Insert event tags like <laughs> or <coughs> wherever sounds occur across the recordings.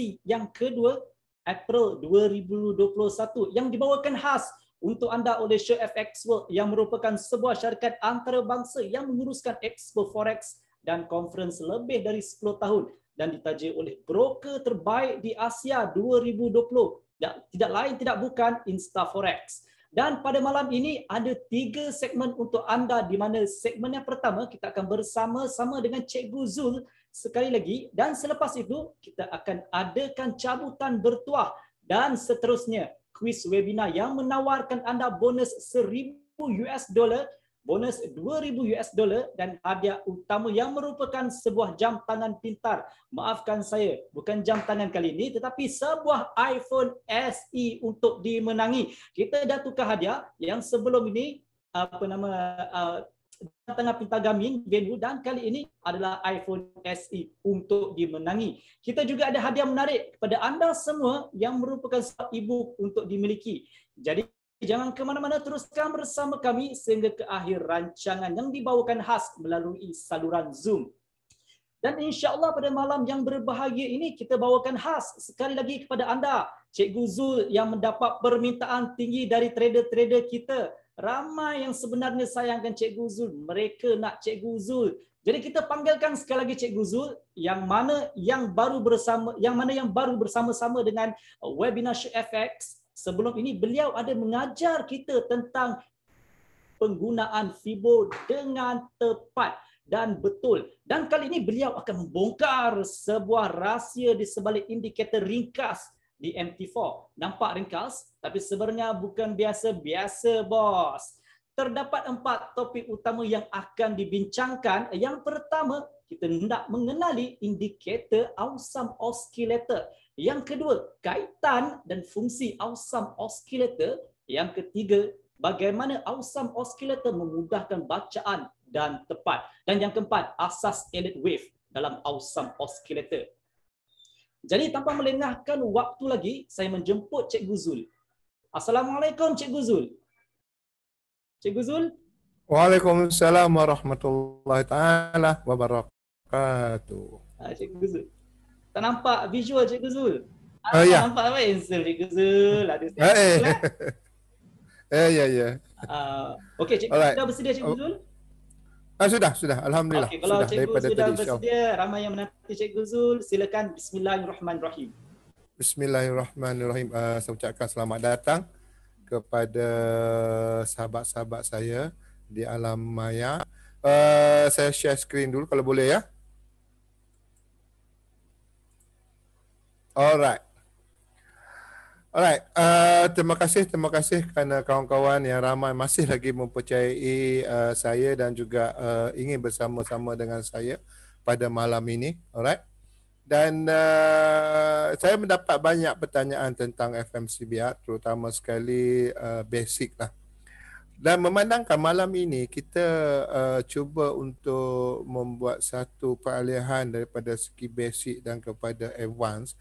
edisi yang kedua April 2021 yang dibawakan khas untuk anda oleh Share World yang merupakan sebuah syarikat antarabangsa yang menguruskan expo forex dan conference lebih dari 10 tahun dan ditaja oleh broker terbaik di Asia 2020 dan ya, tidak lain tidak bukan InstaForex Dan pada malam ini ada tiga segmen untuk anda di mana segmen yang pertama kita akan bersama-sama dengan Cikgu Zul sekali lagi dan selepas itu kita akan adakan cabutan bertuah dan seterusnya kuis webinar yang menawarkan anda bonus 1000 US dollar bonus 2000 US dollar dan hadiah utama yang merupakan sebuah jam tangan pintar. Maafkan saya, bukan jam tangan kali ini tetapi sebuah iPhone SE untuk dimenangi. Kita dah tukar hadiah yang sebelum ini apa nama uh, tengah pinta gaming game venue dan kali ini adalah iPhone SE untuk dimenangi. Kita juga ada hadiah menarik kepada anda semua yang merupakan sebuah ibu untuk dimiliki. Jadi jangan ke mana-mana teruskan bersama kami sehingga ke akhir rancangan yang dibawakan khas melalui saluran Zoom. Dan insyaAllah pada malam yang berbahagia ini kita bawakan khas sekali lagi kepada anda Cikgu Zul yang mendapat permintaan tinggi dari trader-trader kita Ramai yang sebenarnya sayangkan Cikgu Zul. Mereka nak Cikgu Zul. Jadi kita panggilkan sekali lagi Cikgu Zul yang mana yang baru bersama yang mana yang baru bersama-sama dengan webinar Show FX sebelum ini beliau ada mengajar kita tentang penggunaan FIBO dengan tepat dan betul. Dan kali ini beliau akan membongkar sebuah rahsia di sebalik indikator ringkas di MT4. Nampak ringkas tapi sebenarnya bukan biasa-biasa bos. Terdapat empat topik utama yang akan dibincangkan. Yang pertama, kita hendak mengenali indikator awesome oscillator. Yang kedua, kaitan dan fungsi awesome oscillator. Yang ketiga, bagaimana awesome oscillator memudahkan bacaan dan tepat. Dan yang keempat, asas elite wave dalam awesome oscillator. Jadi tanpa melengahkan waktu lagi, saya menjemput Cik Guzul. Assalamualaikum Cik Guzul. Cik Guzul? Waalaikumsalam warahmatullahi taala wabarakatuh. Ah, Cik Guzul. Zul. Tak nampak visual Cik Guzul? Ah, uh, ya. Ah, nampak apa insel Cikgu Zul. Ada eh, <laughs> eh ya ya. Ah, okey Cikgu Zul dah bersedia Cik oh. Guzul? Uh, Ah sudah, sudah. Alhamdulillah. Okay, kalau sudah cikgu sudah tadi bersedia, show. ramai yang menanti Cikgu Zul, silakan bismillahirrahmanirrahim. Bismillahirrahmanirrahim. Uh, saya ucapkan selamat datang kepada sahabat-sahabat saya di alam maya. Uh, saya share screen dulu kalau boleh ya. Alright. Alright, uh, terima kasih terima kasih kerana kawan-kawan yang ramai masih lagi mempercayai uh, saya dan juga uh, ingin bersama-sama dengan saya pada malam ini. Alright. Dan uh, saya mendapat banyak pertanyaan tentang FMCBR terutama sekali uh, basic lah. Dan memandangkan malam ini kita uh, cuba untuk membuat satu peralihan daripada segi basic dan kepada advance.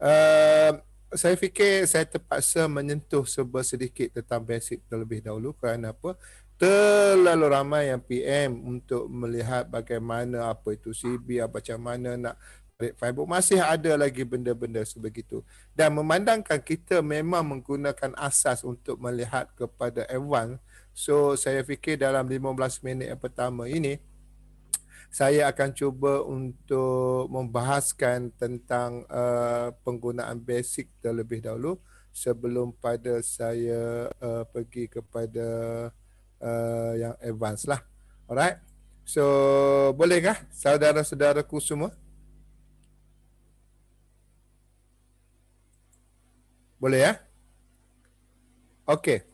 Uh, saya fikir saya terpaksa menyentuh sebuah sedikit tentang basic terlebih dahulu kerana apa terlalu ramai yang PM untuk melihat bagaimana apa itu CB macam mana nak tarik fiber masih ada lagi benda-benda sebegitu dan memandangkan kita memang menggunakan asas untuk melihat kepada advance so saya fikir dalam 15 minit yang pertama ini saya akan cuba untuk membahaskan tentang uh, penggunaan basic terlebih dahulu sebelum pada saya uh, pergi kepada uh, yang advance lah. Alright. So, bolehkah saudara-saudaraku semua? Boleh ya? Okay.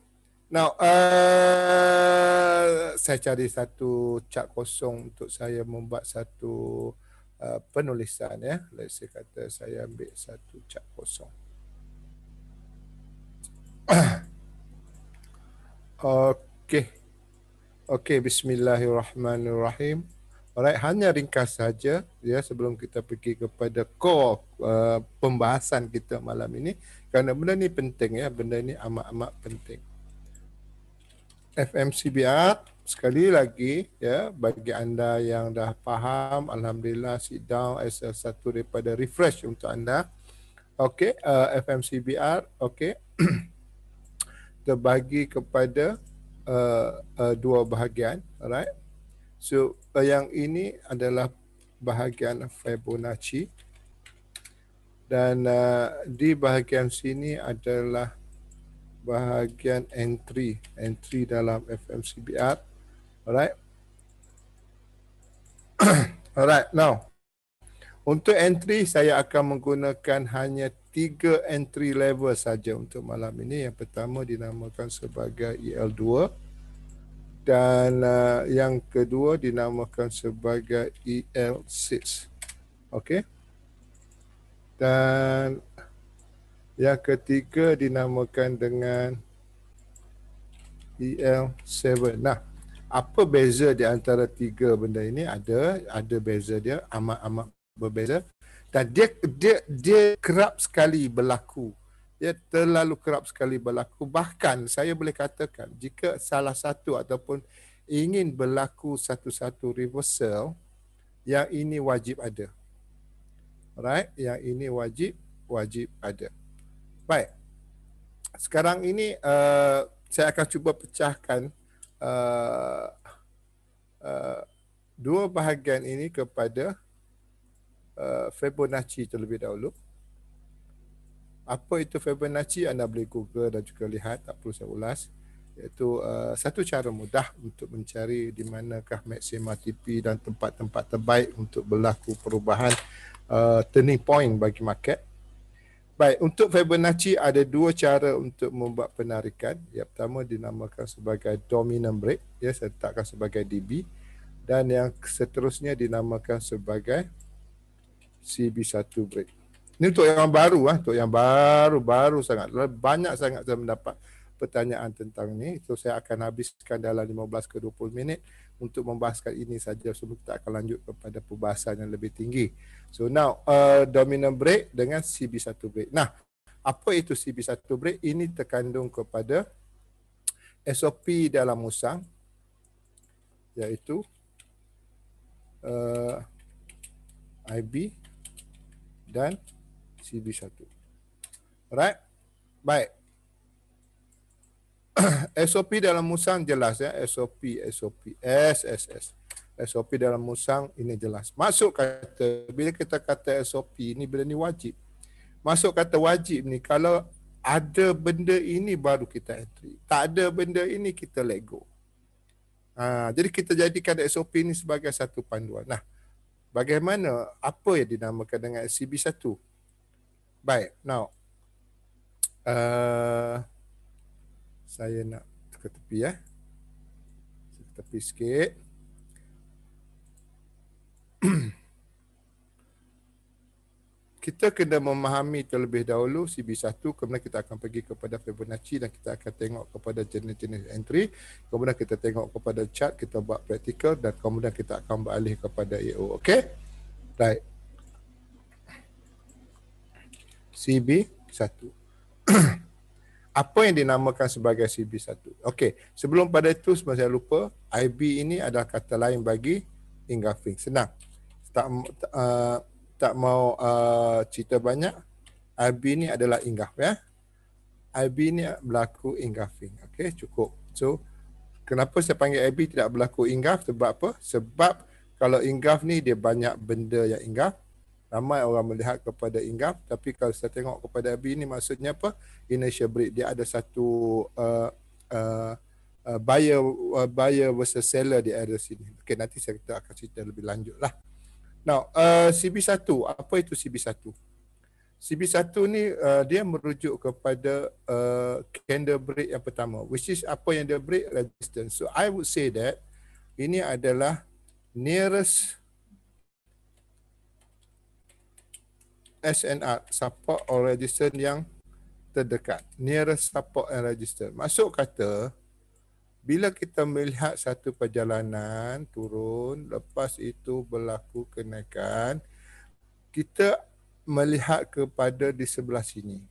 Now, uh, saya cari satu cak kosong untuk saya membuat satu uh, penulisan ya. Let's say kata saya ambil satu cak kosong. <coughs> okay. Okay, bismillahirrahmanirrahim. Alright, hanya ringkas saja ya sebelum kita pergi kepada core uh, pembahasan kita malam ini. Kerana benda ni penting ya, benda ni amat-amat penting. FMCBR sekali lagi ya bagi anda yang dah faham alhamdulillah sit down SL1 daripada refresh untuk anda okey uh, eh, FMCBR okey <clears throat> terbagi kepada uh, uh, dua bahagian alright so uh, yang ini adalah bahagian Fibonacci dan uh, di bahagian sini adalah bahagian entry entry dalam FMCBR alright <coughs> alright now untuk entry saya akan menggunakan hanya tiga entry level saja untuk malam ini yang pertama dinamakan sebagai EL2 dan uh, yang kedua dinamakan sebagai EL6 okey dan yang ketiga dinamakan dengan EL7. Nah, apa beza di antara tiga benda ini? Ada ada beza dia amat-amat berbeza. Dan dia dia dia kerap sekali berlaku. Ya terlalu kerap sekali berlaku. Bahkan saya boleh katakan jika salah satu ataupun ingin berlaku satu-satu reversal yang ini wajib ada. Right? Yang ini wajib wajib ada. Baik. Sekarang ini uh, saya akan cuba pecahkan uh, uh, dua bahagian ini kepada uh, Fibonacci terlebih dahulu. Apa itu Fibonacci anda boleh google dan juga lihat tak perlu saya ulas iaitu uh, satu cara mudah untuk mencari di manakah maksima TP dan tempat-tempat terbaik untuk berlaku perubahan uh, turning point bagi market Baik, untuk Fibonacci ada dua cara untuk membuat penarikan. Yang pertama dinamakan sebagai dominant break. Ya, saya letakkan sebagai DB. Dan yang seterusnya dinamakan sebagai CB1 break. Ini untuk yang baru. Ha? Untuk yang baru-baru sangat. Banyak sangat saya mendapat pertanyaan tentang ini. So, saya akan habiskan dalam 15 ke 20 minit untuk membahaskan ini saja sebelum kita akan lanjut kepada perbahasan yang lebih tinggi. So now uh, dominant break dengan CB1 break. Nah, apa itu CB1 break? Ini terkandung kepada SOP dalam musang iaitu uh, IB dan CB1. Alright? Baik. SOP <clears throat> dalam Musang jelas ya SOP SOP S S S SOP dalam Musang ini jelas masuk kata bila kita kata SOP ini bila ni wajib masuk kata wajib ni kalau ada benda ini baru kita entry tak ada benda ini kita let go ha, jadi kita jadikan SOP ini sebagai satu panduan nah bagaimana apa yang dinamakan dengan CB1 baik now uh, saya nak ke tepi ya. Eh. Ke tepi sikit. <clears throat> kita kena memahami terlebih dahulu CB1 kemudian kita akan pergi kepada Fibonacci dan kita akan tengok kepada jenis-jenis entry kemudian kita tengok kepada chart kita buat practical dan kemudian kita akan beralih kepada Eo. okey right CB1 <clears throat> apa yang dinamakan sebagai CB1. Okey, sebelum pada itu sebenarnya saya lupa, IB ini adalah kata lain bagi engulfing. Senang. Tak uh, tak mau uh, cerita banyak. IB ini adalah engulf ya. IB ini berlaku engulfing. Okey, cukup. So kenapa saya panggil IB tidak berlaku engulf sebab apa? Sebab kalau engulf ni dia banyak benda yang engulf Ramai orang melihat kepada Ingaf tapi kalau saya tengok kepada Abi ini maksudnya apa? Inertia break dia ada satu uh, uh, uh, buyer uh, buyer versus seller dia ada sini. Okay, nanti saya kita akan cerita lebih lanjut lah. Now, uh, CB1, apa itu CB1? CB1 ni uh, dia merujuk kepada uh, candle break yang pertama which is apa yang dia break? Resistance. So I would say that ini adalah nearest SNR support or register yang terdekat nearest support and register masuk kata bila kita melihat satu perjalanan turun lepas itu berlaku kenaikan kita melihat kepada di sebelah sini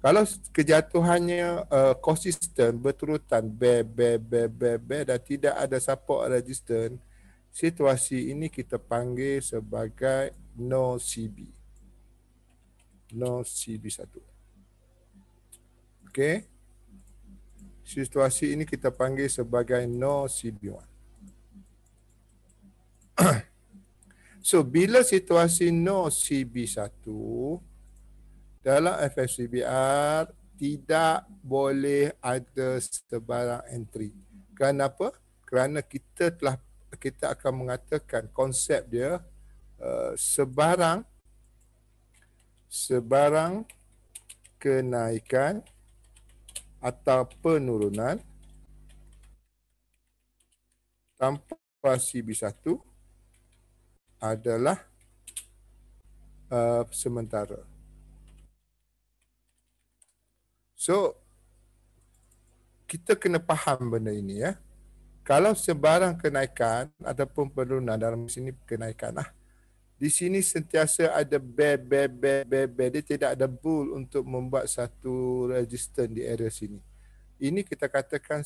kalau kejatuhannya uh, konsisten berturutan be be be be be dan tidak ada support resistance Situasi ini kita panggil sebagai no CB. No CB1. Okey. Situasi ini kita panggil sebagai no CB1. <clears throat> so bila situasi no CB1 dalam FSCBR tidak boleh ada sebarang entry. Kenapa? Kerana kita telah kita akan mengatakan konsep dia uh, sebarang sebarang kenaikan atau penurunan tanpa CB1 adalah uh, sementara. So kita kena faham benda ini ya kalau sebarang kenaikan ataupun penurunan dalam sini kenaikan lah. Di sini sentiasa ada bear, bear, bear, bear, bear. Dia tidak ada bull untuk membuat satu resistance di area sini. Ini kita katakan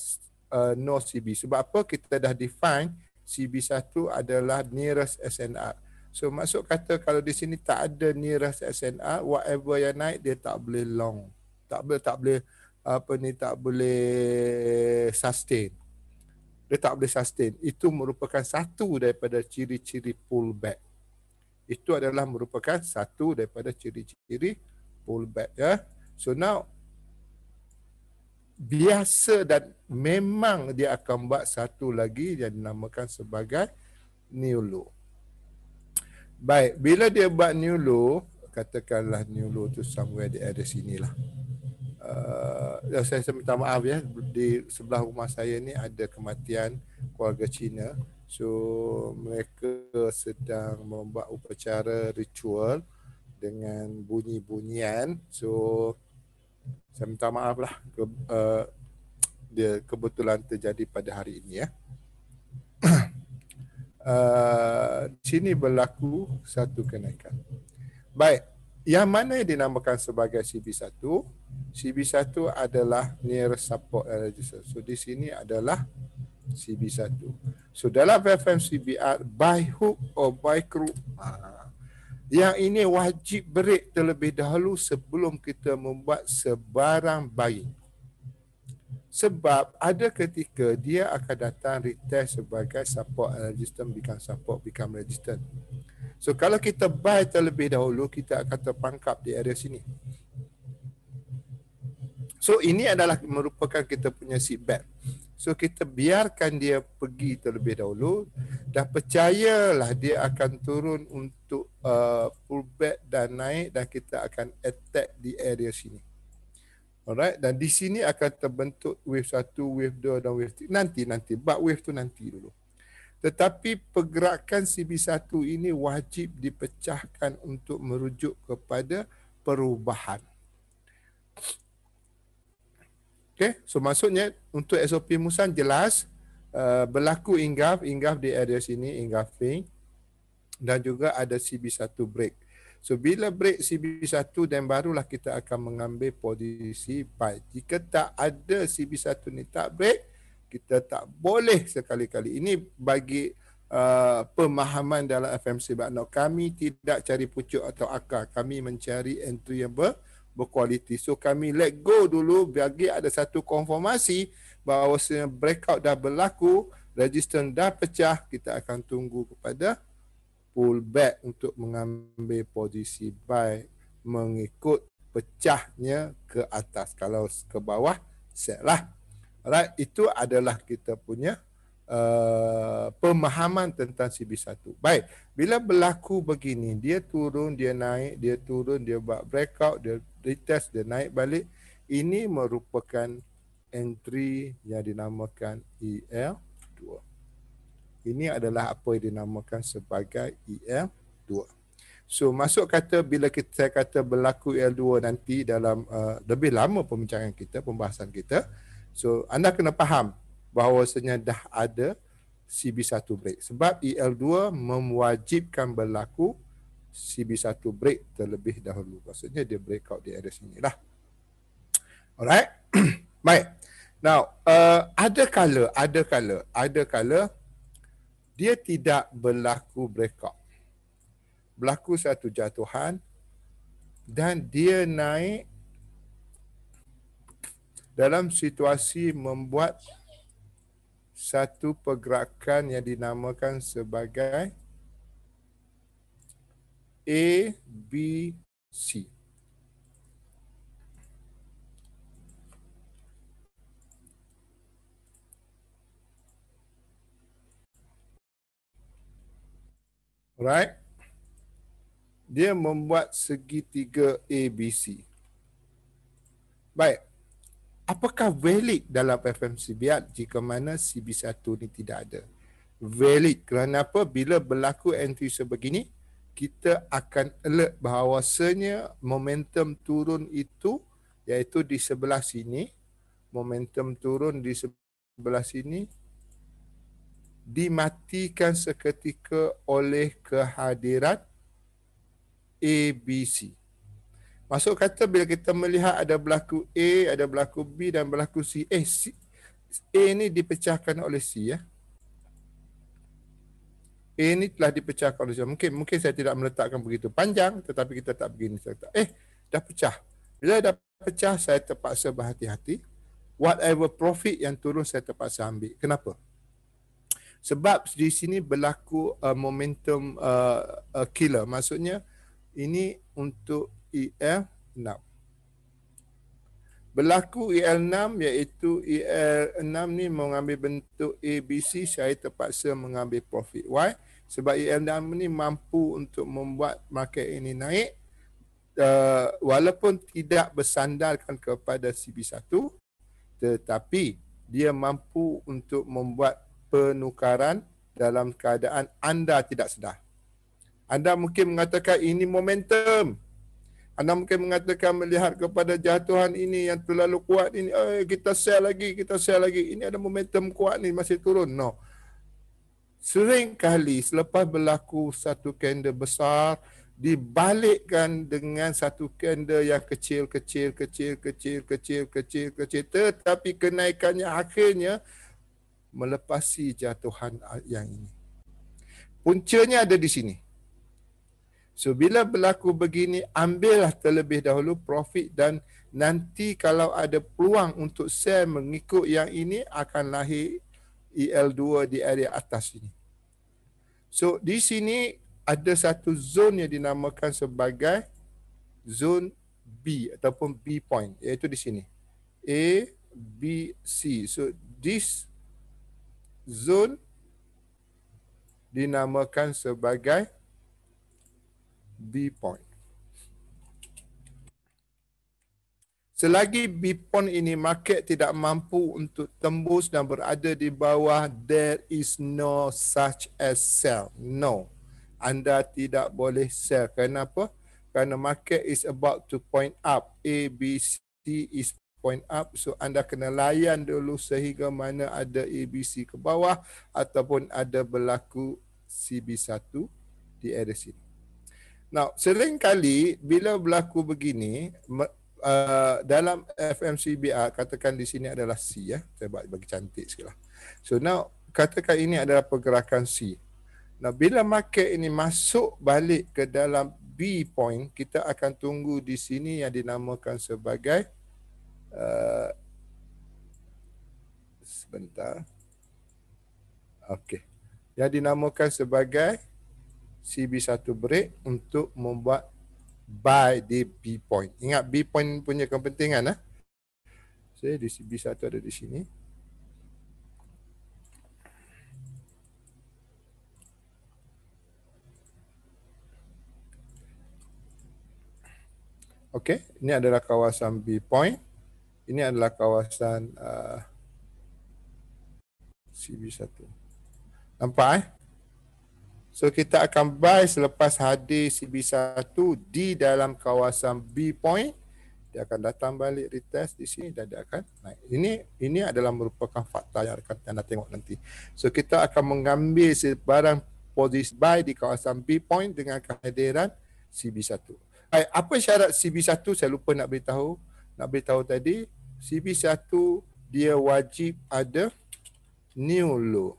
uh, no CB. Sebab apa? Kita dah define CB1 adalah nearest SNR. So maksud kata kalau di sini tak ada nearest SNR, whatever yang naik dia tak boleh long. Tak boleh, tak boleh apa ni tak boleh sustain dia tak boleh sustain. Itu merupakan satu daripada ciri-ciri pullback. Itu adalah merupakan satu daripada ciri-ciri pullback. Ya. So now, biasa dan memang dia akan buat satu lagi yang dinamakan sebagai new low. Baik, bila dia buat new low, katakanlah new low tu somewhere di area sini lah uh, saya, minta maaf ya di sebelah rumah saya ni ada kematian keluarga Cina so mereka sedang membuat upacara ritual dengan bunyi-bunyian so saya minta maaf lah ke, uh, dia kebetulan terjadi pada hari ini ya. <coughs> Uh, sini berlaku satu kenaikan. Baik, yang mana dinamakan sebagai CB1? CB1 adalah near support register. So di sini adalah CB1. So dalam FFM CBR by hook or by crook. Ah, yang ini wajib break terlebih dahulu sebelum kita membuat sebarang buying sebab ada ketika dia akan datang retest sebagai support and resistant become support become resistant so kalau kita buy terlebih dahulu kita akan terpangkap di area sini so ini adalah merupakan kita punya seatbelt so kita biarkan dia pergi terlebih dahulu dan percayalah dia akan turun untuk uh, pullback dan naik dan kita akan attack di area sini Alright, dan di sini akan terbentuk wave 1, wave 2 dan wave 3. Nanti, nanti. Bug wave tu nanti dulu. Tetapi pergerakan CB1 ini wajib dipecahkan untuk merujuk kepada perubahan. Okey, so maksudnya untuk SOP Musan jelas uh, berlaku ingaf, ingaf di area sini, ingafing dan juga ada CB1 break. So bila break CB1 dan barulah kita akan mengambil posisi buy. Jika tak ada CB1 ni tak break, kita tak boleh sekali-kali. Ini bagi uh, pemahaman dalam FMC Bakno. Kami tidak cari pucuk atau akar. Kami mencari entry yang ber berkualiti. So kami let go dulu bagi ada satu konfirmasi bahawa breakout dah berlaku, resistance dah pecah, kita akan tunggu kepada pull back untuk mengambil posisi buy mengikut pecahnya ke atas. Kalau ke bawah, set lah. Alright, itu adalah kita punya uh, pemahaman tentang CB1. Baik, bila berlaku begini, dia turun, dia naik, dia turun, dia buat breakout, dia retest, dia naik balik. Ini merupakan entry yang dinamakan EL2. Ini adalah apa yang dinamakan sebagai EL2. So masuk kata bila kita saya kata berlaku EL2 nanti dalam uh, lebih lama pembincangan kita, pembahasan kita. So anda kena faham sebenarnya dah ada CB1 break. Sebab EL2 mewajibkan berlaku CB1 break terlebih dahulu. Maksudnya dia break out di area sini lah. Alright. <clears throat> Baik. Now, uh, ada kala, ada kala, ada kala dia tidak berlaku breakout. Berlaku satu jatuhan dan dia naik dalam situasi membuat satu pergerakan yang dinamakan sebagai A, B, C. right? Dia membuat segitiga ABC. Baik. Apakah valid dalam FM Sibiat jika mana CB1 ni tidak ada? Valid kerana apa? Bila berlaku entry sebegini, kita akan alert bahawasanya momentum turun itu iaitu di sebelah sini. Momentum turun di sebelah sini dimatikan seketika oleh kehadiran ABC. Masuk kata bila kita melihat ada berlaku A, ada berlaku B dan berlaku C. Eh, C, A ni dipecahkan oleh C ya. A ni telah dipecahkan oleh C. Mungkin mungkin saya tidak meletakkan begitu panjang tetapi kita tak begini. Saya kata, eh, dah pecah. Bila dah pecah, saya terpaksa berhati-hati. Whatever profit yang turun saya terpaksa ambil. Kenapa? sebab di sini berlaku uh, momentum uh, uh, killer maksudnya ini untuk EL6 berlaku EL6 iaitu EL6 ni mengambil bentuk ABC saya terpaksa mengambil profit why sebab EL6 ni mampu untuk membuat market ini naik uh, walaupun tidak bersandarkan kepada CB1 tetapi dia mampu untuk membuat penukaran dalam keadaan anda tidak sedar. Anda mungkin mengatakan ini momentum. Anda mungkin mengatakan melihat kepada jatuhan ini yang terlalu kuat ini. Oh, kita sell lagi, kita sell lagi. Ini ada momentum kuat ni masih turun. No. Sering kali selepas berlaku satu candle besar, dibalikkan dengan satu candle yang kecil, kecil, kecil, kecil, kecil, kecil, kecil. kecil. Tetapi kenaikannya akhirnya, melepasi jatuhan yang ini. Puncanya ada di sini. So bila berlaku begini, ambillah terlebih dahulu profit dan nanti kalau ada peluang untuk sell mengikut yang ini akan lahir EL2 di area atas ini. So di sini ada satu zone yang dinamakan sebagai zone B ataupun B point iaitu di sini. A, B, C. So this Zul dinamakan sebagai B point. Selagi B point ini market tidak mampu untuk tembus dan berada di bawah there is no such as sell. No. Anda tidak boleh sell. Kenapa? Kerana market is about to point up. A B C is point up so anda kena layan dulu sehingga mana ada ABC ke bawah ataupun ada berlaku CB1 di area sini. Now, kali bila berlaku begini uh, dalam FMCBR katakan di sini adalah C ya. Saya bagi cantik sikit lah. So now katakan ini adalah pergerakan C. Now bila market ini masuk balik ke dalam B point kita akan tunggu di sini yang dinamakan sebagai Uh, sebentar. Okey. Yang dinamakan sebagai CB1 break untuk membuat buy di B point. Ingat B point punya kepentingan ah. Saya so, di CB1 ada di sini. Okey, ini adalah kawasan B point ini adalah kawasan uh, CB1. Nampak eh? So kita akan buy selepas hadir CB1 di dalam kawasan B point. Dia akan datang balik retest di sini dan dia akan naik. Ini ini adalah merupakan fakta yang akan anda tengok nanti. So kita akan mengambil sebarang posisi buy di kawasan B point dengan kehadiran CB1. Eh, apa syarat CB1 saya lupa nak beritahu nak beritahu tadi CB1 dia wajib ada new low.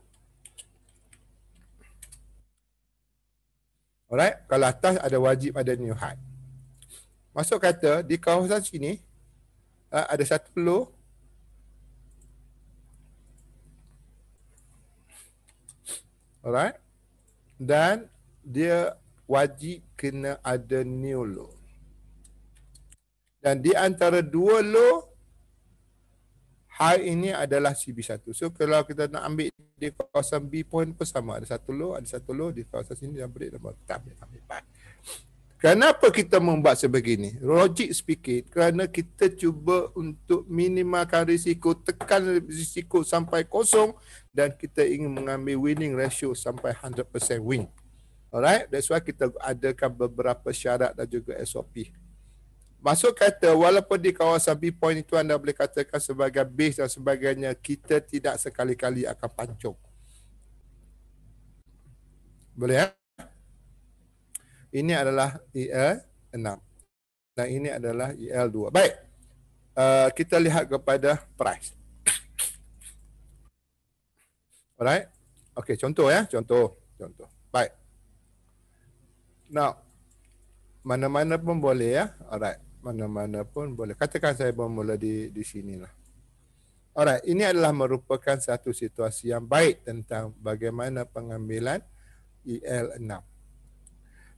Alright, kalau atas ada wajib ada new high. Masuk kata di kawasan sini ah, ada satu low Alright. Dan dia wajib kena ada new low. Dan di antara dua lo hal ini adalah CB1. So kalau kita nak ambil di kawasan B point pun sama. Ada satu lo, ada satu lo di kawasan sini dan break nombor tak ambil, ambil. Kenapa kita membuat sebegini? Logik sedikit, kerana kita cuba untuk minimalkan risiko, tekan risiko sampai kosong dan kita ingin mengambil winning ratio sampai 100% win. Alright, that's why kita adakan beberapa syarat dan juga SOP. Masuk kata walaupun di kawasan B-point itu anda boleh katakan sebagai base dan sebagainya Kita tidak sekali-kali akan pancung Boleh ya? Eh? Ini adalah EL6 Dan ini adalah EL2 Baik uh, Kita lihat kepada price Alright Okey contoh ya Contoh Contoh Baik Now Mana-mana pun boleh ya Alright mana-mana pun boleh. Katakan saya bermula di di sinilah. Alright, ini adalah merupakan satu situasi yang baik tentang bagaimana pengambilan EL6.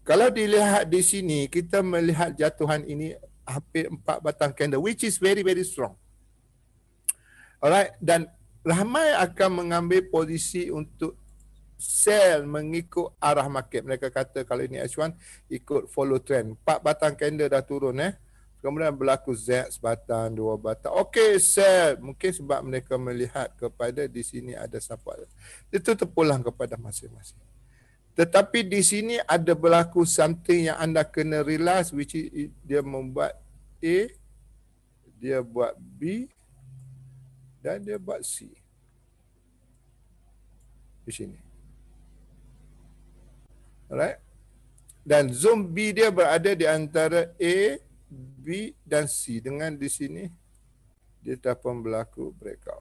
Kalau dilihat di sini, kita melihat jatuhan ini hampir empat batang candle, which is very very strong. Alright, dan ramai akan mengambil posisi untuk sell mengikut arah market. Mereka kata kalau ini H1 ikut follow trend. Empat batang candle dah turun eh. Kemudian berlaku Z sebatang, dua batang. Okey, sel. Mungkin sebab mereka melihat kepada di sini ada support. Itu terpulang kepada masing-masing. Tetapi di sini ada berlaku something yang anda kena realize which is dia membuat A, dia buat B dan dia buat C. Di sini. Alright. Dan zoom B dia berada di antara A, B dan C dengan di sini dia dapat berlaku breakout.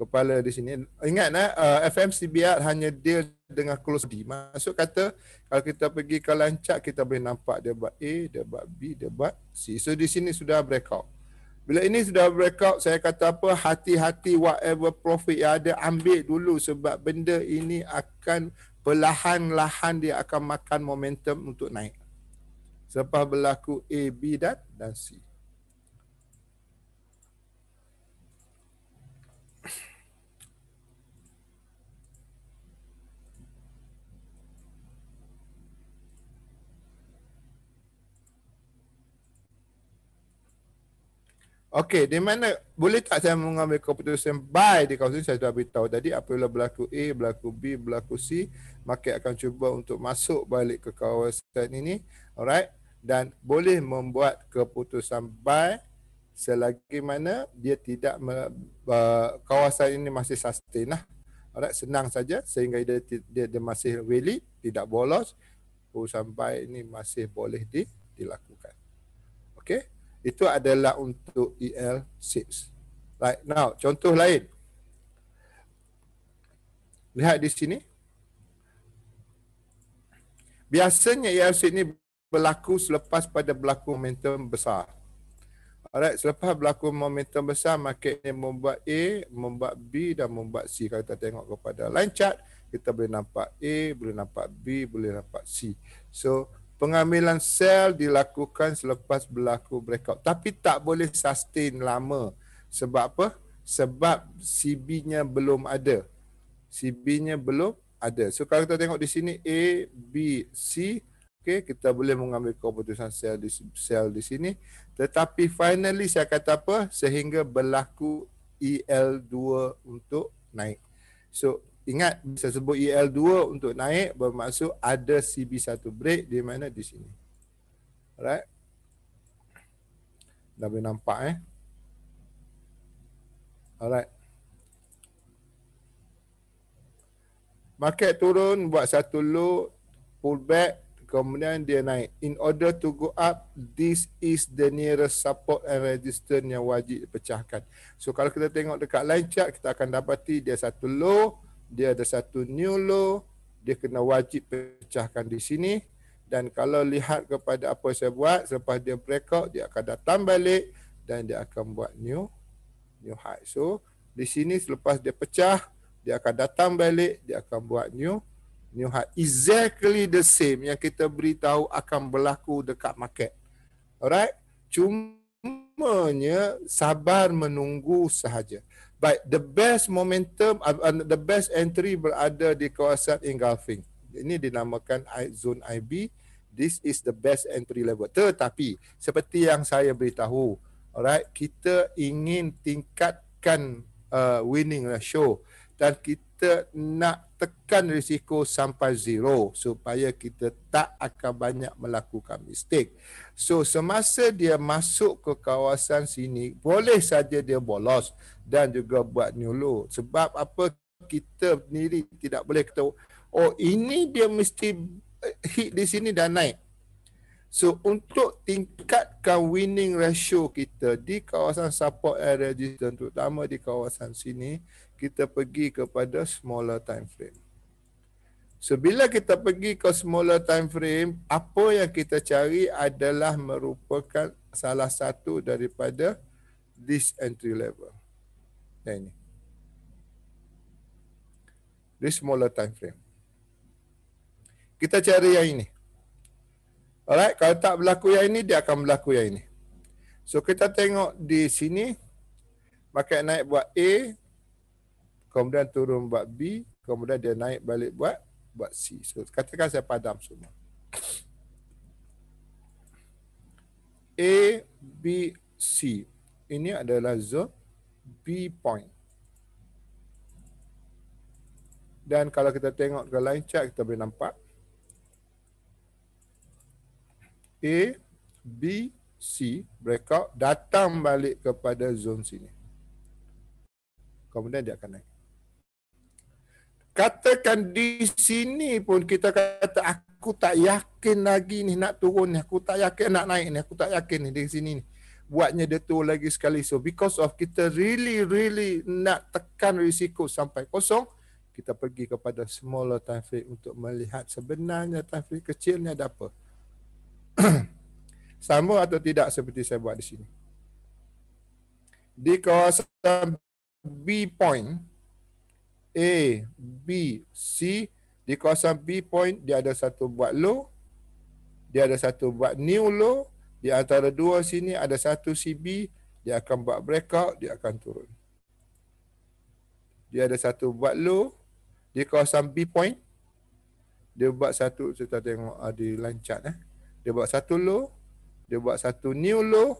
Kepala di sini. Ingat lah, uh, FMCBR hanya deal dengan close D. masuk kata, kalau kita pergi ke lancak kita boleh nampak dia buat A, dia buat B, dia buat C. So, di sini sudah breakout. Bila ini sudah breakout, saya kata apa, hati-hati whatever profit yang ada, ambil dulu sebab benda ini akan perlahan-lahan dia akan makan momentum untuk naik serta berlaku A, B dan dan C. Okey, di mana boleh tak saya mengambil keputusan by di kawasan ini? Saya sudah beritahu tadi apabila berlaku A, berlaku B, berlaku C, market akan cuba untuk masuk balik ke kawasan ini. Alright dan boleh membuat keputusan buy selagi mana dia tidak me, uh, kawasan ini masih sustain lah. Alright, senang saja sehingga dia, dia, dia masih valid, tidak bolos, keputusan buy ini masih boleh di, dilakukan. Okay, itu adalah untuk EL6. Right now, contoh lain. Lihat di sini. Biasanya EL ERC ini berlaku selepas pada berlaku momentum besar. Alright, selepas berlaku momentum besar, market ni membuat A, membuat B dan membuat C. Kalau kita tengok kepada line chart, kita boleh nampak A, boleh nampak B, boleh nampak C. So, pengambilan sell dilakukan selepas berlaku breakout. Tapi tak boleh sustain lama. Sebab apa? Sebab CB-nya belum ada. CB-nya belum ada. So, kalau kita tengok di sini A, B, C, okay, kita boleh mengambil keputusan sel di, sel di sini. Tetapi finally saya kata apa? Sehingga berlaku EL2 untuk naik. So ingat bisa sebut EL2 untuk naik bermaksud ada CB1 break di mana di sini. Alright. Dah boleh nampak eh. Alright. Market turun buat satu low pullback kemudian dia naik in order to go up this is the nearest support and resistance yang wajib pecahkan. so kalau kita tengok dekat line chart kita akan dapati dia satu low dia ada satu new low dia kena wajib pecahkan di sini dan kalau lihat kepada apa saya buat selepas dia breakout dia akan datang balik dan dia akan buat new new high so di sini selepas dia pecah dia akan datang balik dia akan buat new new heart exactly the same yang kita beritahu akan berlaku dekat market. Alright? Cumanya sabar menunggu sahaja. Baik, the best momentum, uh, uh, the best entry berada di kawasan engulfing. Ini dinamakan zone IB. This is the best entry level. Tetapi, seperti yang saya beritahu, alright, kita ingin tingkatkan uh, winning ratio dan kita nak tekan risiko sampai zero supaya kita tak akan banyak melakukan mistik. So semasa dia masuk ke kawasan sini, boleh saja dia bolos dan juga buat new Sebab apa kita sendiri tidak boleh tahu, oh ini dia mesti eh, hit di sini dan naik. So untuk tingkatkan winning ratio kita di kawasan support area resistance terutama di kawasan sini, kita pergi kepada smaller time frame. So bila kita pergi ke smaller time frame, apa yang kita cari adalah merupakan salah satu daripada this entry level. Yang ini. This smaller time frame. Kita cari yang ini. Alright, kalau tak berlaku yang ini, dia akan berlaku yang ini. So kita tengok di sini, market naik buat A, kemudian turun buat B, kemudian dia naik balik buat buat C. So katakan saya padam semua. A, B, C. Ini adalah zone B point. Dan kalau kita tengok ke line chart, kita boleh nampak. A, B, C breakout datang balik kepada zone sini. Kemudian dia akan naik. Katakan di sini pun kita kata aku tak yakin lagi ni nak turun ni. Aku tak yakin nak naik ni. Aku tak yakin ni di sini ni. Buatnya dia tu lagi sekali. So because of kita really really nak tekan risiko sampai kosong. Kita pergi kepada smaller time frame untuk melihat sebenarnya time frame kecilnya ada apa. <clears throat> Sama atau tidak seperti saya buat di sini. Di kawasan B point. A, B, C Di kawasan B point dia ada satu buat low Dia ada satu buat new low Di antara dua sini ada satu CB Dia akan buat breakout, dia akan turun Dia ada satu buat low Di kawasan B point Dia buat satu, kita tengok ada ah, line chart eh. Dia buat satu low Dia buat satu new low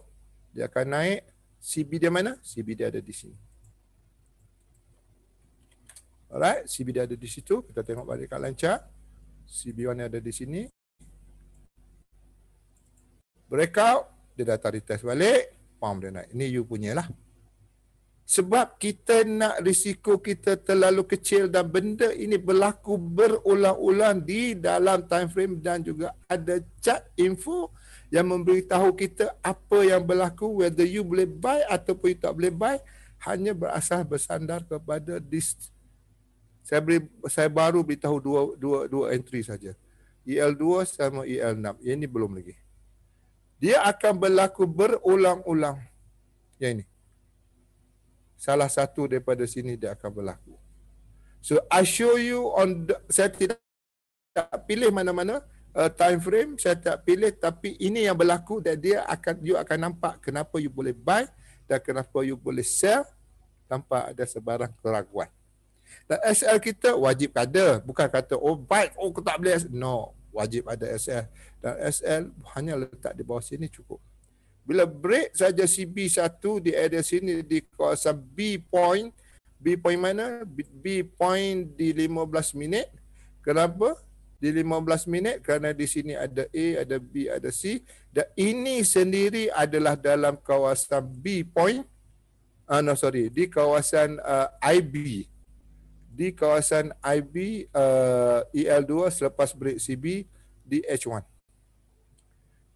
Dia akan naik CB dia mana? CB dia ada di sini Alright, CB dia ada di situ. Kita tengok balik kat lancar. CB1 ada di sini. Breakout, dia dah tarik test balik. Pump dia naik. Ini you punya lah. Sebab kita nak risiko kita terlalu kecil dan benda ini berlaku berulang-ulang di dalam time frame dan juga ada chat info yang memberitahu kita apa yang berlaku whether you boleh buy ataupun you tak boleh buy hanya berasas bersandar kepada this saya beri, saya baru beritahu dua dua dua entry saja. EL2 sama EL6. Yang ini belum lagi. Dia akan berlaku berulang-ulang. Yang ini. Salah satu daripada sini dia akan berlaku. So I show you on the, saya tidak, tidak pilih mana-mana uh, time frame saya tak pilih tapi ini yang berlaku dan dia akan you akan nampak kenapa you boleh buy dan kenapa you boleh sell tanpa ada sebarang keraguan. Dan SL kita wajib ada. Bukan kata, oh baik, oh tak boleh. No, wajib ada SL. Dan SL hanya letak di bawah sini cukup. Bila break saja CB1 di area sini di kawasan B point. B point mana? B point di 15 minit. Kenapa? Di 15 minit kerana di sini ada A, ada B, ada C. Dan ini sendiri adalah dalam kawasan B point. Uh, no, sorry. Di kawasan uh, IB di kawasan IB uh, eh, EL2 selepas break CB di H1.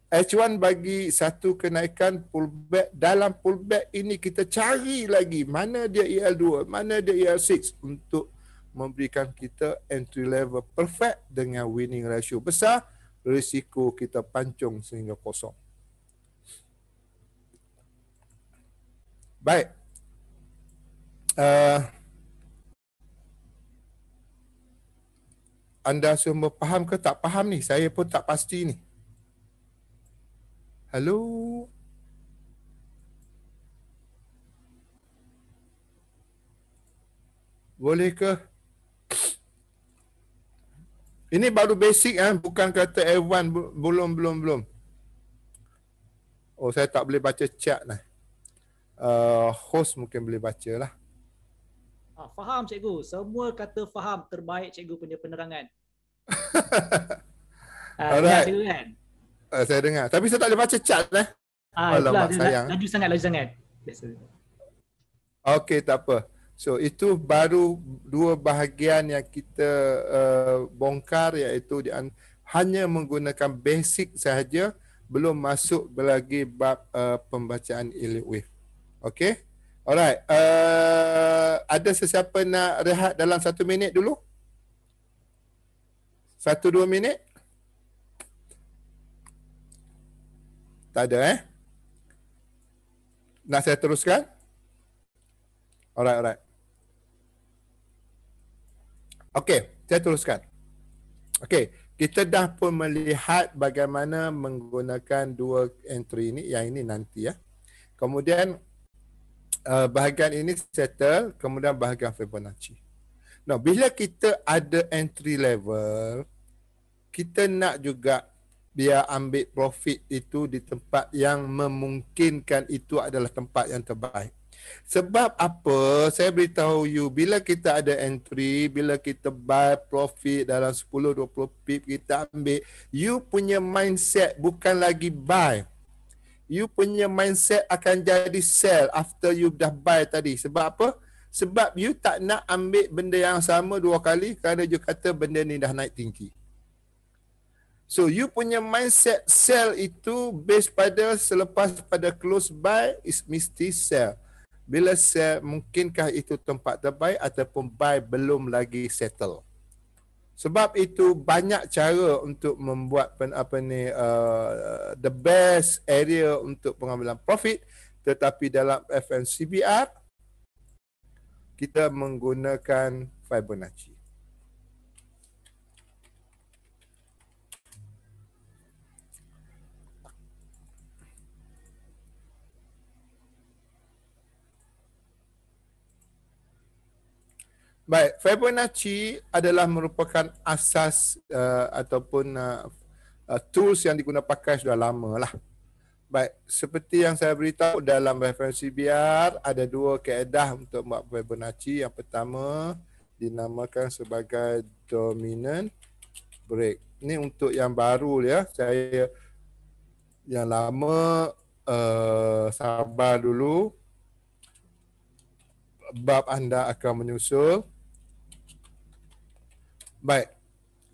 H1 bagi satu kenaikan pullback. Dalam pullback ini kita cari lagi mana dia EL2, mana dia EL6 untuk memberikan kita entry level perfect dengan winning ratio besar, risiko kita pancung sehingga kosong. Baik. Uh, anda semua faham ke tak faham ni? Saya pun tak pasti ni. Hello? Boleh ke? Ini baru basic kan? Eh? Bukan kata everyone belum, belum, belum. Oh, saya tak boleh baca chat lah. Uh, host mungkin boleh baca lah. Ah, faham cikgu. Semua kata faham terbaik cikgu punya penerangan uh, <laughs> Alright. Dengar kan? Uh, saya dengar. Tapi saya tak boleh baca cat lah. Ah, Alam mak sayang. Laju sangat, laju sangat. Okey, tak apa. So, itu baru dua bahagian yang kita uh, bongkar iaitu di, hanya menggunakan basic sahaja belum masuk lagi bab uh, pembacaan elite wave. Okay? Alright. Uh, ada sesiapa nak rehat dalam satu minit dulu? Satu dua minit? Tak ada eh? Nak saya teruskan? Alright, alright. Okay, saya teruskan. Okay, kita dah pun melihat bagaimana menggunakan dua entry ini. Yang ini nanti ya. Kemudian eh, bahagian ini settle. Kemudian bahagian Fibonacci. Nah, bila kita ada entry level, kita nak juga dia ambil profit itu di tempat yang memungkinkan itu adalah tempat yang terbaik. Sebab apa? Saya beritahu you, bila kita ada entry, bila kita buy profit dalam 10-20 pip kita ambil, you punya mindset bukan lagi buy. You punya mindset akan jadi sell after you dah buy tadi. Sebab apa? sebab you tak nak ambil benda yang sama dua kali kerana you kata benda ni dah naik tinggi. So you punya mindset sell itu based pada selepas pada close buy is misty sell. Bila sell mungkinkah itu tempat terbaik ataupun buy belum lagi settle. Sebab itu banyak cara untuk membuat pen, apa ni uh, the best area untuk pengambilan profit tetapi dalam FNCBR kita menggunakan Fibonacci. Baik, Fibonacci adalah merupakan asas uh, ataupun uh, uh, tools yang digunakan pakai sudah lama lah. Baik, seperti yang saya beritahu dalam referensi biar ada dua keedah untuk buat Fibonacci. Yang pertama dinamakan sebagai dominant break. Ini untuk yang baru ya. Saya yang lama uh, sabar dulu. Bab anda akan menyusul. Baik,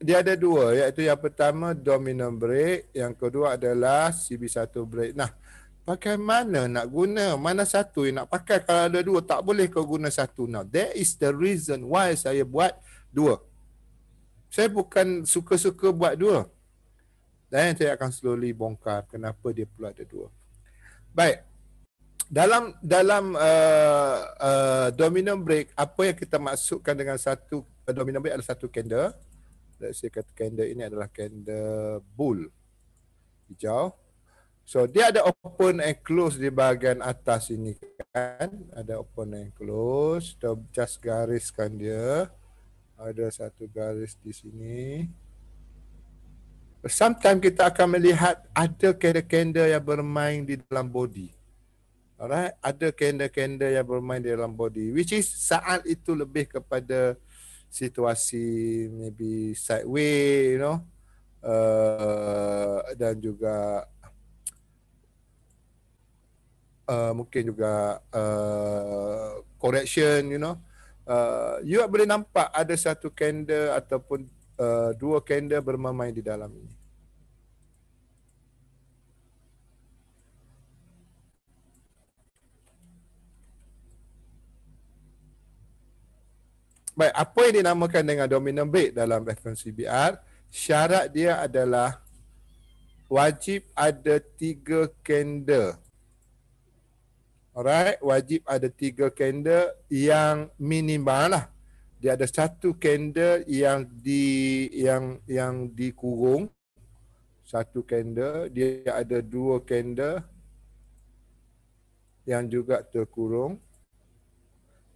dia ada dua iaitu yang pertama domino break yang kedua adalah CB1 break nah pakai mana nak guna mana satu yang nak pakai kalau ada dua tak boleh kau guna satu Nah, that is the reason why saya buat dua saya bukan suka-suka buat dua dan saya akan slowly bongkar kenapa dia perlu ada dua baik dalam dalam uh, uh, domino break apa yang kita maksudkan dengan satu uh, domino break adalah satu candle let's say kata candle ini adalah candle bull hijau so dia ada open and close di bahagian atas ini kan ada open and close kita just gariskan dia ada satu garis di sini sometimes kita akan melihat ada candle-candle yang bermain di dalam body Alright, ada candle-candle yang bermain di dalam body which is saat itu lebih kepada situasi maybe sideways you know uh, dan juga uh, mungkin juga uh, correction you know uh, you boleh nampak ada satu candle ataupun uh, dua candle bermain di dalam ini baik apa yang dinamakan dengan dominant break dalam reference CBR syarat dia adalah wajib ada tiga candle alright wajib ada tiga candle yang minimal lah dia ada satu candle yang di yang yang dikurung satu candle dia ada dua candle yang juga terkurung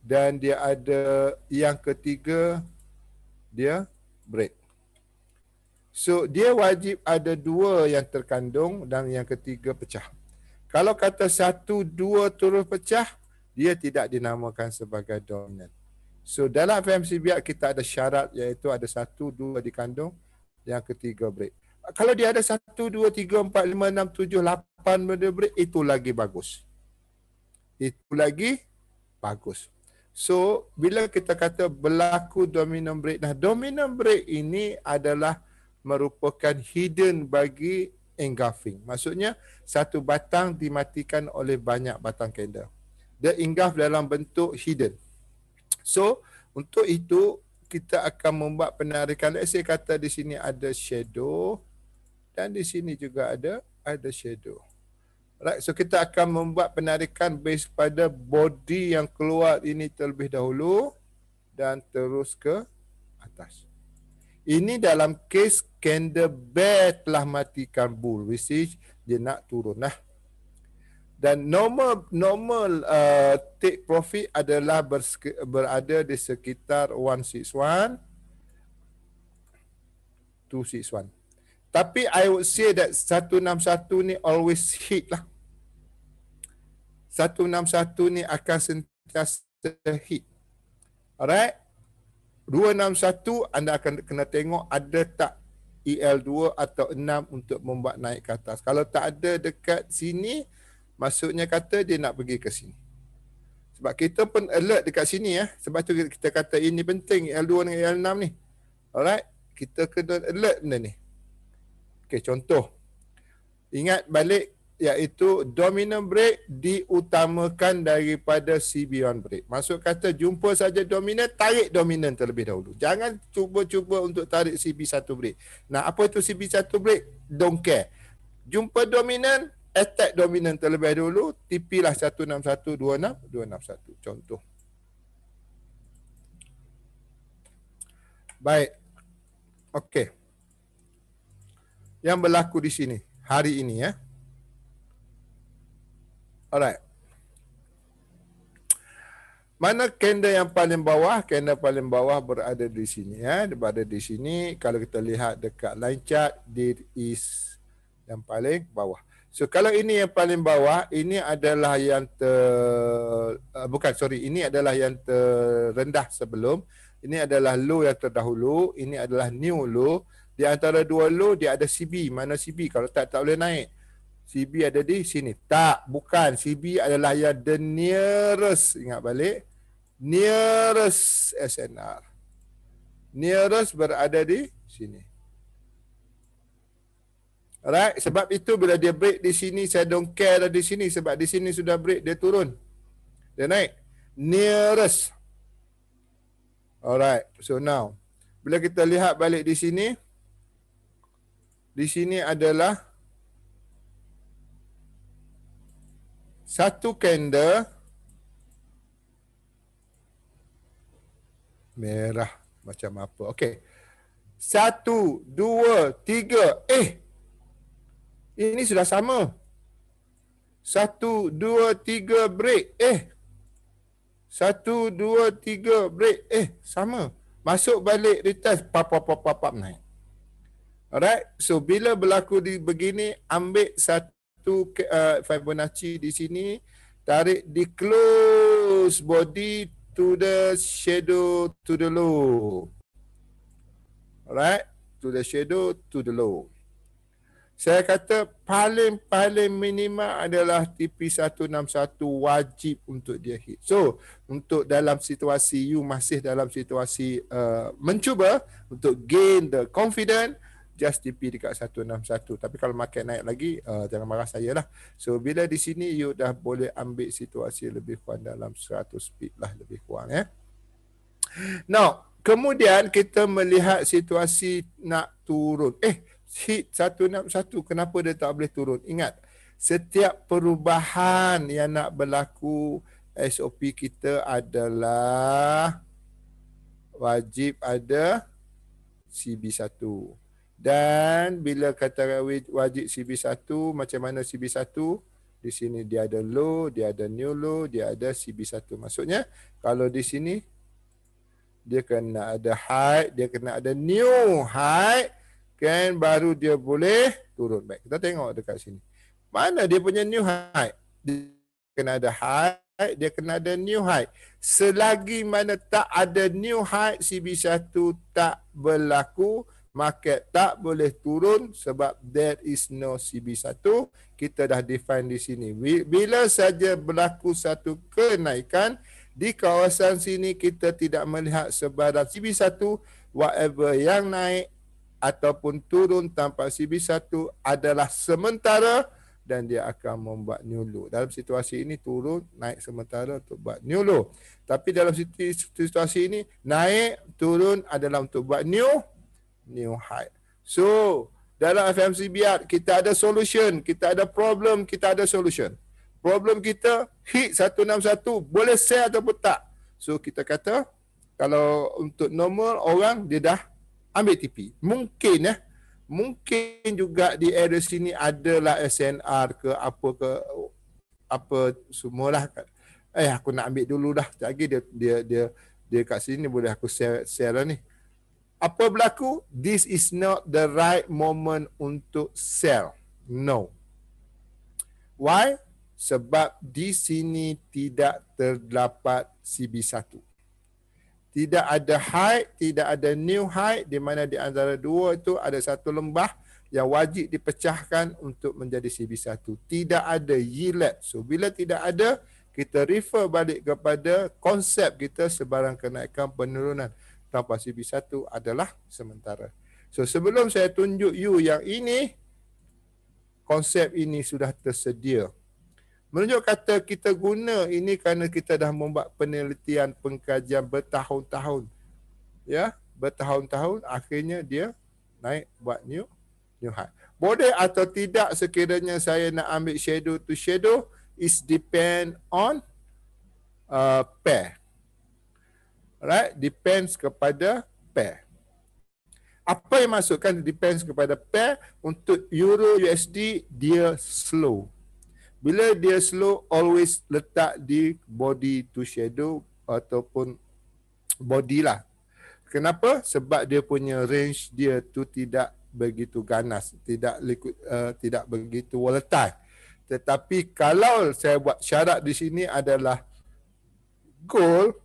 dan dia ada yang ketiga dia break. So dia wajib ada dua yang terkandung dan yang ketiga pecah. Kalau kata satu dua terus pecah, dia tidak dinamakan sebagai dominant. So dalam FMC kita ada syarat iaitu ada satu dua dikandung yang ketiga break. Kalau dia ada satu dua tiga empat lima enam tujuh lapan benda break itu lagi bagus. Itu lagi bagus. So bila kita kata berlaku dominant break, nah dominant break ini adalah merupakan hidden bagi engulfing. Maksudnya satu batang dimatikan oleh banyak batang candle. Dia engulf dalam bentuk hidden. So untuk itu kita akan membuat penarikan. Let's say kata di sini ada shadow dan di sini juga ada ada shadow. Right, so kita akan membuat penarikan based pada body yang keluar ini terlebih dahulu dan terus ke atas. Ini dalam case candle bear telah matikan bull, which is dia nak turun lah. Dan normal normal uh, take profit adalah berada di sekitar 161 261 tapi I would say that 161 ni always hit lah. 161 ni akan sentiasa hit. Alright. 261 anda akan kena tengok ada tak EL2 atau 6 untuk membuat naik ke atas. Kalau tak ada dekat sini, maksudnya kata dia nak pergi ke sini. Sebab kita pun alert dekat sini ya. Sebab tu kita kata ini penting EL2 dengan EL6 ni. Alright. Kita kena alert benda ni. Okey, contoh. Ingat balik iaitu dominant break diutamakan daripada Sibion break. Maksud kata jumpa saja dominant, tarik dominant terlebih dahulu. Jangan cuba-cuba untuk tarik CB1 break. Nah, apa itu CB1 break? Don't care. Jumpa dominant, attack dominant terlebih dahulu, TP lah 161 26 261. Contoh. Baik. Okey yang berlaku di sini hari ini ya. Alright. Mana kenda yang paling bawah? Kenda paling bawah berada di sini ya. Berada di sini kalau kita lihat dekat line chart there is yang paling bawah. So kalau ini yang paling bawah, ini adalah yang ter uh, bukan sorry, ini adalah yang terendah sebelum. Ini adalah low yang terdahulu, ini adalah new low di antara dua low dia ada CB mana CB kalau tak tak boleh naik CB ada di sini tak bukan CB adalah yang the nearest ingat balik nearest SNR nearest berada di sini Alright, sebab itu bila dia break di sini, saya don't care dah di sini sebab di sini sudah break, dia turun. Dia naik. Nearest. Alright, so now. Bila kita lihat balik di sini, di sini adalah satu kender merah macam apa. Okey. Satu, dua, tiga. Eh! Ini sudah sama. Satu, dua, tiga, break. Eh! Satu, dua, tiga, break. Eh, sama. Masuk balik, return. Pop, pop, pop, pop, pop, naik. Alright. So bila berlaku di begini, ambil satu uh, Fibonacci di sini, tarik di close body to the shadow to the low. Alright. To the shadow to the low. Saya kata paling-paling minima adalah TP161 wajib untuk dia hit. So, untuk dalam situasi you masih dalam situasi uh, mencuba untuk gain the confidence, just TP dekat 161 tapi kalau market naik lagi uh, jangan marah saya lah so bila di sini you dah boleh ambil situasi lebih kurang dalam 100 pip lah lebih kurang ya eh? now kemudian kita melihat situasi nak turun eh hit 161 kenapa dia tak boleh turun ingat setiap perubahan yang nak berlaku SOP kita adalah wajib ada CB1. Dan bila kata wajib CB1, macam mana CB1? Di sini dia ada low, dia ada new low, dia ada CB1. Maksudnya kalau di sini dia kena ada high, dia kena ada new high. Kan baru dia boleh turun. Baik, kita tengok dekat sini. Mana dia punya new high? Dia kena ada high, dia kena ada new high. Selagi mana tak ada new high, CB1 tak Berlaku market tak boleh turun sebab there is no CB1 kita dah define di sini bila saja berlaku satu kenaikan di kawasan sini kita tidak melihat sebarang CB1 whatever yang naik ataupun turun tanpa CB1 adalah sementara dan dia akan membuat new low. Dalam situasi ini turun naik sementara untuk buat new low. Tapi dalam situasi ini naik turun adalah untuk buat new new high. So dalam FMC biat kita ada solution, kita ada problem, kita ada solution. Problem kita hit 161 boleh sell ataupun tak. So kita kata kalau untuk normal orang dia dah ambil TP. Mungkin eh mungkin juga di area sini adalah SNR ke apa ke apa semualah eh aku nak ambil dulu dah. Tak lagi dia dia dia dia kat sini boleh aku sell sell lah ni apa berlaku this is not the right moment untuk sell no why sebab di sini tidak terdapat CB1 tidak ada high tidak ada new high di mana di antara dua itu ada satu lembah yang wajib dipecahkan untuk menjadi CB1 tidak ada yield so bila tidak ada kita refer balik kepada konsep kita sebarang kenaikan penurunan tambah CB1 adalah sementara. So sebelum saya tunjuk you yang ini, konsep ini sudah tersedia. Menunjuk kata kita guna ini kerana kita dah membuat penelitian pengkajian bertahun-tahun. Ya, bertahun-tahun akhirnya dia naik buat new new high. Boleh atau tidak sekiranya saya nak ambil shadow to shadow is depend on uh, pair right depends kepada pair apa yang masukkan depends kepada pair untuk euro usd dia slow bila dia slow always letak di body to shadow ataupun body lah kenapa sebab dia punya range dia tu tidak begitu ganas tidak liquid, uh, tidak begitu volatile tetapi kalau saya buat syarat di sini adalah gold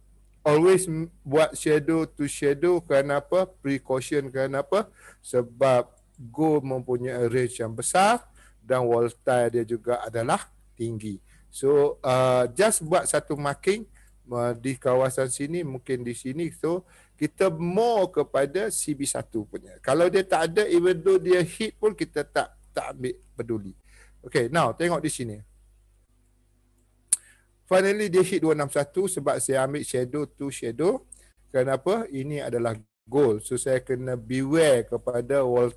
always buat shadow to shadow kenapa precaution kenapa sebab go mempunyai range yang besar dan voltage dia juga adalah tinggi so uh, just buat satu marking uh, di kawasan sini mungkin di sini so kita more kepada CB1 punya kalau dia tak ada even though dia hit pun kita tak tak ambil peduli Okay. now tengok di sini finally dia hit 261 sebab saya ambil shadow to shadow kenapa ini adalah goal so saya kena beware kepada wall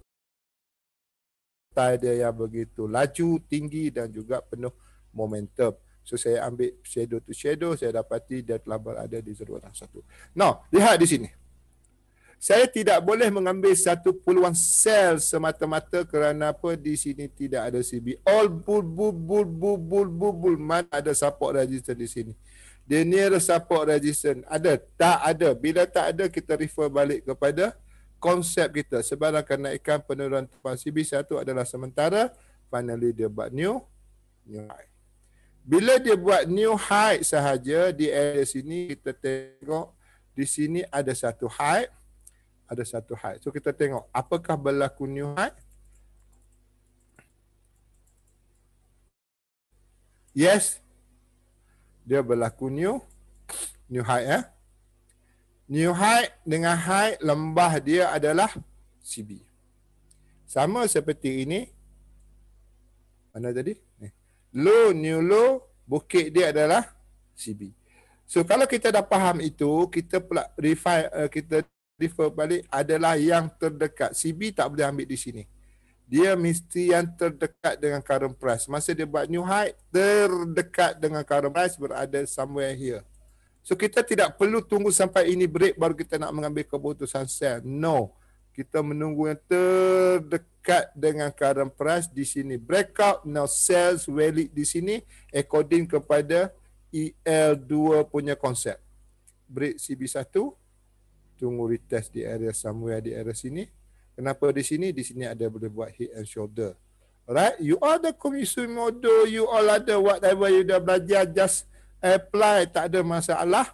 tie dia yang begitu laju tinggi dan juga penuh momentum So saya ambil shadow to shadow, saya dapati dia telah berada di 261. Now, lihat di sini saya tidak boleh mengambil satu puluhan sel semata-mata kerana apa di sini tidak ada CB. All bul bul bul bul bul bul bul mana ada support resistance di sini. The nearest support resistance ada tak ada. Bila tak ada kita refer balik kepada konsep kita. Sebarang kenaikan penurunan tumpuan CB satu adalah sementara. Finally dia buat new new high. Bila dia buat new high sahaja di area sini kita tengok di sini ada satu high ada satu high. So kita tengok apakah berlaku new had? Yes. Dia berlaku new new high eh. New high dengan high lembah dia adalah CB. Sama seperti ini. Mana tadi? Ni. Eh. Low new low bukit dia adalah CB. So kalau kita dah faham itu, kita pula refine uh, kita refer balik adalah yang terdekat. CB tak boleh ambil di sini. Dia mesti yang terdekat dengan current price. Masa dia buat new high, terdekat dengan current price berada somewhere here. So kita tidak perlu tunggu sampai ini break baru kita nak mengambil keputusan sell. No. Kita menunggu yang terdekat dengan current price di sini. Breakout, now sales valid di sini according kepada EL2 punya konsep. Break CB1, tunggu retest di area somewhere di area sini. Kenapa di sini? Di sini ada boleh buat hip and shoulder. Alright, you all the komisumodo, you all ada whatever you dah belajar, just apply, tak ada masalah.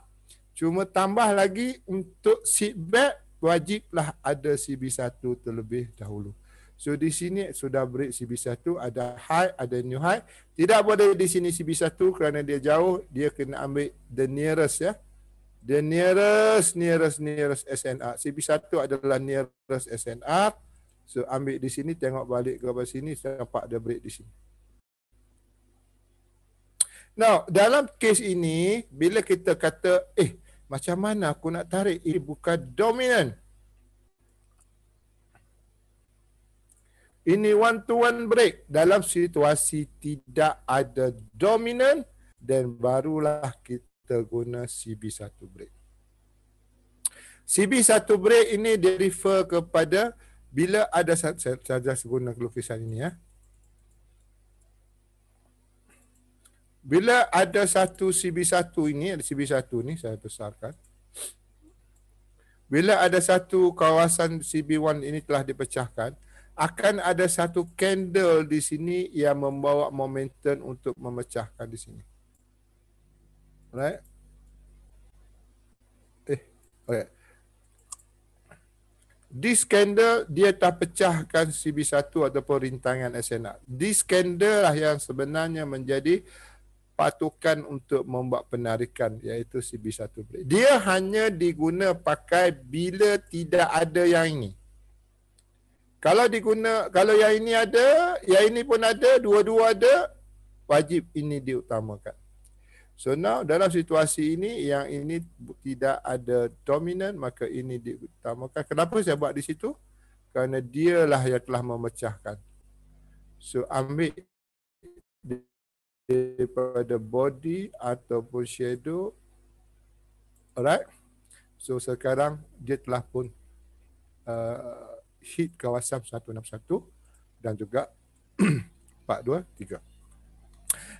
Cuma tambah lagi untuk seat back, wajiblah ada CB1 terlebih dahulu. So di sini sudah break CB1, ada high, ada new high. Tidak boleh di sini CB1 kerana dia jauh, dia kena ambil the nearest ya. The nearest, nearest, nearest SNR. CB1 adalah nearest SNR. So ambil di sini, tengok balik ke bawah sini, saya nampak ada break di sini. Now, dalam kes ini, bila kita kata, eh, macam mana aku nak tarik? Ini bukan dominant. Ini one-to-one -one break. Dalam situasi tidak ada dominant, dan barulah kita kita guna CB1 break. CB1 break ini dia refer kepada bila ada saya, saya guna lukisan ini ya. Bila ada satu CB1 ini, ada CB1 ini saya besarkan. Bila ada satu kawasan CB1 ini telah dipecahkan, akan ada satu candle di sini yang membawa momentum untuk memecahkan di sini right? Eh, okay. This skandal dia tak pecahkan CB1 ataupun rintangan SNA. This skandal lah yang sebenarnya menjadi patukan untuk membuat penarikan iaitu CB1 break. Dia hanya diguna pakai bila tidak ada yang ini. Kalau diguna kalau yang ini ada, yang ini pun ada, dua-dua ada, wajib ini diutamakan. So now dalam situasi ini yang ini tidak ada dominant maka ini diutamakan. Kenapa saya buat di situ? Kerana dialah yang telah memecahkan. So ambil daripada body ataupun shadow. Alright. So sekarang dia telah pun uh, hit kawasan 161 dan juga 423. <clears throat>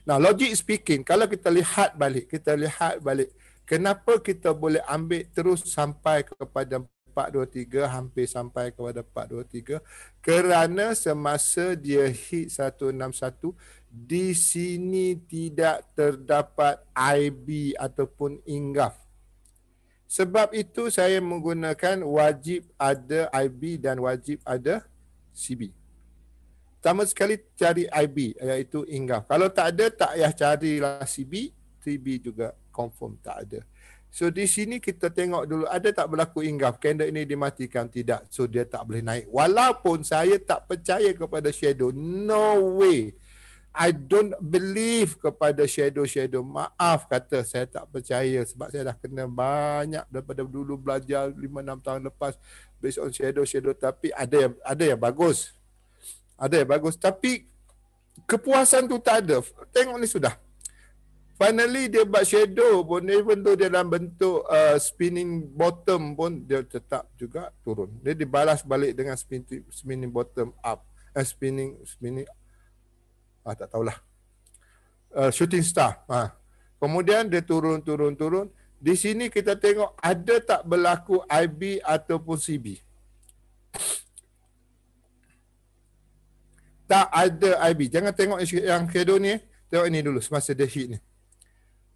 Nah, logic speaking, kalau kita lihat balik, kita lihat balik, kenapa kita boleh ambil terus sampai kepada 423, hampir sampai kepada 423, kerana semasa dia hit 161, di sini tidak terdapat IB ataupun INGAF. Sebab itu saya menggunakan wajib ada IB dan wajib ada CB pertama sekali cari IB iaitu INGAF. Kalau tak ada tak payah carilah CB, CB juga confirm tak ada. So di sini kita tengok dulu ada tak berlaku INGAF. Candle ini dimatikan tidak. So dia tak boleh naik. Walaupun saya tak percaya kepada shadow. No way. I don't believe kepada shadow-shadow. Maaf kata saya tak percaya sebab saya dah kena banyak daripada dulu belajar 5 6 tahun lepas based on shadow-shadow tapi ada yang ada yang bagus ada yang bagus tapi kepuasan tu tak ada tengok ni sudah finally dia buat shadow pun even though dia dalam bentuk uh, spinning bottom pun dia tetap juga turun dia dibalas balik dengan spin, spinning bottom up uh, spinning spinning ah tak tahulah uh, shooting star ha. kemudian dia turun turun turun di sini kita tengok ada tak berlaku IB ataupun CB. Tak ada IB. Jangan tengok yang kedua ni. Eh. Tengok ini dulu semasa dia hit ni.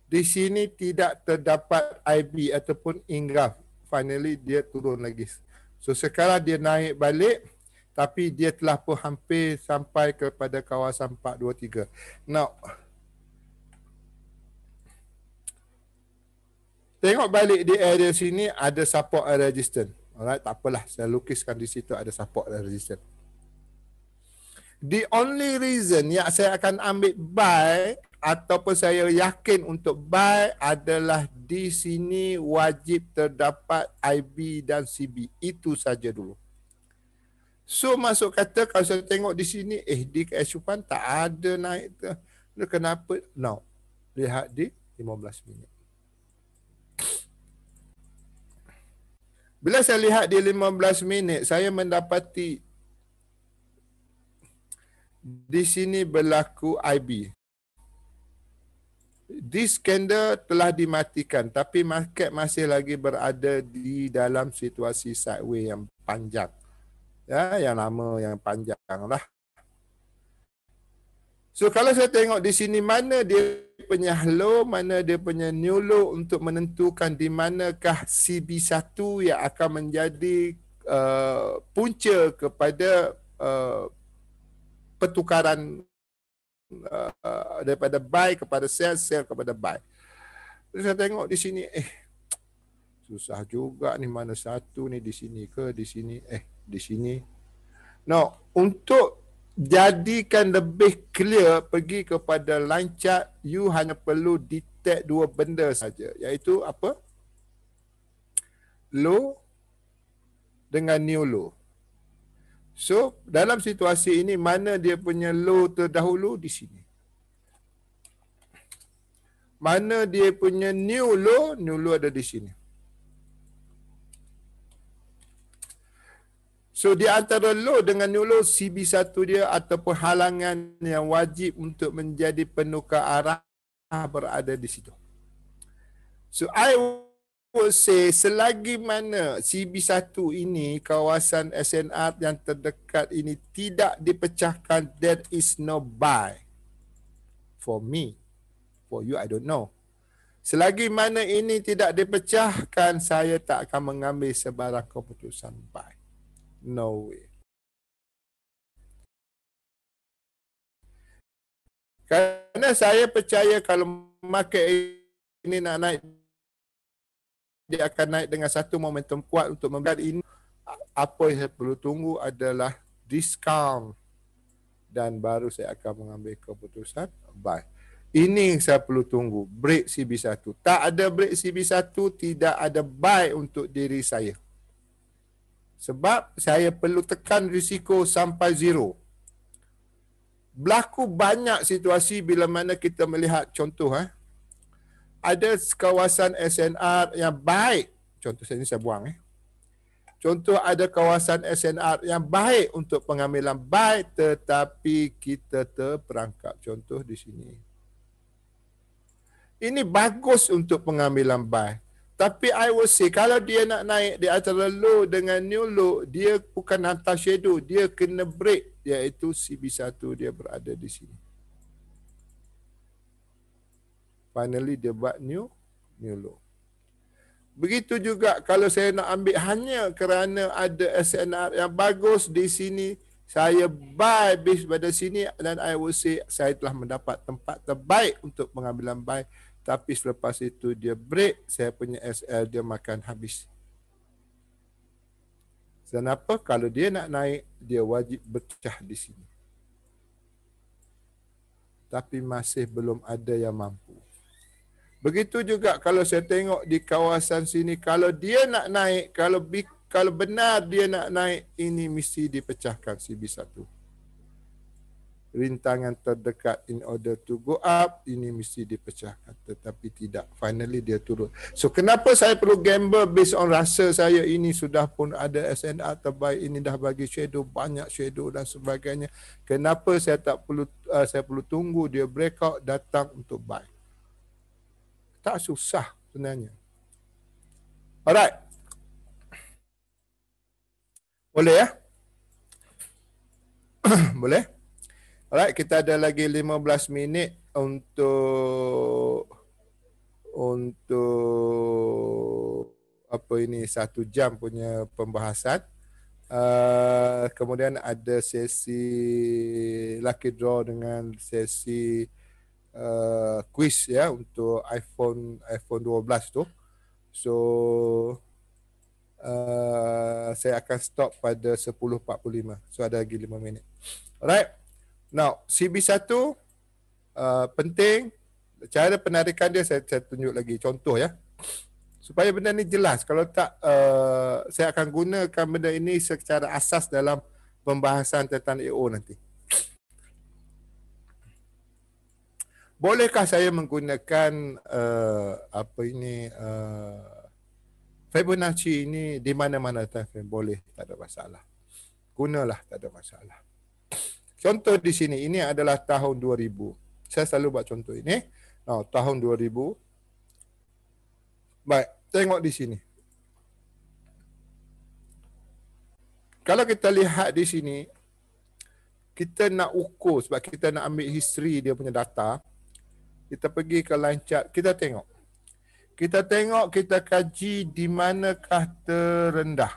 Di sini tidak terdapat IB ataupun ingraf. Finally dia turun lagi. So sekarang dia naik balik tapi dia telah pun hampir sampai kepada kawasan 423. Now Tengok balik di area sini ada support and resistance. Alright, tak apalah saya lukiskan di situ ada support dan resistance. The only reason yang saya akan ambil buy ataupun saya yakin untuk buy adalah di sini wajib terdapat IB dan CB. Itu saja dulu. So masuk kata kalau saya tengok di sini eh di keesokan tak ada naik tu. Kenapa? Now. Lihat di 15 minit. Bila saya lihat di 15 minit, saya mendapati di sini berlaku IB. This candle telah dimatikan tapi market masih lagi berada di dalam situasi sideway yang panjang. Ya, yang lama yang panjang lah. So kalau saya tengok di sini mana dia punya low, mana dia punya new low untuk menentukan di manakah CB1 yang akan menjadi uh, punca kepada uh, pertukaran uh, daripada buy kepada sell, sell kepada buy. Jadi saya tengok di sini, eh susah juga ni mana satu ni di sini ke di sini, eh di sini. No, untuk jadikan lebih clear pergi kepada line chart, you hanya perlu detect dua benda saja, iaitu apa? Low dengan new low. So dalam situasi ini mana dia punya low terdahulu di sini. Mana dia punya new low, new low ada di sini. So di antara low dengan new low CB1 dia ataupun halangan yang wajib untuk menjadi penukar arah berada di situ. So I would say selagi mana CB1 ini kawasan SNR yang terdekat ini tidak dipecahkan that is no buy for me for you I don't know selagi mana ini tidak dipecahkan saya tak akan mengambil sebarang keputusan buy no way Karena saya percaya kalau market ini nak naik dia akan naik dengan satu momentum kuat untuk membeli ini apa yang saya perlu tunggu adalah discount dan baru saya akan mengambil keputusan buy. Ini yang saya perlu tunggu, break CB1. Tak ada break CB1, tidak ada buy untuk diri saya. Sebab saya perlu tekan risiko sampai zero. Berlaku banyak situasi bila mana kita melihat contoh. Eh? ada kawasan SNR yang baik. Contoh saya ini saya buang eh. Contoh ada kawasan SNR yang baik untuk pengambilan baik tetapi kita terperangkap. Contoh di sini. Ini bagus untuk pengambilan baik, Tapi I will say kalau dia nak naik di antara low dengan new low, dia bukan hantar shadow, dia kena break iaitu CB1 dia berada di sini. finally dia buat new new low. Begitu juga kalau saya nak ambil hanya kerana ada SNR yang bagus di sini, saya buy base pada sini dan I will say saya telah mendapat tempat terbaik untuk pengambilan buy. Tapi selepas itu dia break, saya punya SL dia makan habis. Kenapa? Kalau dia nak naik, dia wajib pecah di sini. Tapi masih belum ada yang mampu. Begitu juga kalau saya tengok di kawasan sini kalau dia nak naik kalau bi, kalau benar dia nak naik ini mesti dipecahkan CB1. Rintangan terdekat in order to go up ini mesti dipecahkan tetapi tidak finally dia turun. So kenapa saya perlu gamble based on rasa saya ini sudah pun ada SNR terbaik ini dah bagi shadow banyak shadow dan sebagainya. Kenapa saya tak perlu uh, saya perlu tunggu dia breakout datang untuk buy tak susah sebenarnya. Alright. Boleh ya? <coughs> Boleh? Alright, kita ada lagi 15 minit untuk untuk apa ini satu jam punya pembahasan. Uh, kemudian ada sesi lucky draw dengan sesi Uh, quiz ya untuk iPhone iPhone 12 tu. So uh, saya akan stop pada 10.45. So ada lagi 5 minit. Alright. Now, CB1 uh, penting. Cara penarikan dia saya, saya tunjuk lagi. Contoh ya. Supaya benda ni jelas. Kalau tak, uh, saya akan gunakan benda ini secara asas dalam pembahasan tentang AO nanti. bolehkah saya menggunakan uh, apa ini uh, Fibonacci ini di mana-mana time boleh tak ada masalah gunalah tak ada masalah contoh di sini ini adalah tahun 2000 saya selalu buat contoh ini oh, tahun 2000 baik tengok di sini kalau kita lihat di sini kita nak ukur sebab kita nak ambil history dia punya data kita pergi ke line chart, kita tengok. Kita tengok kita kaji di manakah terendah.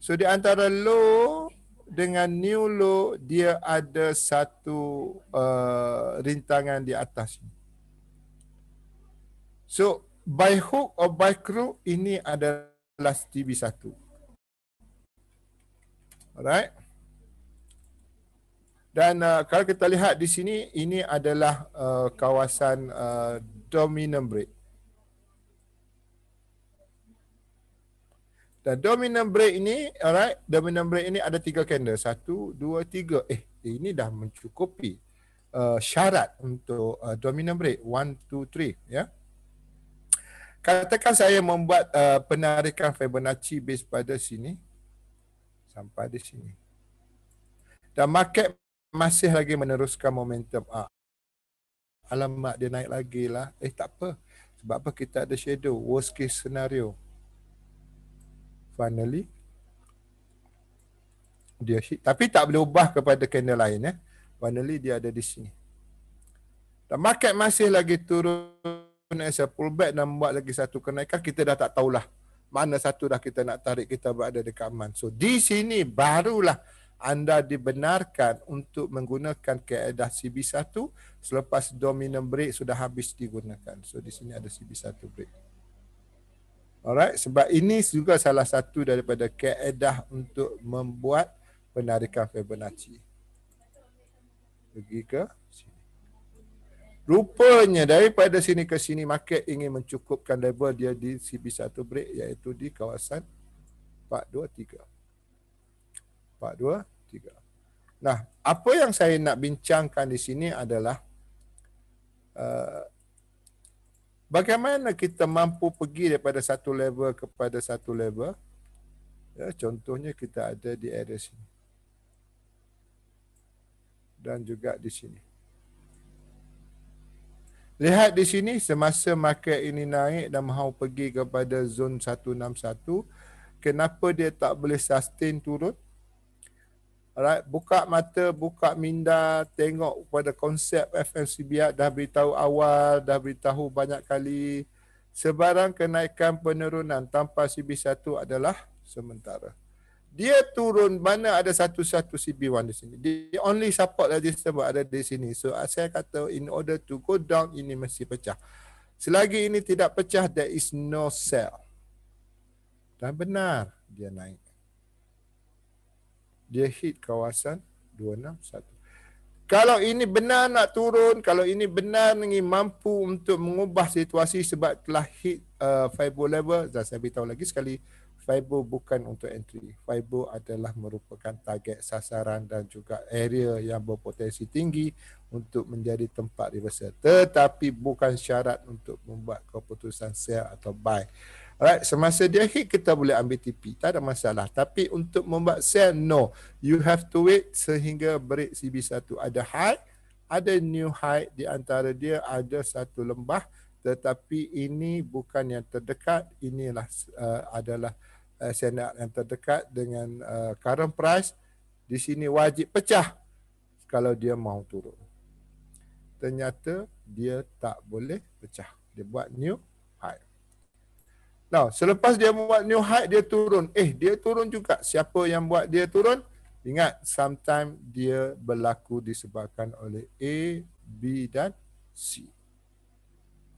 So di antara low dengan new low dia ada satu uh, rintangan di atas. So by hook or by crook ini adalah TV1. Alright. Dan uh, kalau kita lihat di sini, ini adalah uh, kawasan uh, dominant break. Dan dominant break ini, alright, dominant break ini ada tiga candle. Satu, dua, tiga. Eh, ini dah mencukupi uh, syarat untuk uh, dominant break. One, two, three. Ya. Yeah. Katakan saya membuat uh, penarikan Fibonacci base pada sini. Sampai di sini. Dan market masih lagi meneruskan momentum ah alamat dia naik lagi lah eh tak apa sebab apa kita ada shadow worst case scenario finally dia hit tapi tak boleh ubah kepada candle lain eh finally dia ada di sini dan market masih lagi turun as a pullback dan buat lagi satu kenaikan kita dah tak tahulah mana satu dah kita nak tarik kita berada dekat aman so di sini barulah anda dibenarkan untuk menggunakan kaedah CB1 selepas dominant break sudah habis digunakan. So di sini ada CB1 break. Alright, sebab ini juga salah satu daripada kaedah untuk membuat penarikan Fibonacci. Pergi ke sini. Rupanya daripada sini ke sini market ingin mencukupkan level dia di CB1 break iaitu di kawasan 423 empat, dua, tiga. Nah, apa yang saya nak bincangkan di sini adalah uh, bagaimana kita mampu pergi daripada satu level kepada satu level. Ya, contohnya kita ada di area sini. Dan juga di sini. Lihat di sini semasa market ini naik dan mahu pergi kepada zon 161 kenapa dia tak boleh sustain turun Alright, buka mata, buka minda, tengok pada konsep FMCB dah beritahu awal, dah beritahu banyak kali. Sebarang kenaikan penurunan tanpa CB1 adalah sementara. Dia turun mana ada satu-satu CB1 di sini. The only support sebab ada di sini. So saya kata in order to go down ini mesti pecah. Selagi ini tidak pecah there is no sell. Dan benar dia naik dia hit kawasan 261. Kalau ini benar nak turun, kalau ini benar ni mampu untuk mengubah situasi sebab telah hit uh, fibro level, dah saya beritahu lagi sekali, fibo bukan untuk entry. Fibo adalah merupakan target sasaran dan juga area yang berpotensi tinggi untuk menjadi tempat reversal. Tetapi bukan syarat untuk membuat keputusan sell atau buy. Alright, semasa dia hit kita boleh ambil TP, tak ada masalah. Tapi untuk membuat sell, no. You have to wait sehingga break CB1. Ada high, ada new high di antara dia ada satu lembah tetapi ini bukan yang terdekat inilah uh, adalah uh, senar yang terdekat dengan uh, current price di sini wajib pecah kalau dia mau turun ternyata dia tak boleh pecah dia buat new Nah selepas dia buat new high dia turun. Eh, dia turun juga. Siapa yang buat dia turun? Ingat, sometimes dia berlaku disebabkan oleh A, B dan C.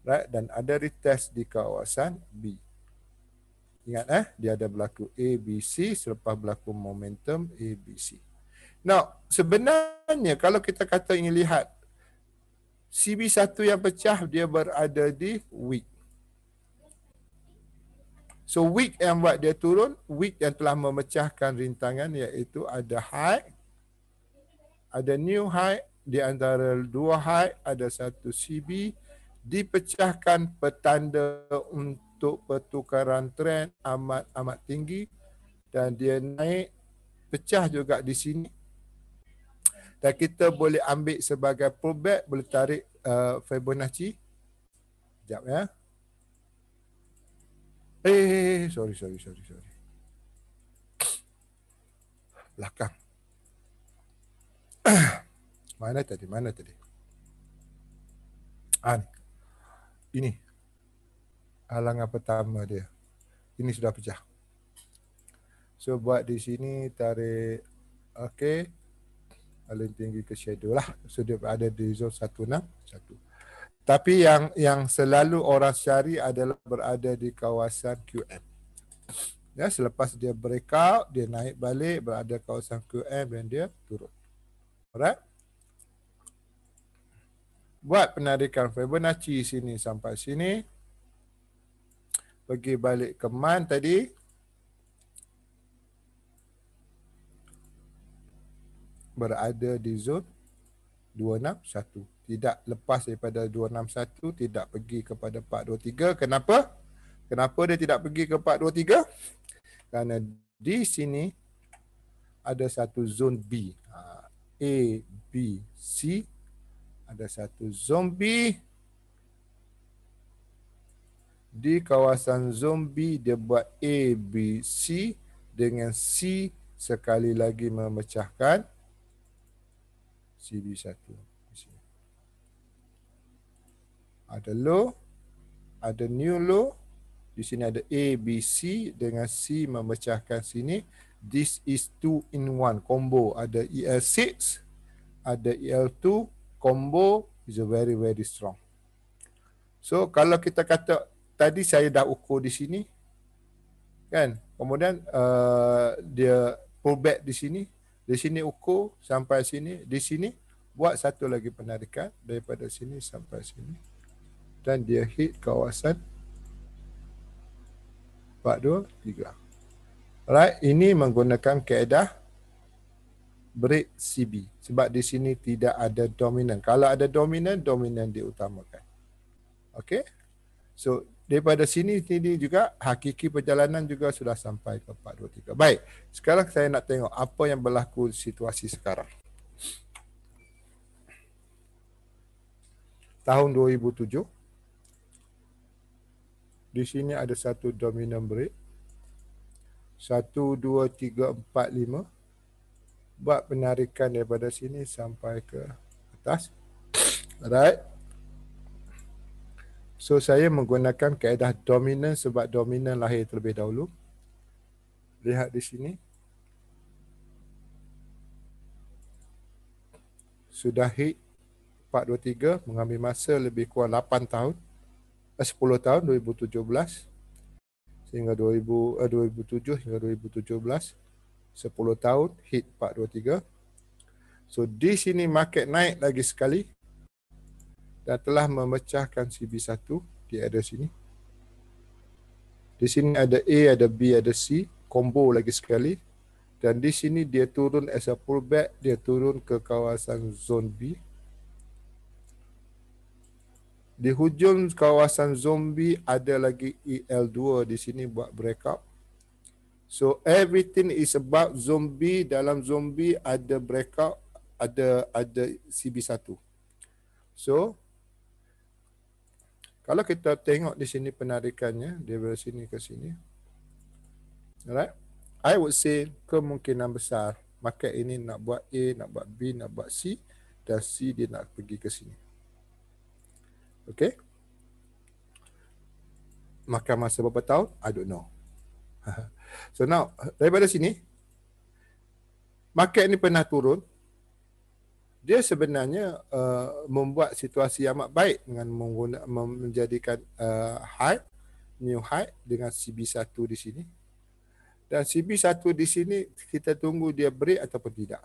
Right? Dan ada retest di kawasan B. Ingat eh, dia ada berlaku A, B, C selepas berlaku momentum A, B, C. Now, sebenarnya kalau kita kata ingin lihat CB1 yang pecah, dia berada di weak. So weak yang buat dia turun? Weak yang telah memecahkan rintangan iaitu ada high. Ada new high. Di antara dua high ada satu CB. Dipecahkan petanda untuk pertukaran trend amat-amat tinggi. Dan dia naik pecah juga di sini. Dan kita boleh ambil sebagai pullback, boleh tarik uh, Fibonacci. Sekejap ya. Eh, eh, eh, eh, sorry, sorry, sorry, sorry. Belakang. <coughs> mana tadi, mana tadi? Ah, ni. Ini. Halangan pertama dia. Ini sudah pecah. So, buat di sini tarik. Okay. Paling tinggi ke shadow lah. So, dia ada di zone 16. 1. Tapi yang yang selalu orang cari adalah berada di kawasan QM. Ya, selepas dia break out dia naik balik berada kawasan QM dan dia turun. Alright. Buat penarikan Fibonacci sini sampai sini. Pergi balik ke MAN tadi. Berada di zone 261 tidak lepas daripada 261 tidak pergi kepada 423 kenapa kenapa dia tidak pergi ke 423 kerana di sini ada satu zon B ha, A B C ada satu zombie di kawasan zombie dia buat A B C dengan C sekali lagi memecahkan CB1 ada low, ada new low. Di sini ada A, B, C dengan C memecahkan sini. This is two in one combo. Ada EL6, ada EL2 combo is very very strong. So kalau kita kata tadi saya dah ukur di sini kan kemudian uh, dia back di sini di sini ukur sampai sini di sini buat satu lagi penarikan daripada sini sampai sini dan dia hit kawasan 4, 2, 3. Alright, ini menggunakan kaedah break CB. Sebab di sini tidak ada dominan. Kalau ada dominan, dominan utamakan. Okay. So, daripada sini sini juga hakiki perjalanan juga sudah sampai ke 4, 2, 3. Baik, sekarang saya nak tengok apa yang berlaku situasi sekarang. Tahun 2007. Di sini ada satu dominant break. Satu, dua, tiga, empat, lima. Buat penarikan daripada sini sampai ke atas. Alright. So saya menggunakan kaedah dominant sebab dominant lahir terlebih dahulu. Lihat di sini. Sudah hit 423 mengambil masa lebih kurang 8 tahun eh, 10 tahun 2017 sehingga 2000 eh, 2007 hingga 2017 10 tahun hit 423 so di sini market naik lagi sekali dan telah memecahkan CB1 di area sini di sini ada A ada B ada C combo lagi sekali dan di sini dia turun as a pullback dia turun ke kawasan zone B di hujung kawasan zombie ada lagi EL2 di sini buat breakup. So everything is about zombie. Dalam zombie ada breakup, ada ada CB1. So kalau kita tengok di sini penarikannya dari sini ke sini. Alright. I would say kemungkinan besar market ini nak buat A, nak buat B, nak buat C dan C dia nak pergi ke sini. Okay. Makan masa berapa tahun? I don't know. <laughs> so now, daripada sini, market ni pernah turun. Dia sebenarnya uh, membuat situasi yang amat baik dengan mengguna, menjadikan uh, high, new high dengan CB1 di sini. Dan CB1 di sini, kita tunggu dia break ataupun tidak.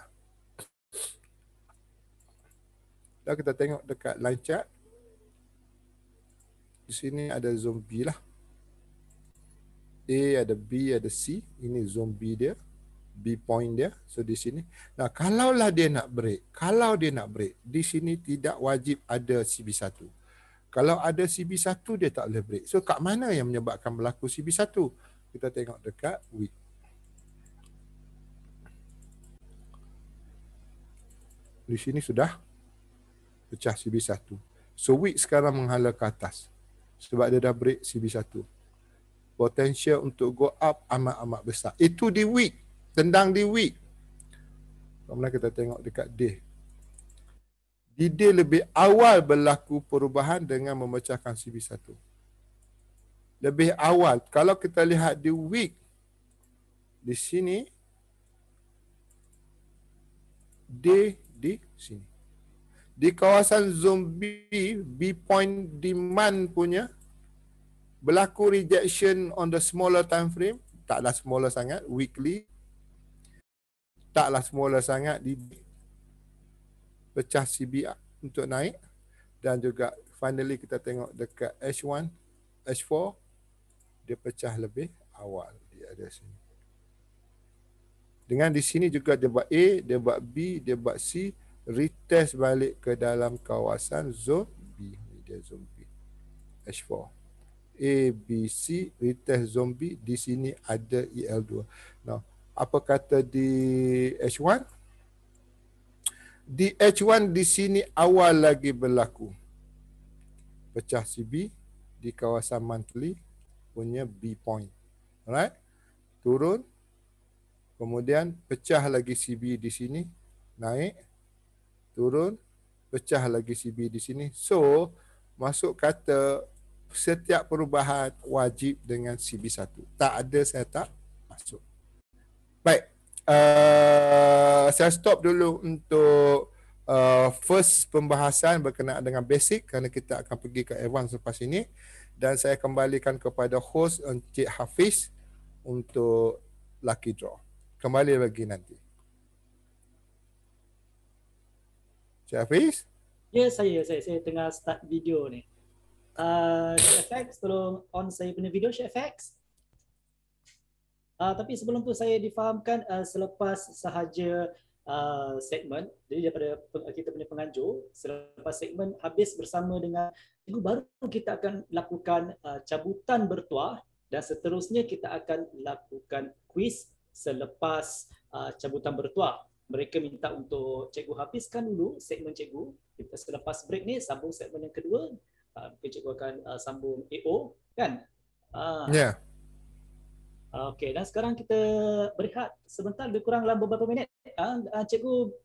Dan kita tengok dekat line chart. Di sini ada zombie lah. A ada B ada C. Ini zombie dia. B point dia. So di sini. Nah kalaulah dia nak break. Kalau dia nak break. Di sini tidak wajib ada CB1. Kalau ada CB1 dia tak boleh break. So kat mana yang menyebabkan berlaku CB1? Kita tengok dekat weak. Di sini sudah pecah CB1. So weak sekarang menghala ke atas sebab dia dah break CB1. Potensial untuk go up amat-amat besar. Itu di week. Tendang di week. Kemudian kita tengok dekat D. Di D lebih awal berlaku perubahan dengan memecahkan CB1. Lebih awal. Kalau kita lihat di week. Di sini. D di sini di kawasan zombie B point demand punya berlaku rejection on the smaller time frame taklah smaller sangat weekly taklah smaller sangat di pecah CB untuk naik dan juga finally kita tengok dekat H1 H4 dia pecah lebih awal di ada sini dengan di sini juga dia buat A dia buat B dia buat C retest balik ke dalam kawasan zone B ni dia zone B H4 A B C retest zone B di sini ada EL2 now apa kata di H1 di H1 di sini awal lagi berlaku pecah CB di kawasan monthly punya B point right turun kemudian pecah lagi CB di sini naik turun pecah lagi CB di sini so masuk kata setiap perubahan wajib dengan CB1 tak ada saya tak masuk baik uh, saya stop dulu untuk uh, first pembahasan berkenaan dengan basic kerana kita akan pergi ke advance selepas ini dan saya kembalikan kepada host Encik Hafiz untuk lucky draw kembali lagi nanti Cik Hafiz? Ya, saya, saya. Saya tengah start video ni. Uh, Cik FX, tolong on saya punya video, Cik FX. Uh, ah, tapi sebelum tu saya difahamkan uh, selepas sahaja uh, segmen, jadi daripada kita punya penganjur, selepas segmen habis bersama dengan minggu baru kita akan lakukan uh, cabutan bertuah dan seterusnya kita akan lakukan kuis selepas uh, cabutan bertuah mereka minta untuk cikgu habiskan dulu segmen cikgu selepas break ni sambung segmen yang kedua ah, mungkin cikgu akan ah, sambung AO kan ah. ya yeah. okey dan sekarang kita berehat sebentar lebih kurang dalam beberapa minit cikgu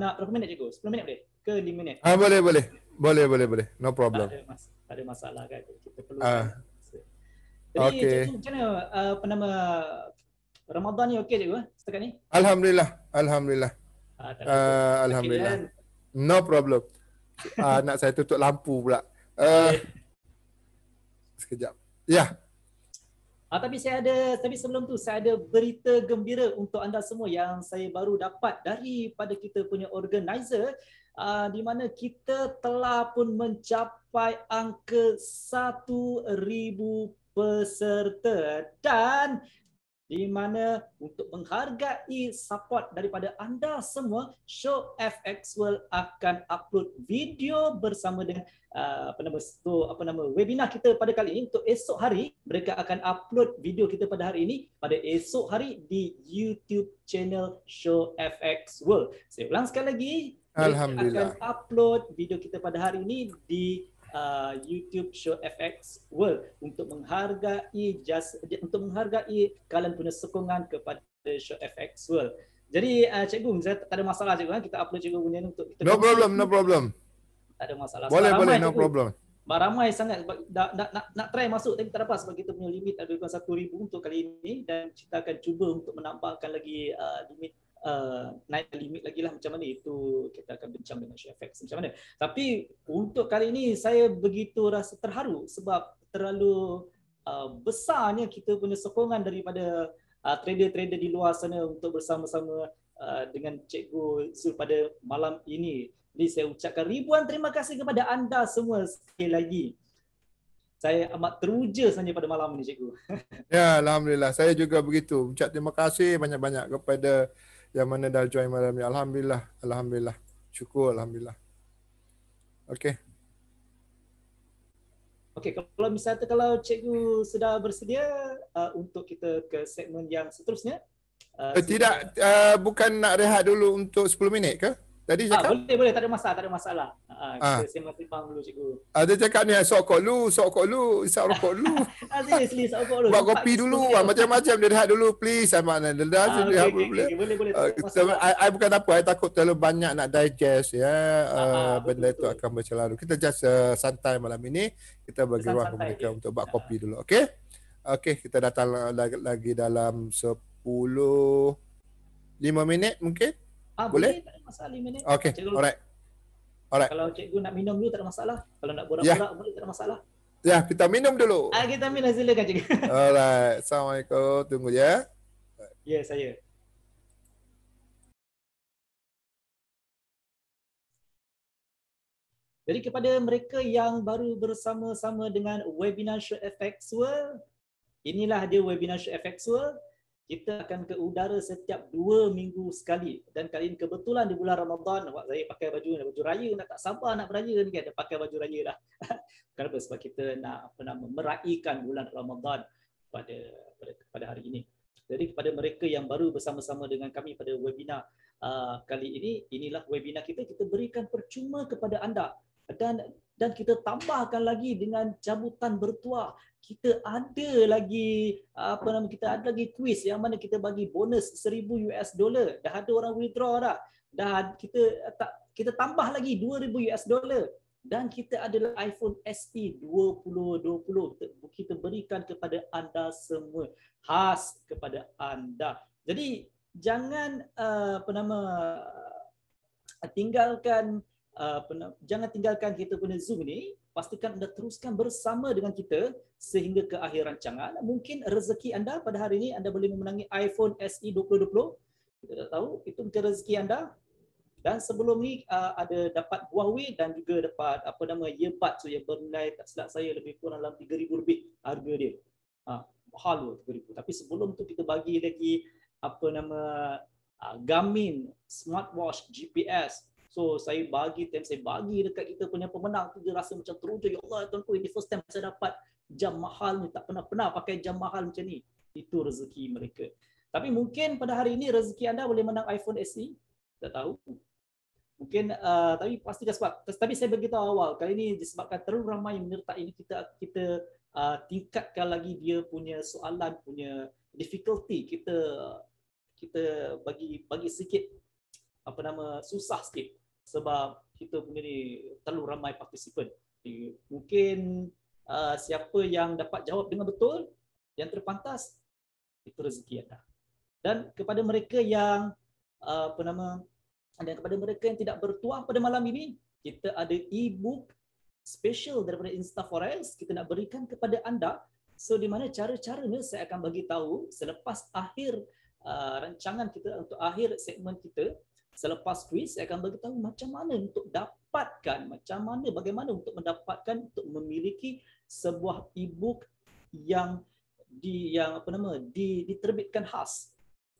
nak berapa minit cikgu 10 minit boleh ke 5 minit ah boleh boleh boleh boleh boleh no problem tak ada, mas- tak ada masalah kan kita perlu uh. Jadi, okay. cikgu, macam mana uh, penama Ramadan ni okey cikgu eh? setakat ni? Alhamdulillah. Alhamdulillah. Ha, uh, Alhamdulillah. Okay, no problem. uh, ah, <laughs> nak saya tutup lampu pula. Uh, okay. Sekejap. Ya. Yeah. Uh, tapi saya ada tapi sebelum tu saya ada berita gembira untuk anda semua yang saya baru dapat daripada kita punya organizer uh, di mana kita telah pun mencapai angka 1000 peserta dan di mana untuk menghargai support daripada anda semua, Show FX World akan upload video bersama dengan uh, apa nama tu apa nama webinar kita pada kali ini untuk esok hari mereka akan upload video kita pada hari ini pada esok hari di YouTube channel Show FX World. Saya ulang sekali lagi, Alhamdulillah. Mereka akan upload video kita pada hari ini di uh, YouTube show FX World untuk menghargai just untuk menghargai kalian punya sokongan kepada show FX World. Jadi uh, cikgu saya tak ada masalah cikgu kan kita upload cikgu punya ni untuk kita No problem, no problem. Tak ada masalah. Boleh, Sekarang boleh, ramai, no cikgu. problem. Mak ramai sangat nak, nak, nak, nak try masuk tapi tak dapat sebab kita punya limit lebih kurang 1000 untuk kali ini dan kita akan cuba untuk menambahkan lagi uh, limit uh, naik limit lagi lah macam mana itu kita akan bincang dengan Chef FX macam mana. Tapi untuk kali ini saya begitu rasa terharu sebab terlalu uh, besarnya kita punya sokongan daripada uh, trader-trader di luar sana untuk bersama-sama uh, dengan Cikgu Zul pada malam ini. Jadi saya ucapkan ribuan terima kasih kepada anda semua sekali lagi. Saya amat teruja sebenarnya pada malam ini cikgu. <laughs> Ya, alhamdulillah. Saya juga begitu. Ucap terima kasih banyak-banyak kepada yang mana dah join malam ni. Alhamdulillah. Alhamdulillah. Syukur. Alhamdulillah. Okay. Okay, kalau misalnya kalau cikgu sudah bersedia uh, untuk kita ke segmen yang seterusnya. Uh, eh, Tidak, uh, bukan nak rehat dulu untuk 10 minit ke? Tadi ah, cakap? Ha, boleh, boleh. Tak ada masalah. Tak ada masalah. Ha, kita ha. sembang-sembang dulu, cikgu. Ada cakap ni, esok kok lu, esok kok lu, esok rokok <laughs> kok lu. Buat kopi dulu. Macam-macam dia lihat dulu. Please, saya mana. Dia dah, boleh, boleh. Boleh, boleh. Saya bukan apa. Saya takut terlalu banyak nak digest. ya Benda itu akan bercelaru. Kita just santai malam ini. Kita bagi ruang mereka untuk buat kopi dulu. Okay? Okay, kita datang lagi dalam 10... 5 minit mungkin? Ah, boleh? boleh? masalah 5 minit. Okey. alright. Alright. Kalau cikgu nak minum dulu tak ada masalah. Kalau nak borak-borak yeah. boleh tak ada masalah. Ya, yeah, kita minum dulu. Ah, kita minum silakan cikgu. alright. Assalamualaikum. Tunggu ya. Ya, yeah, saya. Jadi kepada mereka yang baru bersama-sama dengan webinar Show Effects inilah dia webinar Show Effects kita akan ke udara setiap dua minggu sekali dan kali ini kebetulan di bulan Ramadan awak saya pakai baju baju raya nak tak sabar nak beraya ni kan pakai baju raya dah <laughs> kenapa sebab kita nak apa nama meraikan bulan Ramadan pada, pada pada hari ini jadi kepada mereka yang baru bersama-sama dengan kami pada webinar uh, kali ini inilah webinar kita kita berikan percuma kepada anda dan dan kita tambahkan lagi dengan cabutan bertuah kita ada lagi apa nama kita ada lagi kuis yang mana kita bagi bonus 1000 US dollar dah ada orang withdraw dah dah kita tak kita tambah lagi 2000 US dollar dan kita ada iPhone SE 2020 kita berikan kepada anda semua khas kepada anda jadi jangan eh, apa nama tinggalkan uh, jangan tinggalkan kita guna Zoom ni. Pastikan anda teruskan bersama dengan kita sehingga ke akhir rancangan. Mungkin rezeki anda pada hari ini anda boleh memenangi iPhone SE 2020. Kita tak tahu, itu mungkin rezeki anda. Dan sebelum ni uh, ada dapat Huawei dan juga dapat apa nama earbud so yang bernilai tak silap saya lebih kurang dalam 3000 lebih harga dia. Ha, mahal tu 3000. Tapi sebelum tu kita bagi lagi apa nama uh, Garmin smartwatch GPS So saya bagi time saya bagi dekat kita punya pemenang tu dia rasa macam teruja ya Allah tuan tuanku ini first time saya dapat jam mahal ni tak pernah-pernah pakai jam mahal macam ni. Itu rezeki mereka. Tapi mungkin pada hari ini rezeki anda boleh menang iPhone SE. Tak tahu. Mungkin uh, tapi pasti sebab tapi saya beritahu awal kali ini disebabkan terlalu ramai menyertai ini kita kita uh, tingkatkan lagi dia punya soalan punya difficulty kita kita bagi bagi sikit apa nama susah sikit sebab kita punya ni terlalu ramai partisipan. Mungkin uh, siapa yang dapat jawab dengan betul, yang terpantas, itu rezeki anda. Dan kepada mereka yang uh, apa nama dan kepada mereka yang tidak bertuah pada malam ini, kita ada e-book special daripada Insta Forex kita nak berikan kepada anda. So di mana cara-caranya saya akan bagi tahu selepas akhir uh, rancangan kita untuk akhir segmen kita Selepas quiz, saya akan beritahu macam mana untuk dapatkan, macam mana, bagaimana untuk mendapatkan, untuk memiliki sebuah e-book yang di yang apa nama di, diterbitkan khas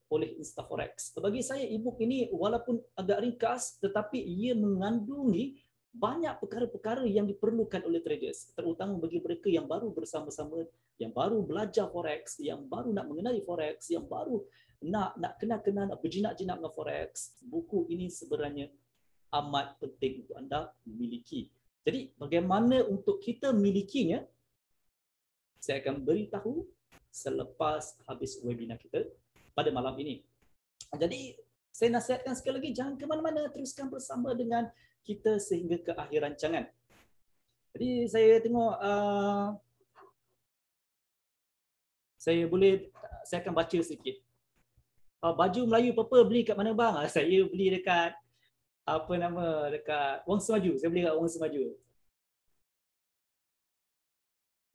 oleh Instaforex. Bagi saya ebook ini walaupun agak ringkas tetapi ia mengandungi banyak perkara-perkara yang diperlukan oleh traders terutama bagi mereka yang baru bersama-sama yang baru belajar forex, yang baru nak mengenali forex, yang baru nak nak kena kena nak berjinak-jinak dengan forex, buku ini sebenarnya amat penting untuk anda miliki. Jadi bagaimana untuk kita milikinya? Saya akan beritahu selepas habis webinar kita pada malam ini. Jadi saya nasihatkan sekali lagi jangan ke mana-mana teruskan bersama dengan kita sehingga ke akhir rancangan. Jadi saya tengok uh, saya boleh saya akan baca sedikit. Ah, baju Melayu purple beli kat mana bang? Ah, saya beli dekat apa nama dekat Wong Semaju. Saya beli dekat Wong Semaju.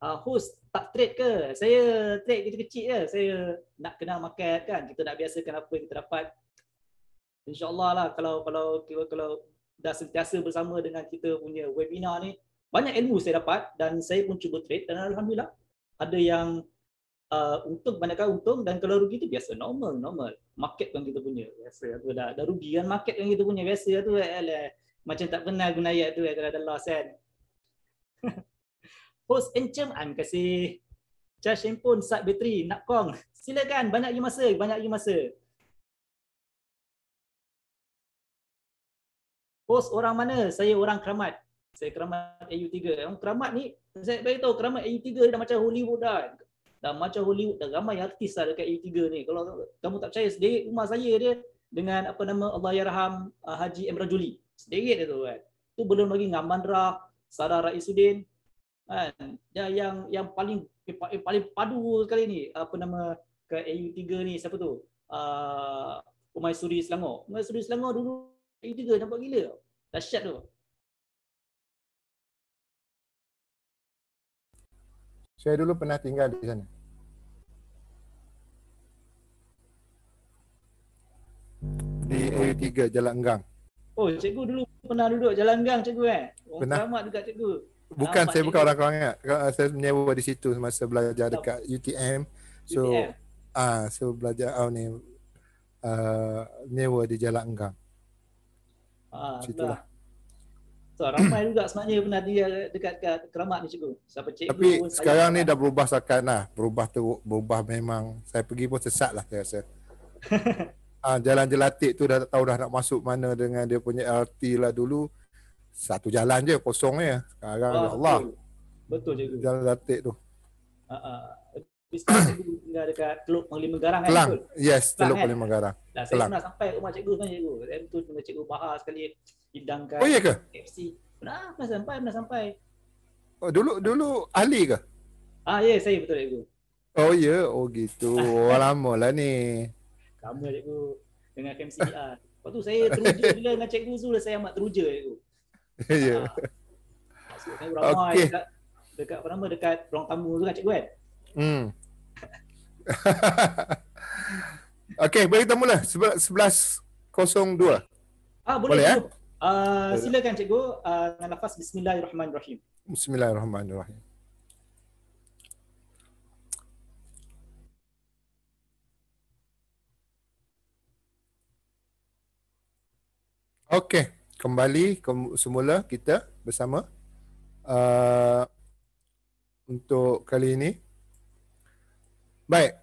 Uh, host tak trade ke? Saya trade kecil-kecil je. Saya nak kenal market kan. Kita nak biasakan apa yang kita dapat. InsyaAllah lah kalau kalau kalau, kalau dah sentiasa bersama dengan kita punya webinar ni. Banyak ilmu saya dapat dan saya pun cuba trade dan Alhamdulillah ada yang uh, untung kebanyakan untung dan kalau rugi tu biasa normal normal market yang kita punya biasa tu dah dah rugi kan market yang kita punya biasa tu eh, macam tak pernah guna ya tu eh, kalau ada loss kan <laughs> host encem terima kasih charge handphone sat bateri nak kong silakan banyak lagi masa banyak lagi masa host orang mana saya orang keramat saya keramat AU3 yang keramat ni saya beritahu keramat AU3 dah macam Hollywood dah dah macam Hollywood dah ramai artis lah dekat A3 ni. Kalau kamu tak percaya sendiri rumah saya dia dengan apa nama Allah Yarham uh, ah, Haji Emra Juli. Sedikit dia tu kan. Tu belum lagi Ngamandra, Sara Raisuddin. Kan. Dia yang yang paling eh, paling padu kali ni apa nama ke AU3 ni siapa tu? Uh, ah, Umay Suri Selangor. Umay Suri Selangor dulu AU3 nampak gila. Dahsyat tu. Saya dulu pernah tinggal di sana. Di A3 Jalan Enggang. Oh, cikgu dulu pernah duduk Jalan Enggang cikgu eh? Orang pernah. keramat dekat cikgu. Bukan, Alamak saya bukan orang keramat. Eh, saya menyewa di situ semasa belajar dekat UTM. So, ah, uh, so belajar oh, ni, uh, menyewa di Jalan Enggang. Ah, Situlah. So ramai juga sebenarnya pernah eh, dia dekat keramat ni cikgu. Siapa cikgu Tapi pun, sekarang ni dah berubah sakat lah. Berubah teruk, berubah memang. Saya pergi pun sesat lah saya rasa. ha, <laughs> jalan jelatik tu dah tak tahu dah nak masuk mana dengan dia punya LRT lah dulu. Satu jalan je kosong je. Sekarang oh, ya Allah. Betul cikgu. Jalan jelatik tu. Ha, ha. Bisnes tinggal dekat Teluk Panglima Garang eh, kan? Cikgu? Yes, Teluk eh? Panglima Garang. Lah, saya pernah sampai rumah cikgu kan cikgu. Dan tu cikgu bahas sekali hidangkan oh, yeah KFC. Pernah, pernah sampai, pernah sampai. Oh, dulu dulu ahli ke? Ah, ya, yeah, saya betul cikgu. Oh, ya, yeah. oh gitu. Oh, <laughs> lama lah ni. Lama cikgu dengan KMC, ah. E Lepas tu saya teruja bila dengan cikgu Zul saya amat teruja cikgu. <laughs> Ya. Yeah. Ah. Okey. Dekat, dekat apa nama dekat ruang tamu tu kan cikgu kan? Hmm. <laughs> Okey, boleh kita mula 11.02. Ah, boleh. boleh ya? Uh, silakan cikgu uh, dengan lafaz bismillahirrahmanirrahim. Bismillahirrahmanirrahim. Okey, kembali ke semula kita bersama uh, untuk kali ini. Baik.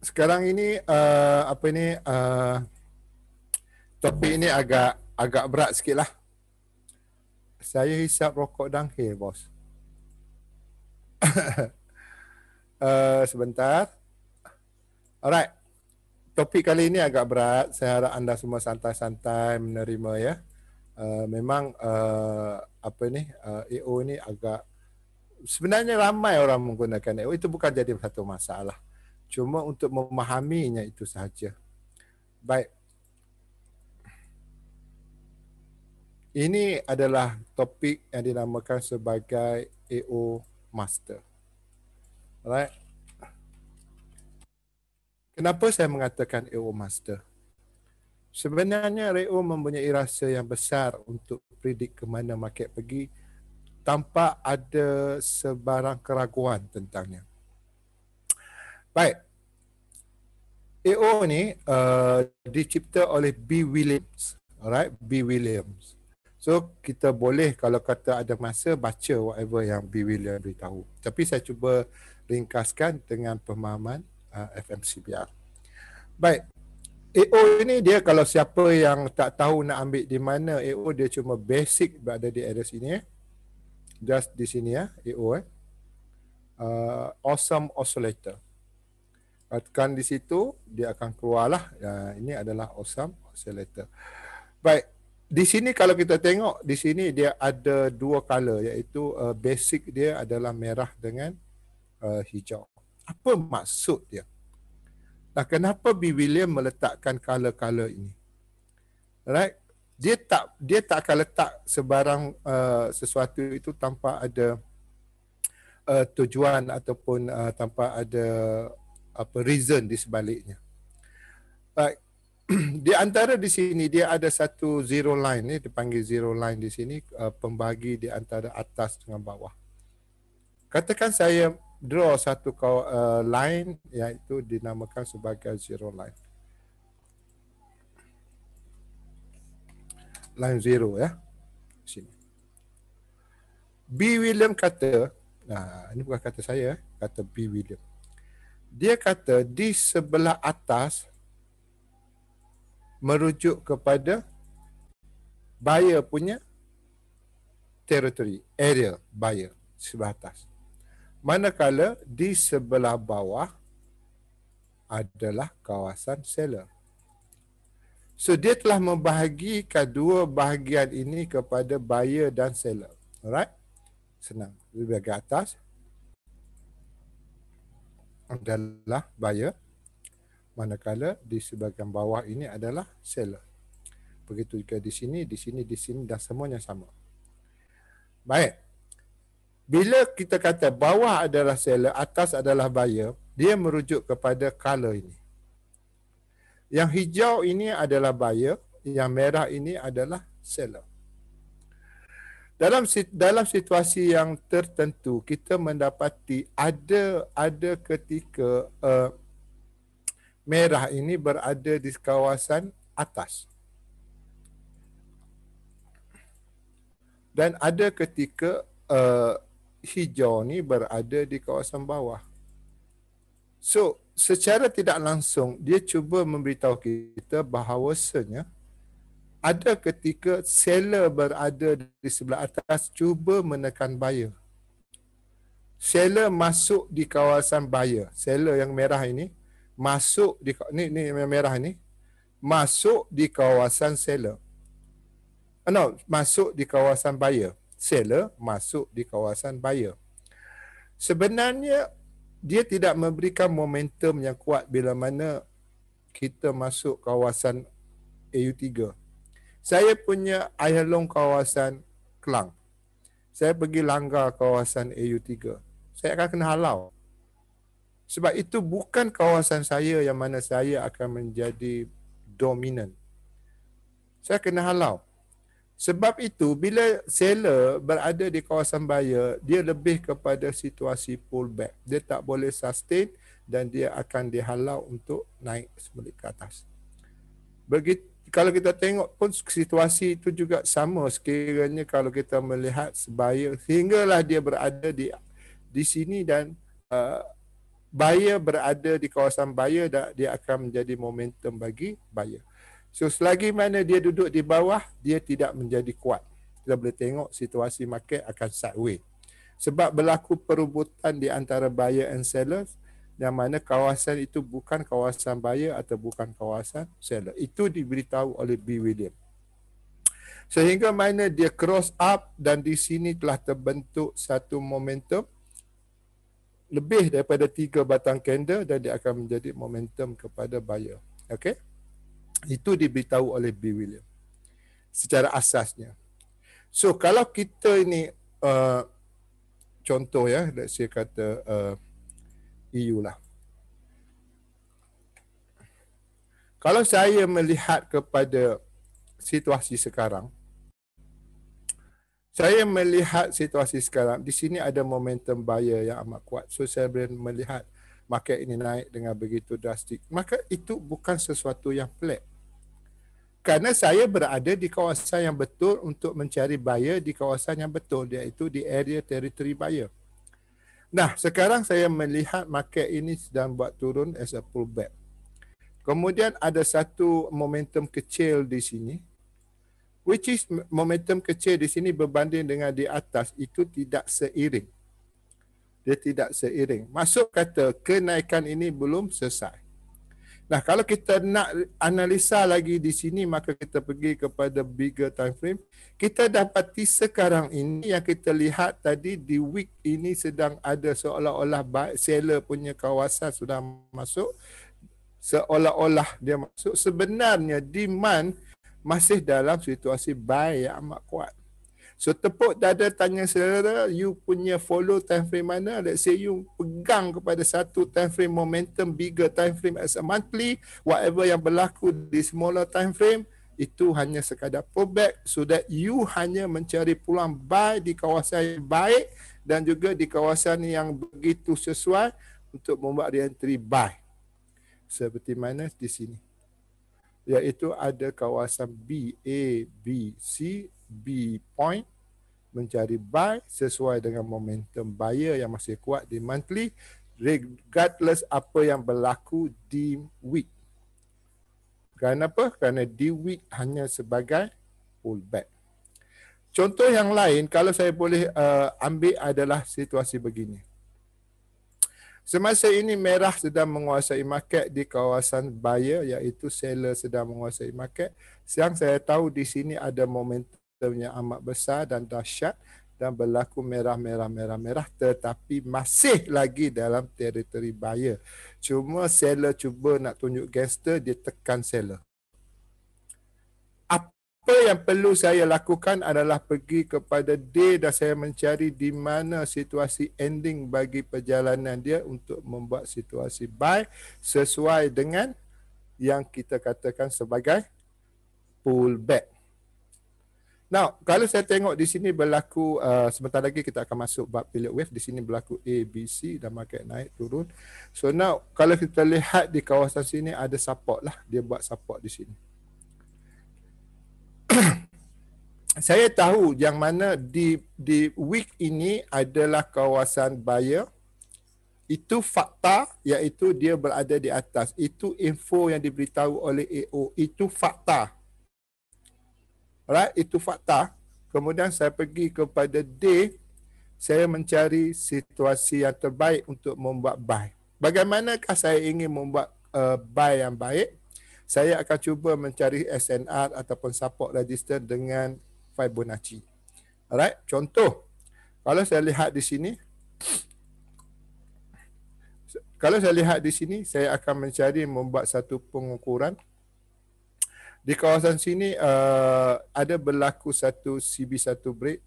Sekarang ini uh, apa ini? uh, topik ini agak agak berat sikit lah. Saya hisap rokok dangkir, bos. uh, <laughs> sebentar. Alright. Topik kali ini agak berat. Saya harap anda semua santai-santai menerima ya. Uh, memang uh, apa ni, uh, EO ni agak sebenarnya ramai orang menggunakan EO. Itu bukan jadi satu masalah. Cuma untuk memahaminya itu sahaja. Baik. Ini adalah topik yang dinamakan sebagai AO Master. Alright. Kenapa saya mengatakan AO Master? Sebenarnya Reo mempunyai rasa yang besar untuk predik ke mana market pergi tanpa ada sebarang keraguan tentangnya. Baik. AO ni uh, dicipta oleh B Williams. Alright, B Williams. So kita boleh kalau kata ada masa baca whatever yang B. William beritahu. Tapi saya cuba ringkaskan dengan pemahaman uh, FMCBR. Baik. AO ini dia kalau siapa yang tak tahu nak ambil di mana AO dia cuma basic berada di area sini. Eh. Just di sini ya eh, AO. Eh. Uh, awesome Oscillator. Tekan di situ dia akan keluarlah. Uh, ini adalah Awesome Oscillator. Baik di sini kalau kita tengok di sini dia ada dua color iaitu uh, basic dia adalah merah dengan uh, hijau. Apa maksud dia? Nah, kenapa B. William meletakkan color-color ini? Right? Dia tak dia tak akan letak sebarang uh, sesuatu itu tanpa ada uh, tujuan ataupun uh, tanpa ada apa reason di sebaliknya. Right? <clears throat> di antara di sini dia ada satu zero line ni dipanggil zero line di sini uh, pembagi di antara atas dengan bawah. Katakan saya draw satu kaw, uh, line iaitu dinamakan sebagai zero line. Line zero ya. Sini. B William kata, nah ini bukan kata saya, kata B William. Dia kata di sebelah atas merujuk kepada buyer punya territory, area buyer sebatas. Manakala di sebelah bawah adalah kawasan seller. So dia telah membahagikan dua bahagian ini kepada buyer dan seller. Alright? Senang. Di bahagian atas adalah buyer manakala di sebahagian bawah ini adalah sel. Begitu juga di sini, di sini, di sini dan semuanya sama. Baik. Bila kita kata bawah adalah sel, atas adalah bayar, dia merujuk kepada color ini. Yang hijau ini adalah bayar, yang merah ini adalah sel. Dalam dalam situasi yang tertentu kita mendapati ada ada ketika uh, merah ini berada di kawasan atas. Dan ada ketika uh, hijau ni berada di kawasan bawah. So, secara tidak langsung dia cuba memberitahu kita bahawasanya ada ketika seller berada di sebelah atas cuba menekan buyer. Seller masuk di kawasan buyer. Seller yang merah ini masuk di ni ni yang merah ni masuk di kawasan seller. Ah, no, masuk di kawasan buyer. Seller masuk di kawasan buyer. Sebenarnya dia tidak memberikan momentum yang kuat bila mana kita masuk kawasan AU3. Saya punya Ayalong kawasan Kelang. Saya pergi langgar kawasan AU3. Saya akan kena halau. Sebab itu bukan kawasan saya yang mana saya akan menjadi dominan. Saya kena halau. Sebab itu bila seller berada di kawasan buyer, dia lebih kepada situasi pullback. Dia tak boleh sustain dan dia akan dihalau untuk naik semula ke atas. Begitu kalau kita tengok pun situasi itu juga sama sekiranya kalau kita melihat sebaya sehinggalah dia berada di di sini dan uh, buyer berada di kawasan buyer dah dia akan menjadi momentum bagi buyer. So selagi mana dia duduk di bawah dia tidak menjadi kuat. Kita boleh tengok situasi market akan sideways. Sebab berlaku perubutan di antara buyer and sellers, yang mana kawasan itu bukan kawasan buyer atau bukan kawasan seller. Itu diberitahu oleh B. William. Sehingga mana dia cross up dan di sini telah terbentuk satu momentum lebih daripada tiga batang candle dan dia akan menjadi momentum kepada buyer. Okay? Itu diberitahu oleh B. William secara asasnya. So kalau kita ini uh, contoh ya, let's say kata uh, EU lah. Kalau saya melihat kepada situasi sekarang, saya melihat situasi sekarang di sini ada momentum buyer yang amat kuat so saya boleh melihat market ini naik dengan begitu drastik maka itu bukan sesuatu yang pelik Karena saya berada di kawasan yang betul untuk mencari buyer di kawasan yang betul iaitu di area territory buyer nah sekarang saya melihat market ini sedang buat turun as a pullback kemudian ada satu momentum kecil di sini which is momentum kecil di sini berbanding dengan di atas itu tidak seiring. Dia tidak seiring. Masuk kata kenaikan ini belum selesai. Nah, kalau kita nak analisa lagi di sini maka kita pergi kepada bigger time frame. Kita dapati sekarang ini yang kita lihat tadi di week ini sedang ada seolah-olah seller punya kawasan sudah masuk seolah-olah dia masuk sebenarnya demand masih dalam situasi buy yang amat kuat. So tepuk dada tanya saudara, you punya follow time frame mana? Let's say you pegang kepada satu time frame momentum, bigger time frame as a monthly, whatever yang berlaku di smaller time frame, itu hanya sekadar pullback so that you hanya mencari pulang buy di kawasan yang baik dan juga di kawasan yang begitu sesuai untuk membuat re buy. Seperti mana di sini iaitu ada kawasan B A B C B point mencari buy sesuai dengan momentum buyer yang masih kuat di monthly regardless apa yang berlaku di week. Kenapa? Kerana di week hanya sebagai pullback. Contoh yang lain kalau saya boleh uh, ambil adalah situasi begini. Semasa ini merah sedang menguasai market di kawasan buyer iaitu seller sedang menguasai market. Siang saya tahu di sini ada momentum yang amat besar dan dahsyat dan berlaku merah-merah-merah-merah tetapi masih lagi dalam teritori buyer. Cuma seller cuba nak tunjuk gangster dia tekan seller apa yang perlu saya lakukan adalah pergi kepada dia dan saya mencari di mana situasi ending bagi perjalanan dia untuk membuat situasi buy sesuai dengan yang kita katakan sebagai pullback. Now, kalau saya tengok di sini berlaku, uh, sebentar lagi kita akan masuk bab pilot wave. Di sini berlaku A, B, C dan market naik, turun. So now, kalau kita lihat di kawasan sini ada support lah. Dia buat support di sini. saya tahu yang mana di di week ini adalah kawasan buyer. Itu fakta iaitu dia berada di atas. Itu info yang diberitahu oleh AO. Itu fakta. Alright, itu fakta. Kemudian saya pergi kepada D. Saya mencari situasi yang terbaik untuk membuat buy. Bagaimanakah saya ingin membuat uh, buy yang baik? Saya akan cuba mencari SNR ataupun support register dengan Fibonacci. Alright, contoh. Kalau saya lihat di sini. Kalau saya lihat di sini, saya akan mencari membuat satu pengukuran. Di kawasan sini, uh, ada berlaku satu CB1 break.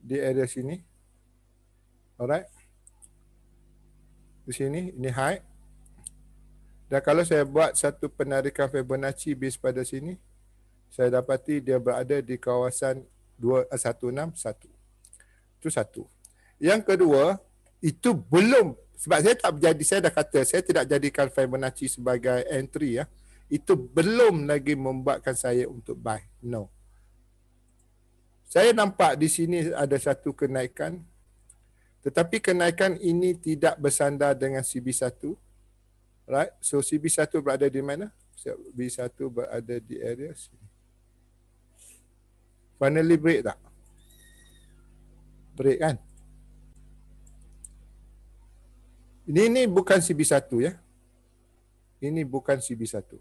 Di area sini. Alright. Di sini, ini high. Dan kalau saya buat satu penarikan Fibonacci base pada sini saya dapati dia berada di kawasan 2161. Eh, itu satu. Yang kedua, itu belum sebab saya tak jadi saya dah kata saya tidak jadikan Fibonacci sebagai entry ya. Itu belum lagi membuatkan saya untuk buy. No. Saya nampak di sini ada satu kenaikan. Tetapi kenaikan ini tidak bersandar dengan CB1. Right? So CB1 berada di mana? CB1 berada di area sini. Finally break tak? Break kan? Ini ini bukan CB1 ya. Ini bukan CB1.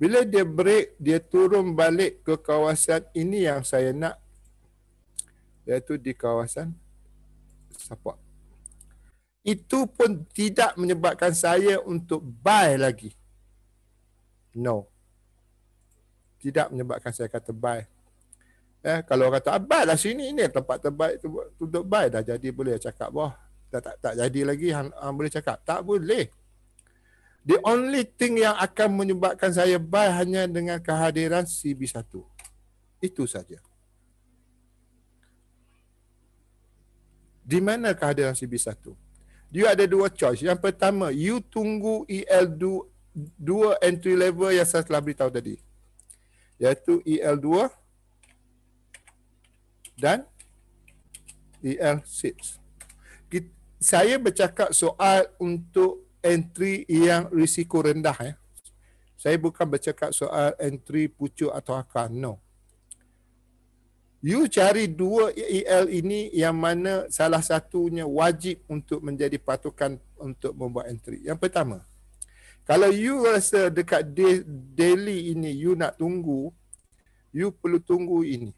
Bila dia break, dia turun balik ke kawasan ini yang saya nak iaitu di kawasan support. Itu pun tidak menyebabkan saya untuk buy lagi. No tidak menyebabkan saya kata buy. Eh, kalau orang kata ah, lah sini ni tempat terbaik tu untuk buy dah jadi boleh cakap wah tak tak, tak jadi lagi hang, hang boleh cakap tak boleh. The only thing yang akan menyebabkan saya buy hanya dengan kehadiran CB1. Itu saja. Di mana kehadiran CB1? Dia ada dua choice. Yang pertama, you tunggu EL2 dua entry level yang saya telah beritahu tadi iaitu EL2 dan EL6. Saya bercakap soal untuk entry yang risiko rendah. Ya. Saya bukan bercakap soal entry pucuk atau akar. No. You cari dua EL ini yang mana salah satunya wajib untuk menjadi patokan untuk membuat entry. Yang pertama, kalau you rasa dekat de- daily ini you nak tunggu, you perlu tunggu ini.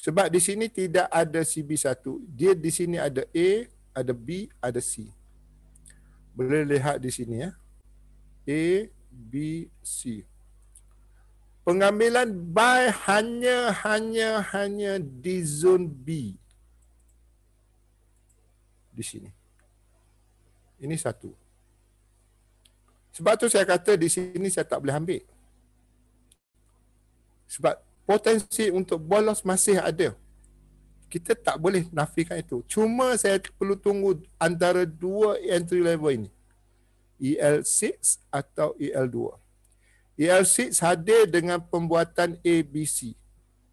Sebab di sini tidak ada CB1. Dia di sini ada A, ada B, ada C. Boleh lihat di sini ya. A, B, C. Pengambilan buy hanya, hanya, hanya di zone B. Di sini. Ini satu. Sebab tu saya kata di sini saya tak boleh ambil. Sebab potensi untuk bolos masih ada. Kita tak boleh nafikan itu. Cuma saya perlu tunggu antara dua entry level ini. EL6 atau EL2. EL6 hadir dengan pembuatan ABC.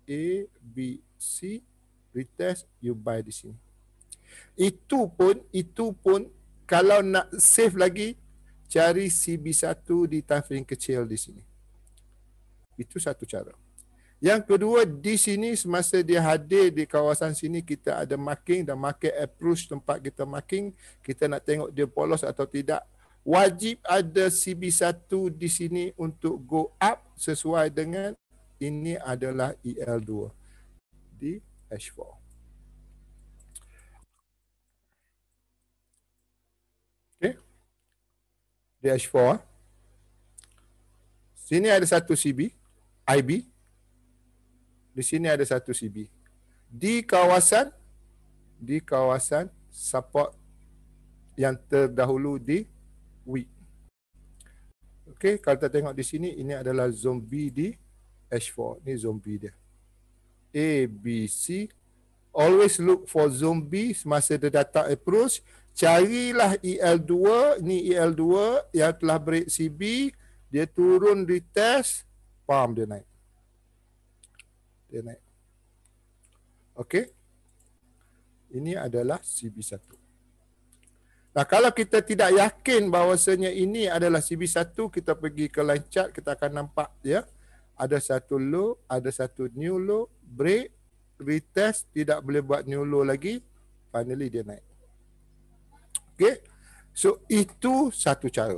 ABC retest you buy di sini. Itu pun itu pun kalau nak save lagi cari CB1 di time frame kecil di sini. Itu satu cara. Yang kedua di sini semasa dia hadir di kawasan sini kita ada marking dan market approach tempat kita marking kita nak tengok dia polos atau tidak wajib ada CB1 di sini untuk go up sesuai dengan ini adalah EL2 di H4. DH4. Sini ada satu CB, IB. Di sini ada satu CB. Di kawasan di kawasan support yang terdahulu di weak. Okey, kalau kita tengok di sini ini adalah zombie di H4. Ni zombie dia. A B C always look for zombie semasa the data approach carilah EL2 ni EL2 yang telah break CB dia turun di test pam dia naik dia naik okey ini adalah CB1 nah kalau kita tidak yakin bahawasanya ini adalah CB1 kita pergi ke line chart kita akan nampak ya ada satu low ada satu new low break retest tidak boleh buat new low lagi finally dia naik Okay. So itu satu cara.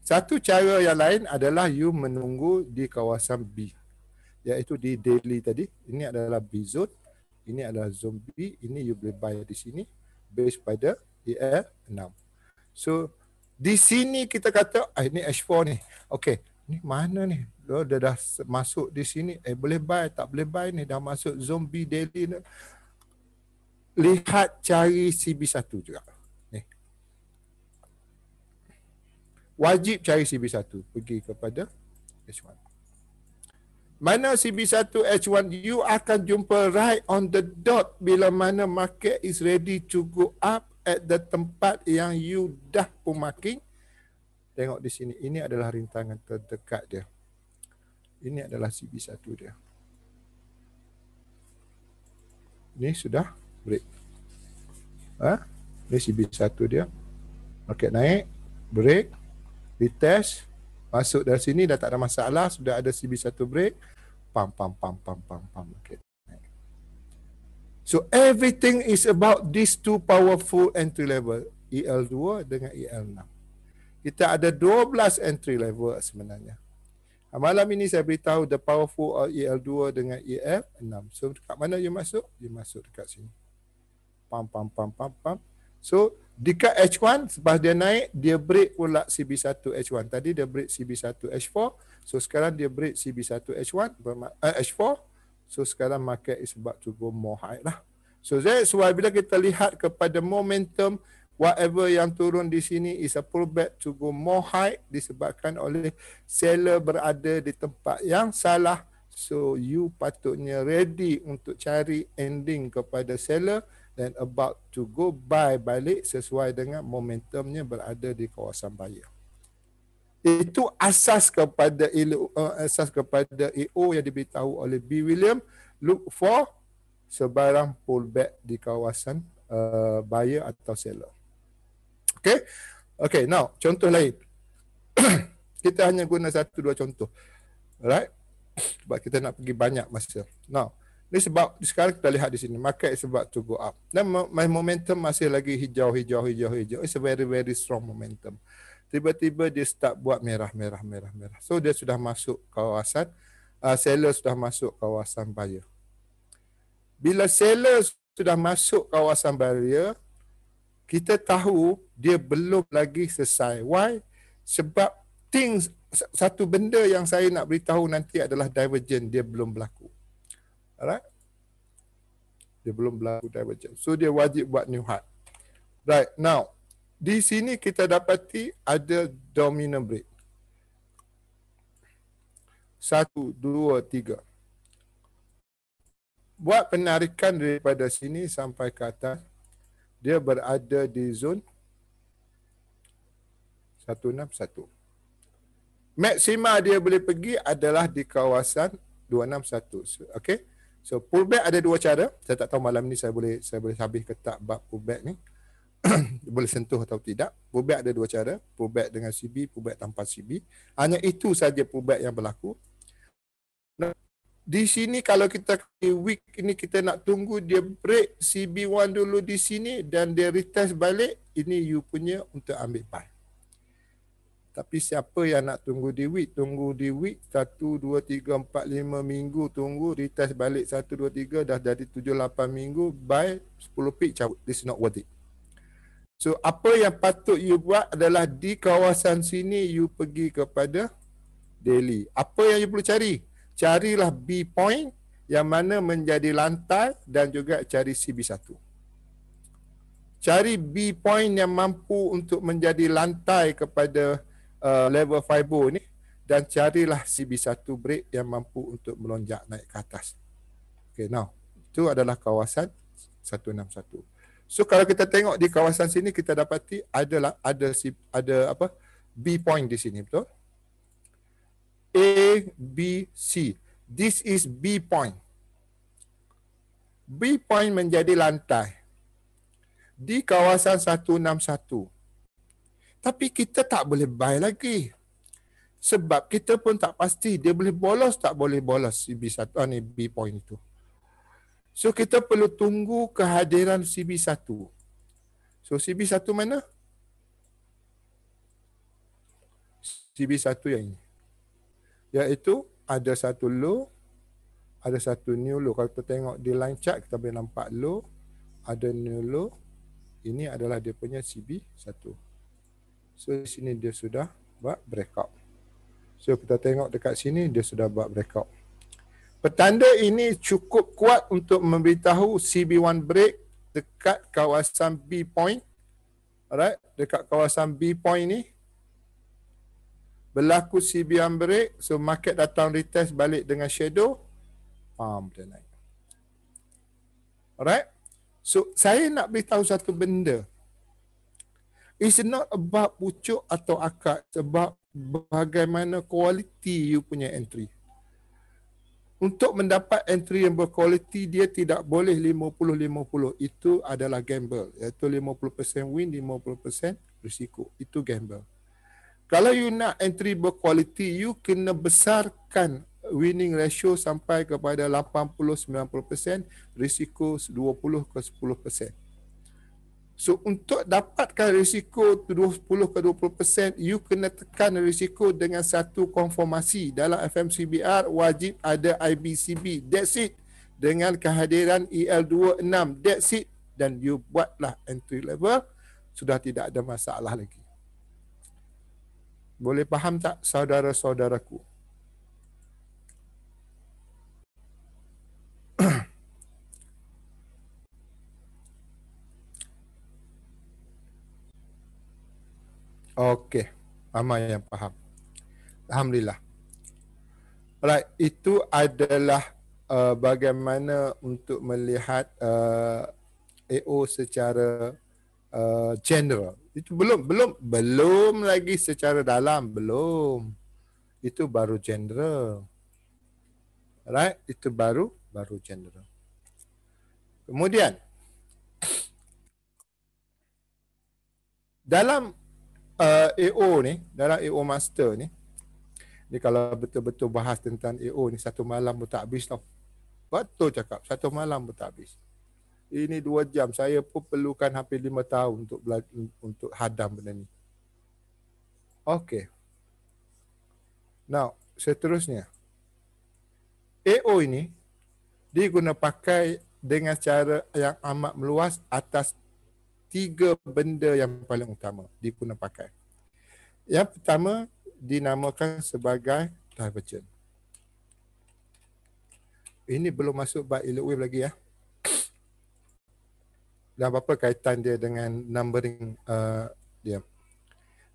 Satu cara yang lain adalah you menunggu di kawasan B. Iaitu di daily tadi. Ini adalah B zone. Ini adalah zombie. Ini you boleh buy di sini. Based pada EL6. So di sini kita kata ah, ini H4 ni. Okay. Ni mana ni? Lo oh, dah, dah masuk di sini. Eh boleh buy tak boleh buy ni. Dah masuk zombie daily ni. Lihat cari CB1 juga. wajib cari CB1 pergi kepada H1. Mana CB1 H1 you akan jumpa right on the dot bila mana market is ready to go up at the tempat yang you dah pemarking. Tengok di sini. Ini adalah rintangan terdekat dia. Ini adalah CB1 dia. Ini sudah break. Ha? Ini CB1 dia. Market naik. Break. Di test Masuk dari sini dah tak ada masalah Sudah ada CB1 break Pam pam pam pam pam pam okay. So everything is about these two powerful entry level EL2 dengan EL6 Kita ada 12 entry level sebenarnya ah, Malam ini saya beritahu the powerful of uh, EL2 dengan EL6 So dekat mana you masuk? You masuk dekat sini Pam pam pam pam pam So Dekat H1 Selepas dia naik Dia break pula CB1 H1 Tadi dia break CB1 H4 So sekarang dia break CB1 H1 uh, H4 So sekarang market is about to go more high lah So that's why bila kita lihat kepada momentum Whatever yang turun di sini is a pullback to go more high Disebabkan oleh seller berada di tempat yang salah So you patutnya ready untuk cari ending kepada seller dan about to go buy balik sesuai dengan momentumnya berada di kawasan buyer. Itu asas kepada eh, asas kepada EO yang diberitahu oleh B William look for sebarang pullback di kawasan uh, buyer atau seller. Okay, okay. Now contoh lain. <coughs> kita hanya guna satu dua contoh. Alright. Sebab kita nak pergi banyak masa. Now, ini sebab sekarang kita lihat di sini market sebab to go up. Dan momentum masih lagi hijau hijau hijau hijau. It's a very very strong momentum. Tiba-tiba dia start buat merah merah merah merah. So dia sudah masuk kawasan uh, seller sudah masuk kawasan buyer. Bila seller sudah masuk kawasan buyer, kita tahu dia belum lagi selesai. Why? Sebab things satu benda yang saya nak beritahu nanti adalah divergent dia belum berlaku. Alright. Dia belum berlaku time check. So dia wajib buat new heart. Right. Now. Di sini kita dapati ada dominant break. Satu, dua, tiga. Buat penarikan daripada sini sampai ke atas. Dia berada di zone. Satu, enam, satu. Maksima dia boleh pergi adalah di kawasan dua enam 261. Okay. So pullback ada dua cara. Saya tak tahu malam ni saya boleh saya boleh habis ke tak bab pullback ni. <clears throat> boleh sentuh atau tidak. Pullback ada dua cara. Pullback dengan CB, pullback tanpa CB. Hanya itu saja pullback yang berlaku. di sini kalau kita week ini kita nak tunggu dia break CB1 dulu di sini dan dia retest balik. Ini you punya untuk ambil buy. Tapi siapa yang nak tunggu di week, tunggu di week 1, 2, 3, 4, 5 minggu tunggu, retest balik 1, 2, 3 dah jadi 7, 8 minggu, buy 10 peak cabut. This not worth it. So apa yang patut you buat adalah di kawasan sini you pergi kepada daily. Apa yang you perlu cari? Carilah B point yang mana menjadi lantai dan juga cari CB1. Cari B point yang mampu untuk menjadi lantai kepada Uh, level 5.0 ni dan carilah CB1 break yang mampu untuk melonjak naik ke atas. Okay now, itu adalah kawasan 161. So kalau kita tengok di kawasan sini kita dapati adalah ada ada apa B point di sini betul? A B C. This is B point. B point menjadi lantai di kawasan tapi kita tak boleh buy lagi sebab kita pun tak pasti dia boleh bolos tak boleh bolos CB1 ah, ni B point itu so kita perlu tunggu kehadiran CB1 so CB1 mana CB1 yang ini iaitu ada satu low ada satu new low kalau kita tengok di line chart kita boleh nampak low ada new low ini adalah dia punya CB1 So di sini dia sudah buat breakout. So kita tengok dekat sini dia sudah buat breakout. Petanda ini cukup kuat untuk memberitahu CB1 break dekat kawasan B point. Alright, dekat kawasan B point ni berlaku CB1 break, so market datang retest balik dengan shadow, pam dia naik. Alright. So saya nak beritahu satu benda. It's not about pucuk atau akad sebab bagaimana kualiti you punya entry. Untuk mendapat entry yang berkualiti, dia tidak boleh 50-50. Itu adalah gamble. Iaitu 50% win, 50% risiko. Itu gamble. Kalau you nak entry berkualiti, you kena besarkan winning ratio sampai kepada 80-90%, risiko 20 ke 10%. So untuk dapatkan risiko 20 ke 20%, you kena tekan risiko dengan satu konformasi. Dalam FMCBR wajib ada IBCB. That's it. Dengan kehadiran EL26. That's it. Dan you buatlah entry level. Sudah tidak ada masalah lagi. Boleh faham tak saudara-saudaraku? Okey, ramai yang faham. Alhamdulillah. Alright, itu adalah uh, bagaimana untuk melihat uh, AO secara uh, general. Itu belum belum belum lagi secara dalam, belum. Itu baru general. Alright, itu baru baru general. Kemudian dalam Uh, AO ni dalam AO master ni ni kalau betul-betul bahas tentang AO ni satu malam pun tak habis tau. Betul cakap satu malam pun tak habis. Ini dua jam saya pun perlukan hampir lima tahun untuk untuk hadam benda ni. Okey. Now seterusnya. AO ini diguna pakai dengan cara yang amat meluas atas tiga benda yang paling utama di penampakan. Yang pertama dinamakan sebagai divergent. Ini belum masuk by Elliott Wave lagi ya. Dan apa kaitan dia dengan numbering uh, dia.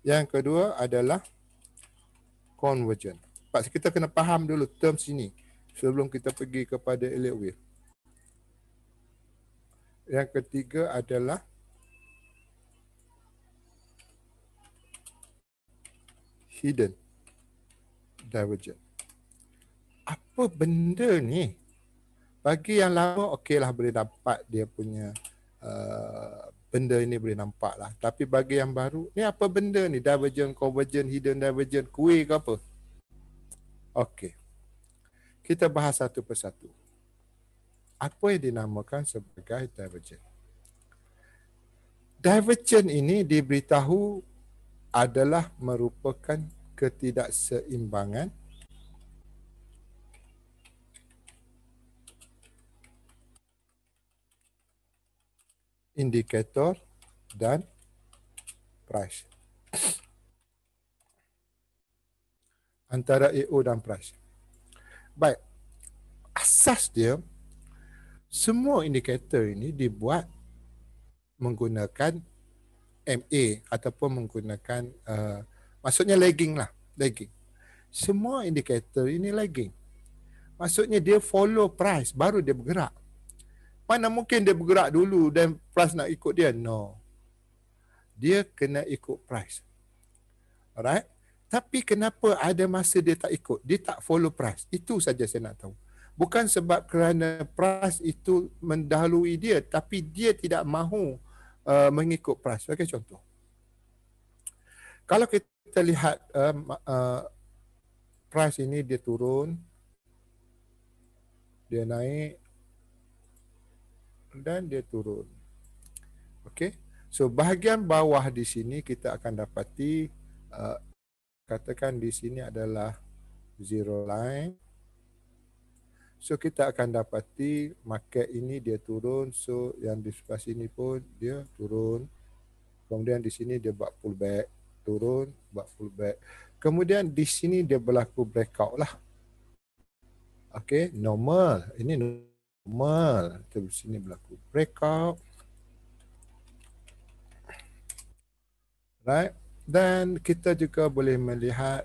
Yang kedua adalah convergent. Pak kita kena faham dulu term sini sebelum kita pergi kepada Elliott Wave. Yang ketiga adalah hidden divergent. Apa benda ni? Bagi yang lama okeylah boleh dapat dia punya uh, benda ini boleh nampak lah. Tapi bagi yang baru, ni apa benda ni? Divergent, convergent, hidden divergent, kuih ke apa? Okey. Kita bahas satu persatu. Apa yang dinamakan sebagai divergent? Divergent ini diberitahu adalah merupakan ketidakseimbangan indikator dan price <clears throat> antara EO dan price. Baik. Asas dia semua indikator ini dibuat menggunakan MA ataupun menggunakan uh, maksudnya lagging lah, lagging. Semua indikator ini lagging. Maksudnya dia follow price baru dia bergerak. Mana mungkin dia bergerak dulu dan price nak ikut dia? No. Dia kena ikut price. Alright? Tapi kenapa ada masa dia tak ikut? Dia tak follow price. Itu saja saya nak tahu. Bukan sebab kerana price itu mendahului dia tapi dia tidak mahu uh, mengikut price. Okey contoh. Kalau kita lihat um, uh, price ini dia turun dia naik dan dia turun. Okey. So bahagian bawah di sini kita akan dapati uh, katakan di sini adalah zero line So kita akan dapati market ini dia turun. So yang di sebelah sini pun dia turun. Kemudian di sini dia buat pullback. Turun, buat pullback. Kemudian di sini dia berlaku breakout lah. Okay, normal. Ini normal. Di sini berlaku breakout. Right. Dan kita juga boleh melihat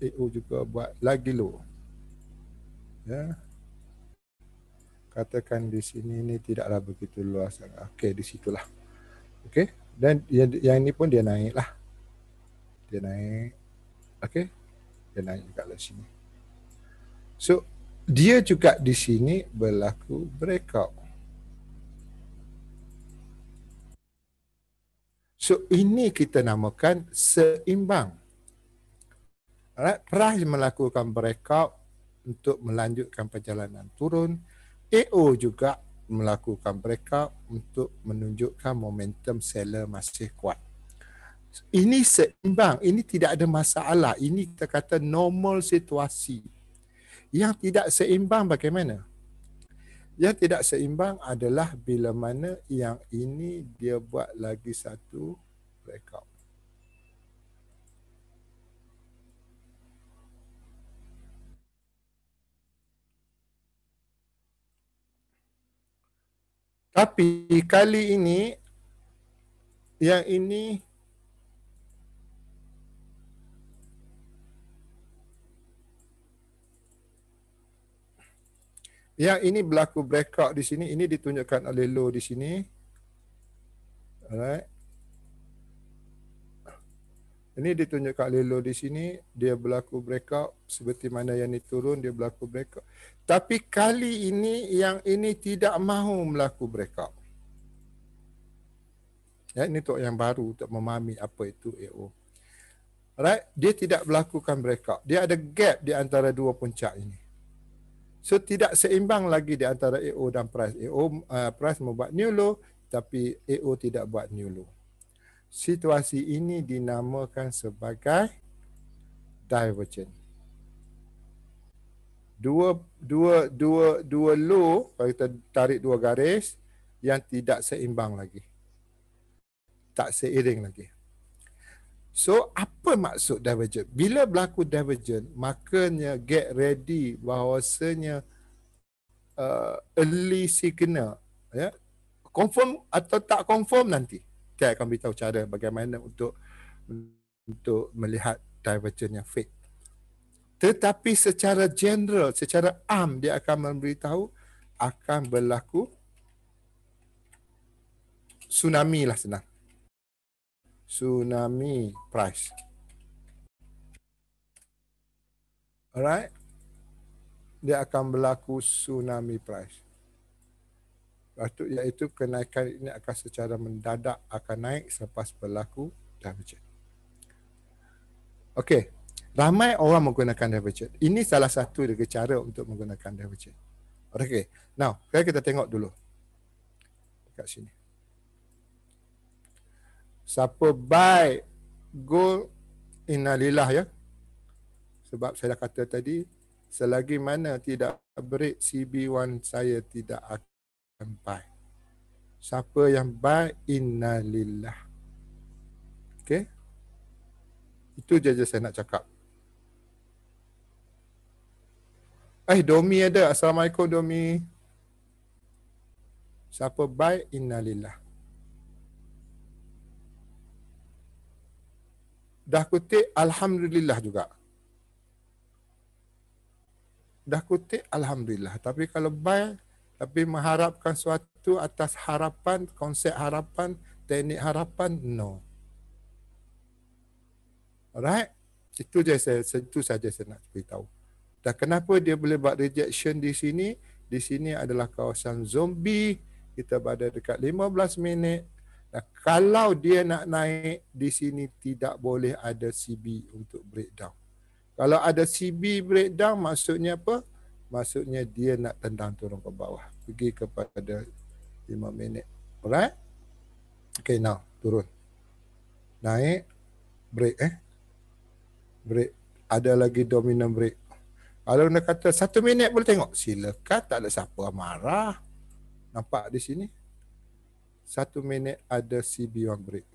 EU juga buat lagi low ya katakan di sini ni tidaklah begitu luas okey di situlah okey dan yang yang ini pun dia naiklah dia naik okey dia naik juga di lah sini so dia juga di sini berlaku breakout So ini kita namakan seimbang. Alright, price melakukan breakout untuk melanjutkan perjalanan turun. AO juga melakukan breakout untuk menunjukkan momentum seller masih kuat. Ini seimbang, ini tidak ada masalah, ini kita kata normal situasi. Yang tidak seimbang bagaimana? Yang tidak seimbang adalah bila mana yang ini dia buat lagi satu breakout. Tapi kali ini yang ini yang ini berlaku breakout di sini ini ditunjukkan oleh low di sini alright ini ditunjuk Kak Lilo di sini, dia berlaku breakout seperti mana yang ni turun dia berlaku breakout. Tapi kali ini yang ini tidak mahu melaku breakout. Ya, ini untuk yang baru untuk memahami apa itu AO. Right? Dia tidak melakukan breakout. Dia ada gap di antara dua puncak ini. So tidak seimbang lagi di antara AO dan price. AO uh, price membuat new low tapi AO tidak buat new low situasi ini dinamakan sebagai divergent. Dua dua dua dua lu kalau kita tarik dua garis yang tidak seimbang lagi. Tak seiring lagi. So apa maksud divergent? Bila berlaku divergent, makanya get ready bahawasanya uh, early signal ya. Yeah? Confirm atau tak confirm nanti. Kak akan beritahu cara bagaimana untuk untuk melihat divergent yang fake. Tetapi secara general, secara am dia akan memberitahu akan berlaku tsunami lah senang. Tsunami price. Alright. Dia akan berlaku tsunami price. Patut iaitu kenaikan ini akan secara mendadak akan naik selepas berlaku divergent. Okey, ramai orang menggunakan divergent. Ini salah satu dari cara untuk menggunakan divergent. Okey, now sekarang kita tengok dulu dekat sini. Siapa buy gold inalilah ya. Sebab saya dah kata tadi, selagi mana tidak break CB1 saya tidak akan yang baik. Siapa yang baik, innalillah. Okay? Itu je saya nak cakap. Eh, Domi ada. Assalamualaikum, Domi. Siapa baik, innalillah. Dah kutip, Alhamdulillah juga. Dah kutip, Alhamdulillah. Tapi kalau baik, tapi mengharapkan suatu atas harapan, konsep harapan, teknik harapan, no. Alright? Itu je saya, itu saja saya nak beritahu. Dan kenapa dia boleh buat rejection di sini? Di sini adalah kawasan zombie. Kita berada dekat 15 minit. Dan kalau dia nak naik di sini tidak boleh ada CB untuk breakdown. Kalau ada CB breakdown maksudnya apa? maksudnya dia nak tendang turun ke bawah pergi kepada 5 minit alright okay now turun naik break eh break ada lagi dominant break kalau nak kata satu minit boleh tengok silakan tak ada siapa marah nampak di sini satu minit ada CB1 break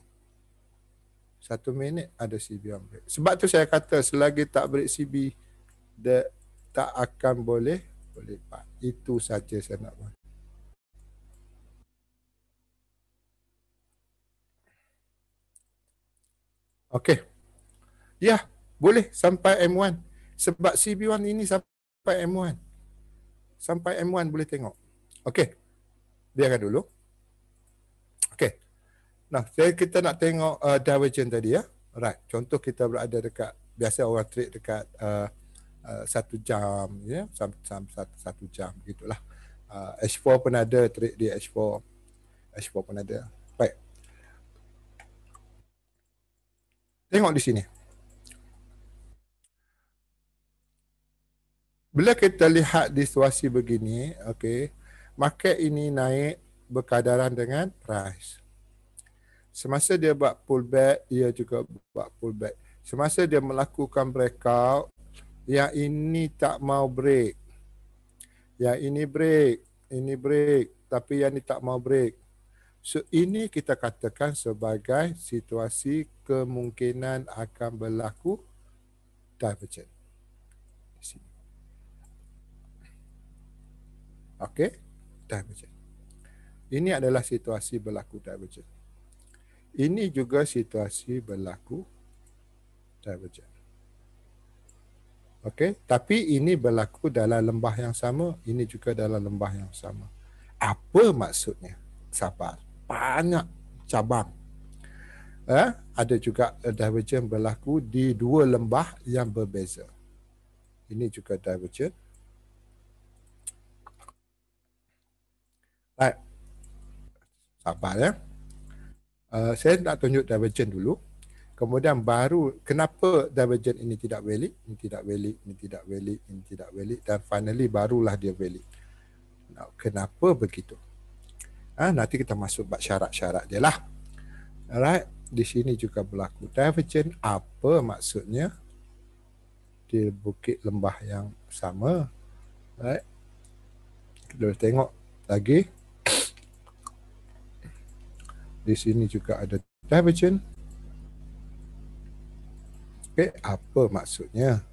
satu minit ada CB1 break sebab tu saya kata selagi tak break CB the tak akan boleh boleh pak. Itu saja saya nak buat. Okey. Ya, boleh sampai M1. Sebab CB1 ini sampai M1. Sampai M1 boleh tengok. Okey. Biarkan dulu. Okey. Nah, saya kita nak tengok uh, divergence tadi ya. Alright. Contoh kita berada dekat biasa orang trade dekat uh, Uh, satu jam ya yeah? satu, satu jam gitulah uh, H4 pun ada trade di H4 H4 pun ada baik tengok di sini bila kita lihat di situasi begini okey market ini naik berkadaran dengan price semasa dia buat pullback dia juga buat pullback semasa dia melakukan breakout yang ini tak mau break. Yang ini break, ini break, tapi yang ini tak mau break. So ini kita katakan sebagai situasi kemungkinan akan berlaku divergent. Okay, divergent. Ini adalah situasi berlaku divergent. Ini juga situasi berlaku divergent. Okey, tapi ini berlaku dalam lembah yang sama, ini juga dalam lembah yang sama. Apa maksudnya? Sabar. Banyak cabang. Eh, ada juga eh, divergent berlaku di dua lembah yang berbeza. Ini juga divergent. Baik. Sabar ya. Uh, saya nak tunjuk divergent dulu. Kemudian baru kenapa divergent ini tidak valid, ini tidak valid, ini tidak valid, ini tidak valid dan finally barulah dia valid. kenapa begitu? Ha, nanti kita masuk bab syarat-syarat dia lah. Alright, di sini juga berlaku divergent apa maksudnya? Di bukit lembah yang sama. Alright. Kita boleh tengok lagi. Di sini juga ada divergent. Okay, apa maksudnya?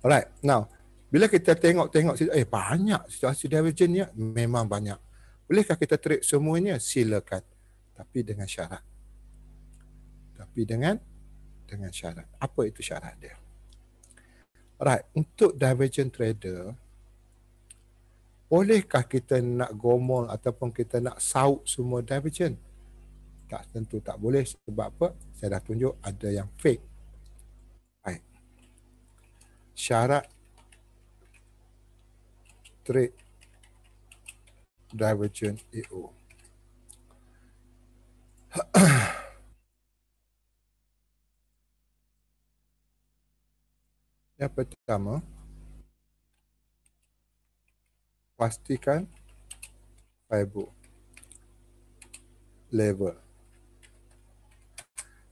Alright, now bila kita tengok-tengok eh banyak situasi divergent ni memang banyak. Bolehkah kita trade semuanya? Silakan. Tapi dengan syarat. Tapi dengan dengan syarat. Apa itu syarat dia? Alright, untuk divergent trader bolehkah kita nak gomol ataupun kita nak saut semua divergent? Tak tentu tak boleh sebab apa? Saya dah tunjuk ada yang fake syarat trade divergent AO. <clears throat> Yang pertama, pastikan fibro level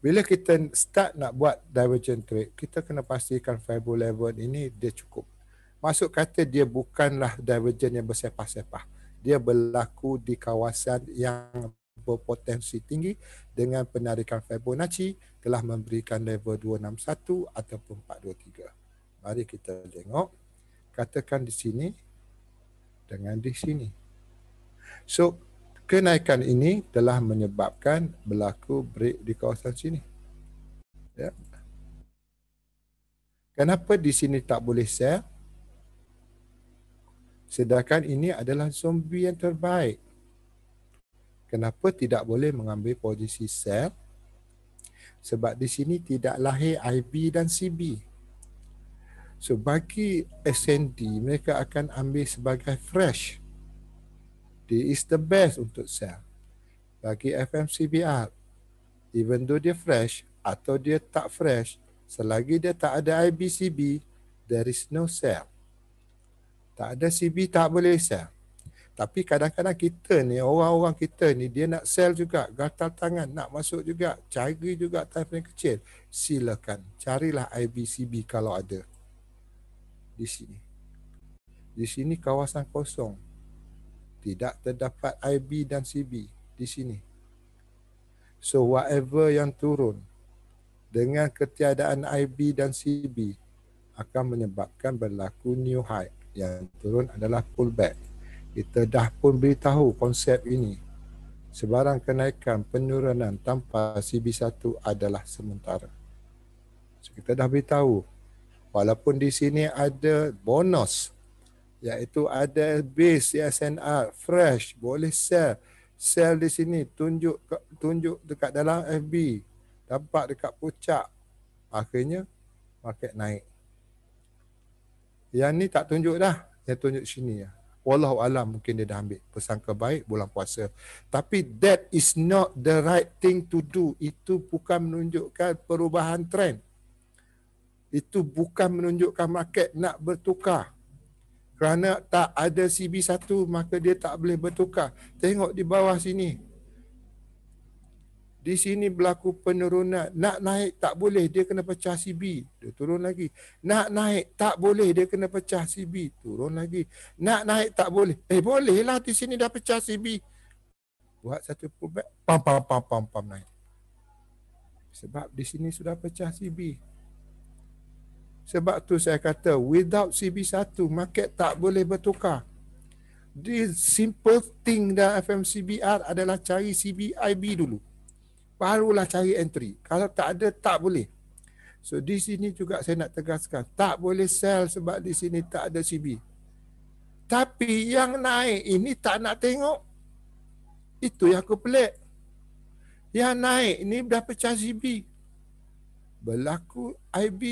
bila kita start nak buat divergent trade, kita kena pastikan fibro level ini dia cukup. Masuk kata dia bukanlah divergent yang bersepah-sepah. Dia berlaku di kawasan yang berpotensi tinggi dengan penarikan Fibonacci telah memberikan level 261 ataupun 423. Mari kita tengok. Katakan di sini dengan di sini. So kenaikan ini telah menyebabkan berlaku break di kawasan sini. Ya. Kenapa di sini tak boleh sell? Sedangkan ini adalah zombie yang terbaik. Kenapa tidak boleh mengambil posisi sell? Sebab di sini tidak lahir IB dan CB. So bagi SND mereka akan ambil sebagai fresh. This is the best untuk sell. Bagi FMCBR, even though dia fresh atau dia tak fresh, selagi dia tak ada IBCB, there is no sell. Tak ada CB, tak boleh sell. Tapi kadang-kadang kita ni, orang-orang kita ni, dia nak sell juga, gatal tangan, nak masuk juga, cari juga time frame kecil. Silakan, carilah IBCB kalau ada. Di sini. Di sini kawasan kosong tidak terdapat IB dan CB di sini. So whatever yang turun dengan ketiadaan IB dan CB akan menyebabkan berlaku new high yang turun adalah pullback. Kita dah pun beritahu konsep ini. Sebarang kenaikan penurunan tanpa CB1 adalah sementara. So, kita dah beritahu walaupun di sini ada bonus iaitu ada base CSNR fresh boleh sell sell di sini tunjuk tunjuk dekat dalam FB tampak dekat pucak akhirnya market naik yang ni tak tunjuk dah dia tunjuk sini ya wallahu alam mungkin dia dah ambil pesangka baik bulan puasa tapi that is not the right thing to do itu bukan menunjukkan perubahan trend itu bukan menunjukkan market nak bertukar kerana tak ada CB1 maka dia tak boleh bertukar. Tengok di bawah sini. Di sini berlaku penurunan. Nak naik tak boleh dia kena pecah CB. Dia turun lagi. Nak naik tak boleh dia kena pecah CB. Turun lagi. Nak naik tak boleh. Eh boleh lah di sini dah pecah CB. Buat satu pullback. Pam pam pam pam pam naik. Sebab di sini sudah pecah CB. Sebab tu saya kata without CB1 market tak boleh bertukar. The simple thing dah FMCBR adalah cari CBIB dulu. Barulah cari entry. Kalau tak ada tak boleh. So di sini juga saya nak tegaskan tak boleh sell sebab di sini tak ada CB. Tapi yang naik ini tak nak tengok. Itu yang aku pelik. Yang naik ini dah pecah CB. Berlaku IB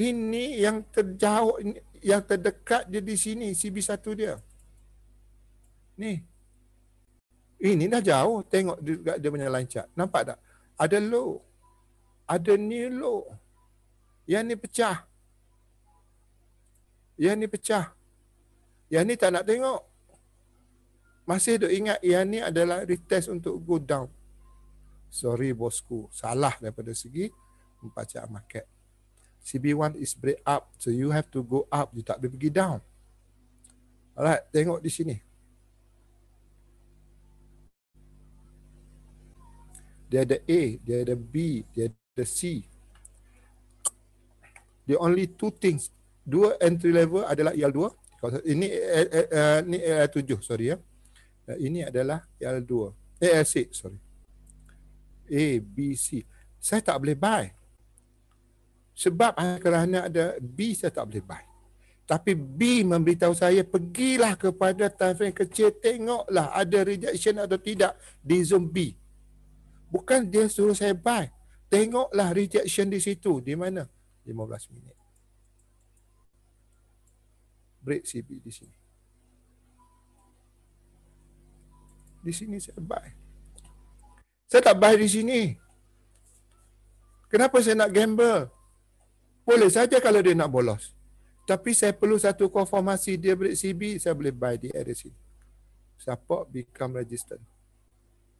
ini yang terjauh yang terdekat dia di sini CB1 dia. Ni. Ini dah jauh tengok dia dia punya lancar. Nampak tak? Ada low. Ada ni low. Yang ni pecah. Yang ni pecah. Yang ni tak nak tengok. Masih tu ingat yang ni adalah retest untuk go down. Sorry bosku, salah daripada segi empat cak market. CB1 is break up. So you have to go up. You tak boleh pergi down. Alright. Tengok di sini. Dia ada A. Dia ada B. Dia ada C. The only two things. Dua entry level adalah EL2. Ini eh, eh, eh, ini EL7. Sorry ya. Ini adalah EL2. EL6. E sorry. A, B, C. Saya tak boleh buy. Sebab hanya kerana ada B saya tak boleh buy. Tapi B memberitahu saya pergilah kepada telefon kecil tengoklah ada rejection atau tidak di zone B. Bukan dia suruh saya buy. Tengoklah rejection di situ. Di mana? 15 minit. Break CB di sini. Di sini saya buy. Saya tak buy di sini. Kenapa saya nak gamble? Boleh saja kalau dia nak bolos. Tapi saya perlu satu konformasi dia break CB, saya boleh buy di area sini. Support become registered.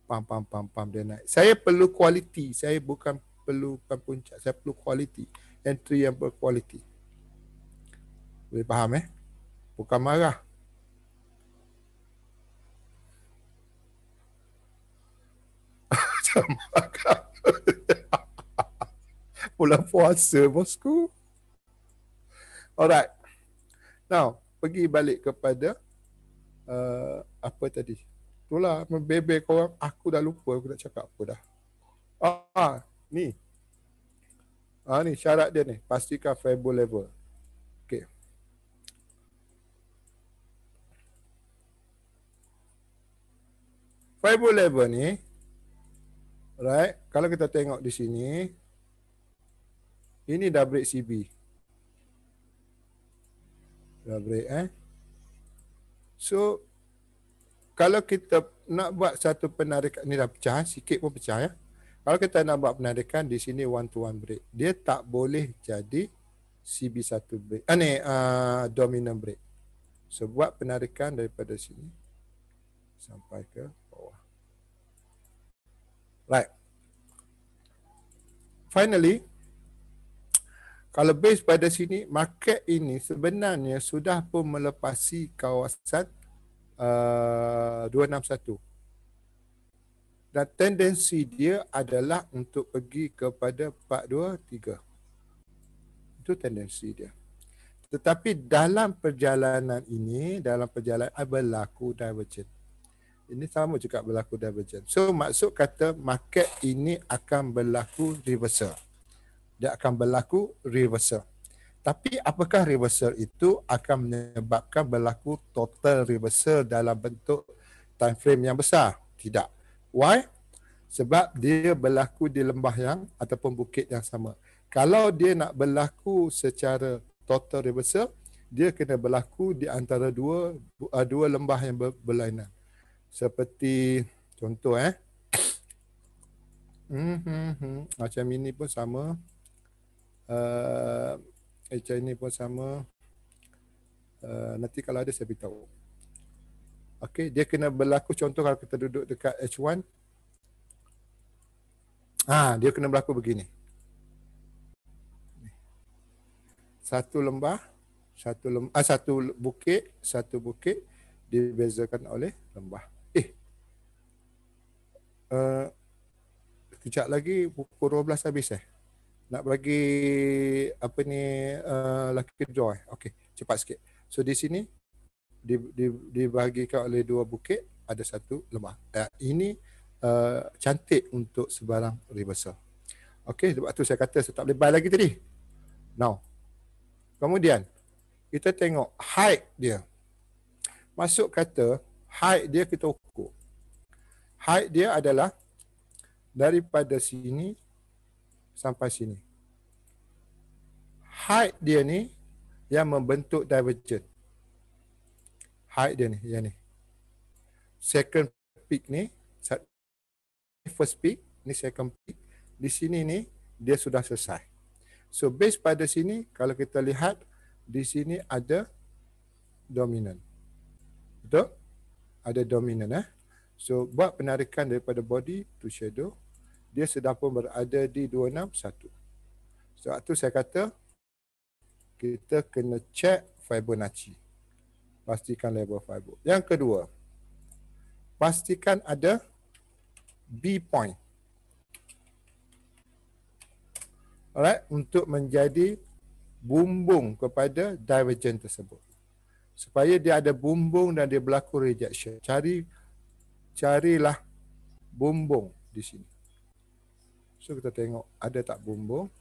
Pam, pam, pam, pam, dia naik. Saya perlu quality. Saya bukan perlu puncak. Saya perlu quality. Entry yang berkualiti. Boleh faham eh? Bukan marah. <laughs> Macam marah bulan puasa bosku. Alright. Now, pergi balik kepada uh, apa tadi? Itulah, membebek korang. Aku dah lupa aku nak cakap apa dah. Ah, ah ni. Ah, ni syarat dia ni. Pastikan Fibro level. Okay. Fibro level ni Right. Kalau kita tengok di sini, ini dah break CB. Dah break eh. So kalau kita nak buat satu penarikan ni dah pecah eh? sikit pun pecah ya. Kalau kita nak buat penarikan di sini one to one break. Dia tak boleh jadi CB1 break. Ah ni uh, dominant break. So buat penarikan daripada sini sampai ke bawah. Right. Finally, kalau base pada sini market ini sebenarnya sudah pun melepasi kawasan uh, 261 dan tendensi dia adalah untuk pergi kepada 423 itu tendensi dia tetapi dalam perjalanan ini dalam perjalanan ah, berlaku divergence ini sama juga berlaku divergence. So maksud kata market ini akan berlaku reversal dia akan berlaku reversal. Tapi apakah reversal itu akan menyebabkan berlaku total reversal dalam bentuk time frame yang besar? Tidak. Why? Sebab dia berlaku di lembah yang ataupun bukit yang sama. Kalau dia nak berlaku secara total reversal, dia kena berlaku di antara dua uh, dua lembah yang berlainan. Seperti contoh eh. <coughs> Hmm, hmm, hmm. Macam ini pun sama uh, HR ini pun sama uh, nanti kalau ada saya beritahu Okey, dia kena berlaku contoh kalau kita duduk dekat H1 ha, dia kena berlaku begini satu lembah satu lembah, ah, satu bukit satu bukit dibezakan oleh lembah eh uh, kejap lagi pukul 12 habis eh nak bagi apa ni uh, lucky draw eh. Okey, cepat sikit. So di sini di, di, dibahagikan oleh dua bukit ada satu lemah. Uh, ini uh, cantik untuk sebarang reversal. Okay, sebab tu saya kata saya tak boleh buy lagi tadi. Now. Kemudian kita tengok height dia. Masuk kata height dia kita ukur. Height dia adalah daripada sini sampai sini. Height dia ni yang membentuk divergent. Height dia ni, yang ni. Second peak ni, first peak, ni second peak. Di sini ni, dia sudah selesai. So, based pada sini, kalau kita lihat, di sini ada dominant. Betul? Ada dominant. Eh? So, buat penarikan daripada body to shadow dia sedang pun berada di 261. Sebab tu saya kata kita kena check Fibonacci. Pastikan level Fibonacci. Yang kedua, pastikan ada B point. Alright, untuk menjadi bumbung kepada divergent tersebut. Supaya dia ada bumbung dan dia berlaku rejection. Cari carilah bumbung di sini. So kita tengok ada tak bumbung?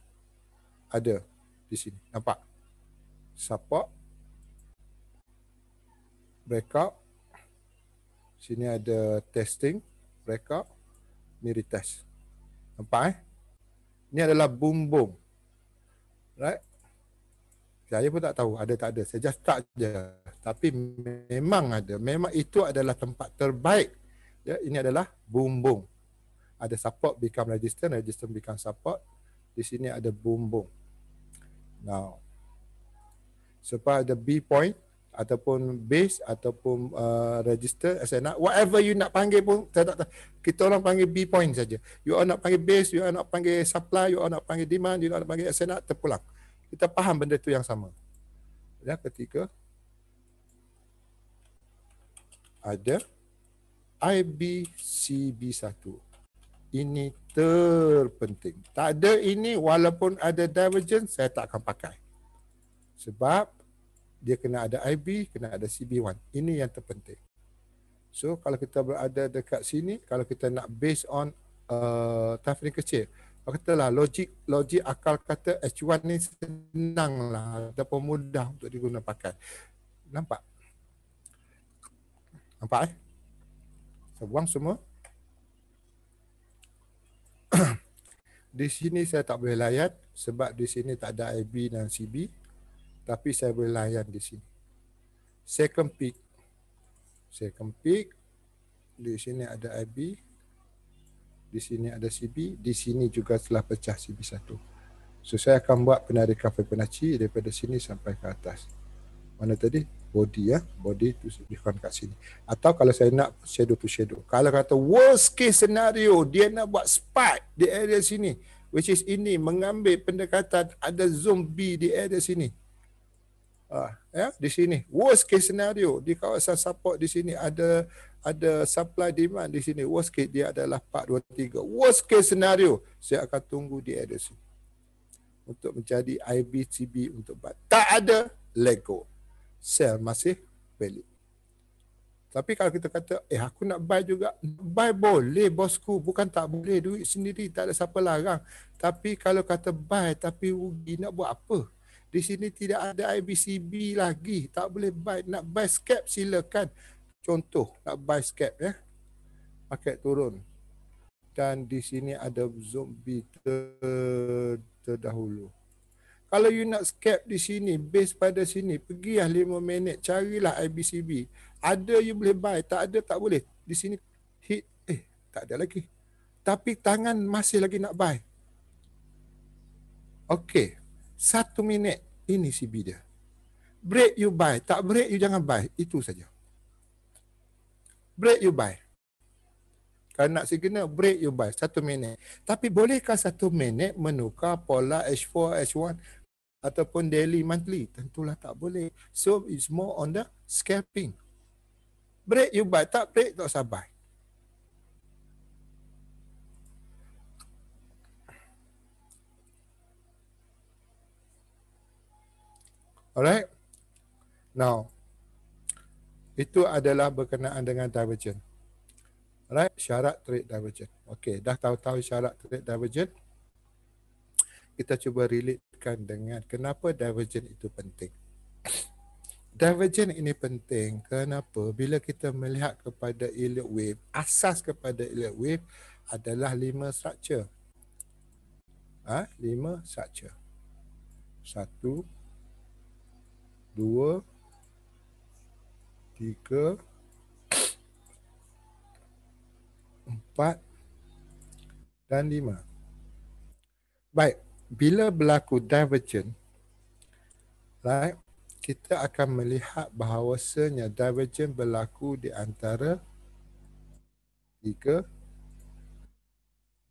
Ada di sini. Nampak? Support. Breakout. Sini ada testing. Breakout. Ni retest. Nampak eh? Ni adalah bumbung. Right? Saya pun tak tahu ada tak ada. Saya just tak je. Tapi memang ada. Memang itu adalah tempat terbaik. Ya, ini adalah bumbung ada support become resistant, resistant become support. Di sini ada boom boom. Now, supaya ada B point ataupun base ataupun uh, register nak whatever you nak panggil pun tak, tak, kita orang panggil B point saja you all nak panggil base you all nak panggil supply you all nak panggil demand you all nak panggil saya nak terpulang kita faham benda tu yang sama ya ketika ada IBCB1 ini terpenting. Tak ada ini walaupun ada divergence saya tak akan pakai. Sebab dia kena ada IB, kena ada CB1. Ini yang terpenting. So kalau kita berada dekat sini, kalau kita nak based on uh, tafrin kecil. Kalau kita lah logik, logik akal kata H1 ni senang lah ataupun mudah untuk diguna pakai. Nampak? Nampak eh? Saya buang semua di sini saya tak boleh layan sebab di sini tak ada IB dan CB tapi saya boleh layan di sini. Second peak. Second peak. Di sini ada IB. Di sini ada CB. Di sini juga telah pecah CB1. So saya akan buat penarikan Fibonacci daripada sini sampai ke atas. Mana tadi? body ya body tu different kat sini atau kalau saya nak shadow to shadow kalau kata worst case scenario dia nak buat spike di area sini which is ini mengambil pendekatan ada zombie di area sini ah ya di sini worst case scenario di kawasan support di sini ada ada supply demand di sini worst case dia adalah part 23 worst case scenario saya akan tunggu di area sini untuk menjadi IBCB untuk buat tak ada Lego sell masih valid. Tapi kalau kita kata, eh aku nak buy juga. Buy boleh bosku. Bukan tak boleh. Duit sendiri tak ada siapa larang. Tapi kalau kata buy tapi rugi nak buat apa? Di sini tidak ada IBCB lagi. Tak boleh buy. Nak buy scap silakan. Contoh nak buy scap ya. Market turun. Dan di sini ada zombie ter- terdahulu kalau you nak scap di sini base pada sini pergi lah 5 minit carilah IBCB ada you boleh buy tak ada tak boleh di sini hit eh tak ada lagi tapi tangan masih lagi nak buy Okay satu minit ini CB dia break you buy tak break you jangan buy itu saja break you buy kalau nak segini, break you buy. Satu minit. Tapi bolehkah satu minit menukar pola H4, H1? ataupun daily monthly tentulah tak boleh so it's more on the scalping break you buy tak break tak sabar Alright. Now. Itu adalah berkenaan dengan divergent. Alright, syarat trade divergent. Okey, dah tahu-tahu syarat trade divergent kita cuba relatekan dengan kenapa divergent itu penting. <coughs> Divergent ini penting kenapa? Bila kita melihat kepada Elliott Wave, asas kepada Elliott Wave adalah lima structure. Ha? Lima structure. Satu, dua, tiga, <coughs> empat dan lima. Baik, bila berlaku divergent right kita akan melihat bahawasanya divergent berlaku di antara 3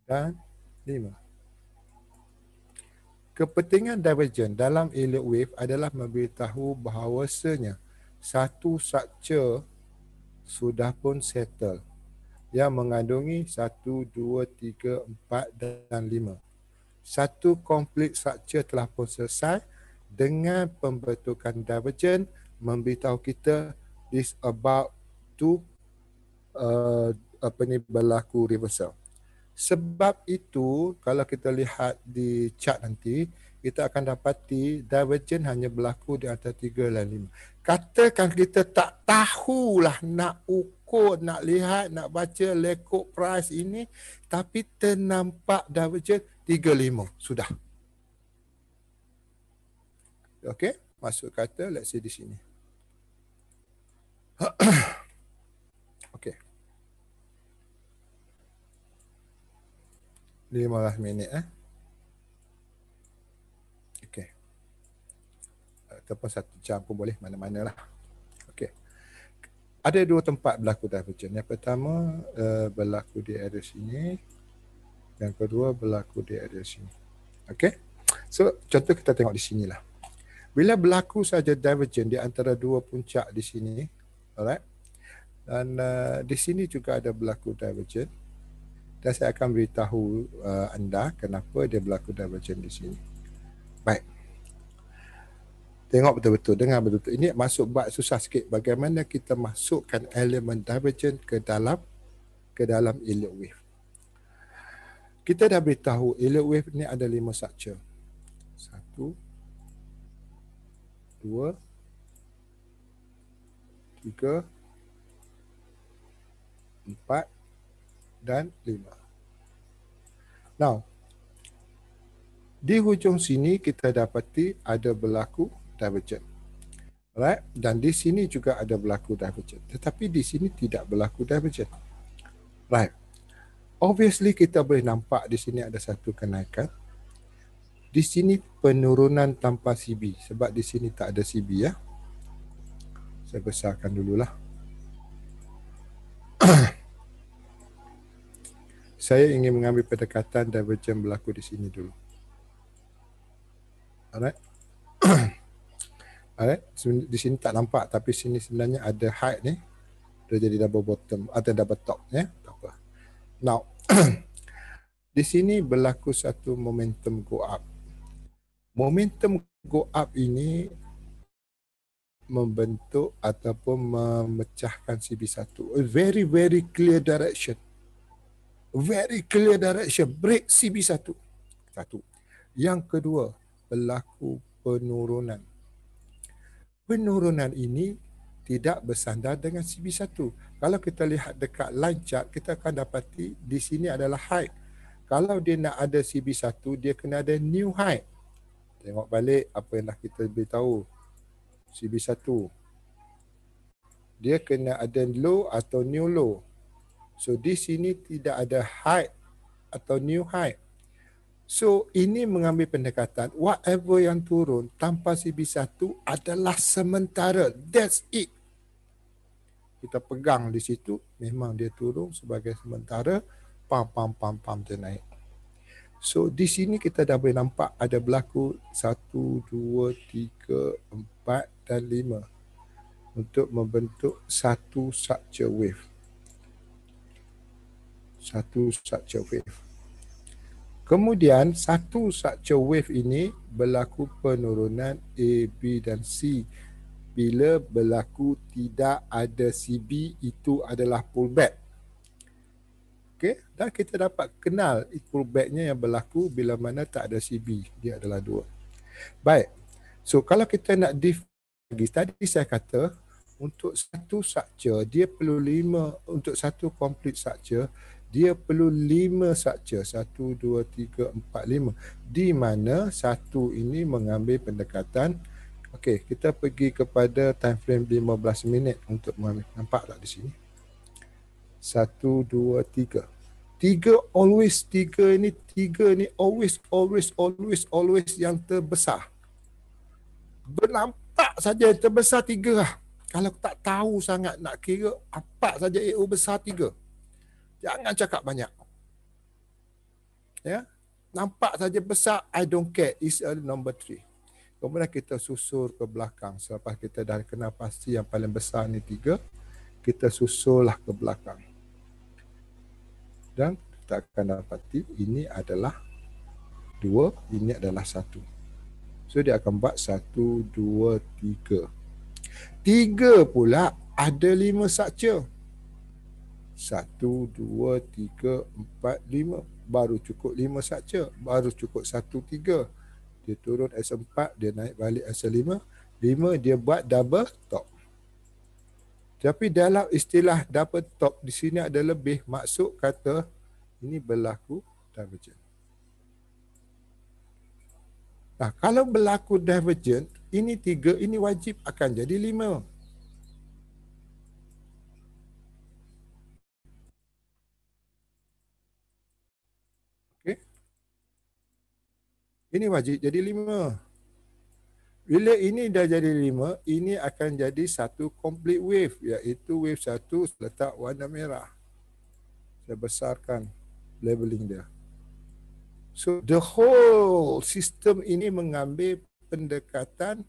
dan 5 kepentingan divergent dalam Elliott wave adalah memberitahu bahawasanya satu structure sudah pun settle yang mengandungi 1 2 3 4 dan satu complete structure telah pun selesai dengan pembentukan divergent memberitahu kita is about to uh, apa ni berlaku reversal. Sebab itu kalau kita lihat di chart nanti kita akan dapati divergent hanya berlaku di atas tiga dan lima. Katakan kita tak tahulah nak ukur, nak lihat, nak baca lekuk price ini tapi ternampak divergent Tiga lima sudah. Okey, masuk kata let's see di sini. <clears throat> Okey. 15 minit eh. Okey. Ataupun eh, satu jam pun boleh mana mana lah. Okay, Ada dua tempat berlaku divergence. Yang pertama uh, berlaku di area sini yang kedua berlaku di area sini. Okay. So contoh kita tengok di sini lah. Bila berlaku saja divergence di antara dua puncak di sini. Alright. Dan uh, di sini juga ada berlaku divergence. Dan saya akan beritahu uh, anda kenapa dia berlaku divergence di sini. Baik. Tengok betul-betul. Dengar betul-betul. Ini masuk buat susah sikit. Bagaimana kita masukkan elemen divergence ke dalam ke dalam electric wave kita dah beritahu alert wave ni ada lima structure. Satu, dua, tiga, empat dan lima. Now, di hujung sini kita dapati ada berlaku divergent. Right? Dan di sini juga ada berlaku divergent. Tetapi di sini tidak berlaku divergent. Right? obviously kita boleh nampak di sini ada satu kenaikan. Di sini penurunan tanpa CB sebab di sini tak ada CB ya. Saya besarkan dululah. <clears throat> Saya ingin mengambil pendekatan divergent berlaku di sini dulu. Alright. <clears throat> Alright, di sini tak nampak tapi sini sebenarnya ada height ni. Dia jadi double bottom atau double top ya. Tak apa. Now, di sini berlaku satu momentum go up. Momentum go up ini membentuk ataupun memecahkan CB1. A very very clear direction. A very clear direction break CB1. Satu. Yang kedua, berlaku penurunan. Penurunan ini tidak bersandar dengan CB1. Kalau kita lihat dekat line chart, kita akan dapati di sini adalah high. Kalau dia nak ada CB1, dia kena ada new high. Tengok balik apa yang dah kita beritahu. CB1. Dia kena ada low atau new low. So di sini tidak ada high atau new high. So ini mengambil pendekatan whatever yang turun tanpa CB1 adalah sementara. That's it. Kita pegang di situ memang dia turun sebagai sementara pam pam pam pam dia naik. So di sini kita dah boleh nampak ada berlaku satu dua tiga empat dan lima untuk membentuk satu structure wave. Satu structure wave. Kemudian satu structure wave ini berlaku penurunan A, B dan C. Bila berlaku tidak ada CB itu adalah pullback. Okey, dan kita dapat kenal pullbacknya yang berlaku bila mana tak ada CB. Dia adalah dua. Baik. So kalau kita nak diff lagi, tadi saya kata untuk satu structure dia perlu lima untuk satu complete structure dia perlu lima structure satu dua tiga empat lima di mana satu ini mengambil pendekatan okey kita pergi kepada time frame lima belas minit untuk mengambil nampak tak di sini satu dua tiga tiga always tiga ini tiga ini always always always always yang terbesar Bernampak saja terbesar tiga lah kalau tak tahu sangat nak kira apa saja EU besar tiga Jangan cakap banyak. Ya. Nampak saja besar, I don't care. It's a number three. Kemudian kita susur ke belakang. Selepas kita dah kenal pasti yang paling besar ni tiga. Kita susullah ke belakang. Dan kita akan dapati ini adalah dua, ini adalah satu. So dia akan buat satu, dua, tiga. Tiga pula ada lima structure. Satu, dua, tiga, empat, lima Baru cukup lima saja Baru cukup satu, tiga Dia turun S4 Dia naik balik S5 Lima dia buat double top Tapi dalam istilah double top Di sini ada lebih Maksud kata Ini berlaku divergent Nah, kalau berlaku divergent, ini tiga, ini wajib akan jadi lima. Ini wajib jadi lima. Bila ini dah jadi lima, ini akan jadi satu complete wave. Iaitu wave satu letak warna merah. Saya besarkan labeling dia. So the whole system ini mengambil pendekatan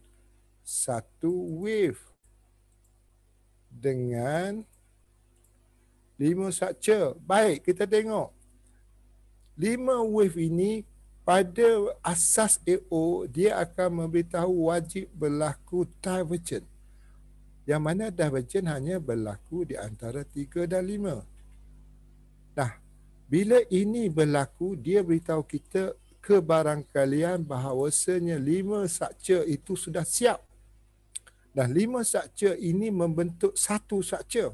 satu wave dengan lima structure. Baik, kita tengok. Lima wave ini pada asas AO dia akan memberitahu wajib berlaku divergent yang mana divergent hanya berlaku di antara 3 dan 5 nah bila ini berlaku dia beritahu kita kebarangkalian bahawasanya 5 structure itu sudah siap dan 5 structure ini membentuk satu structure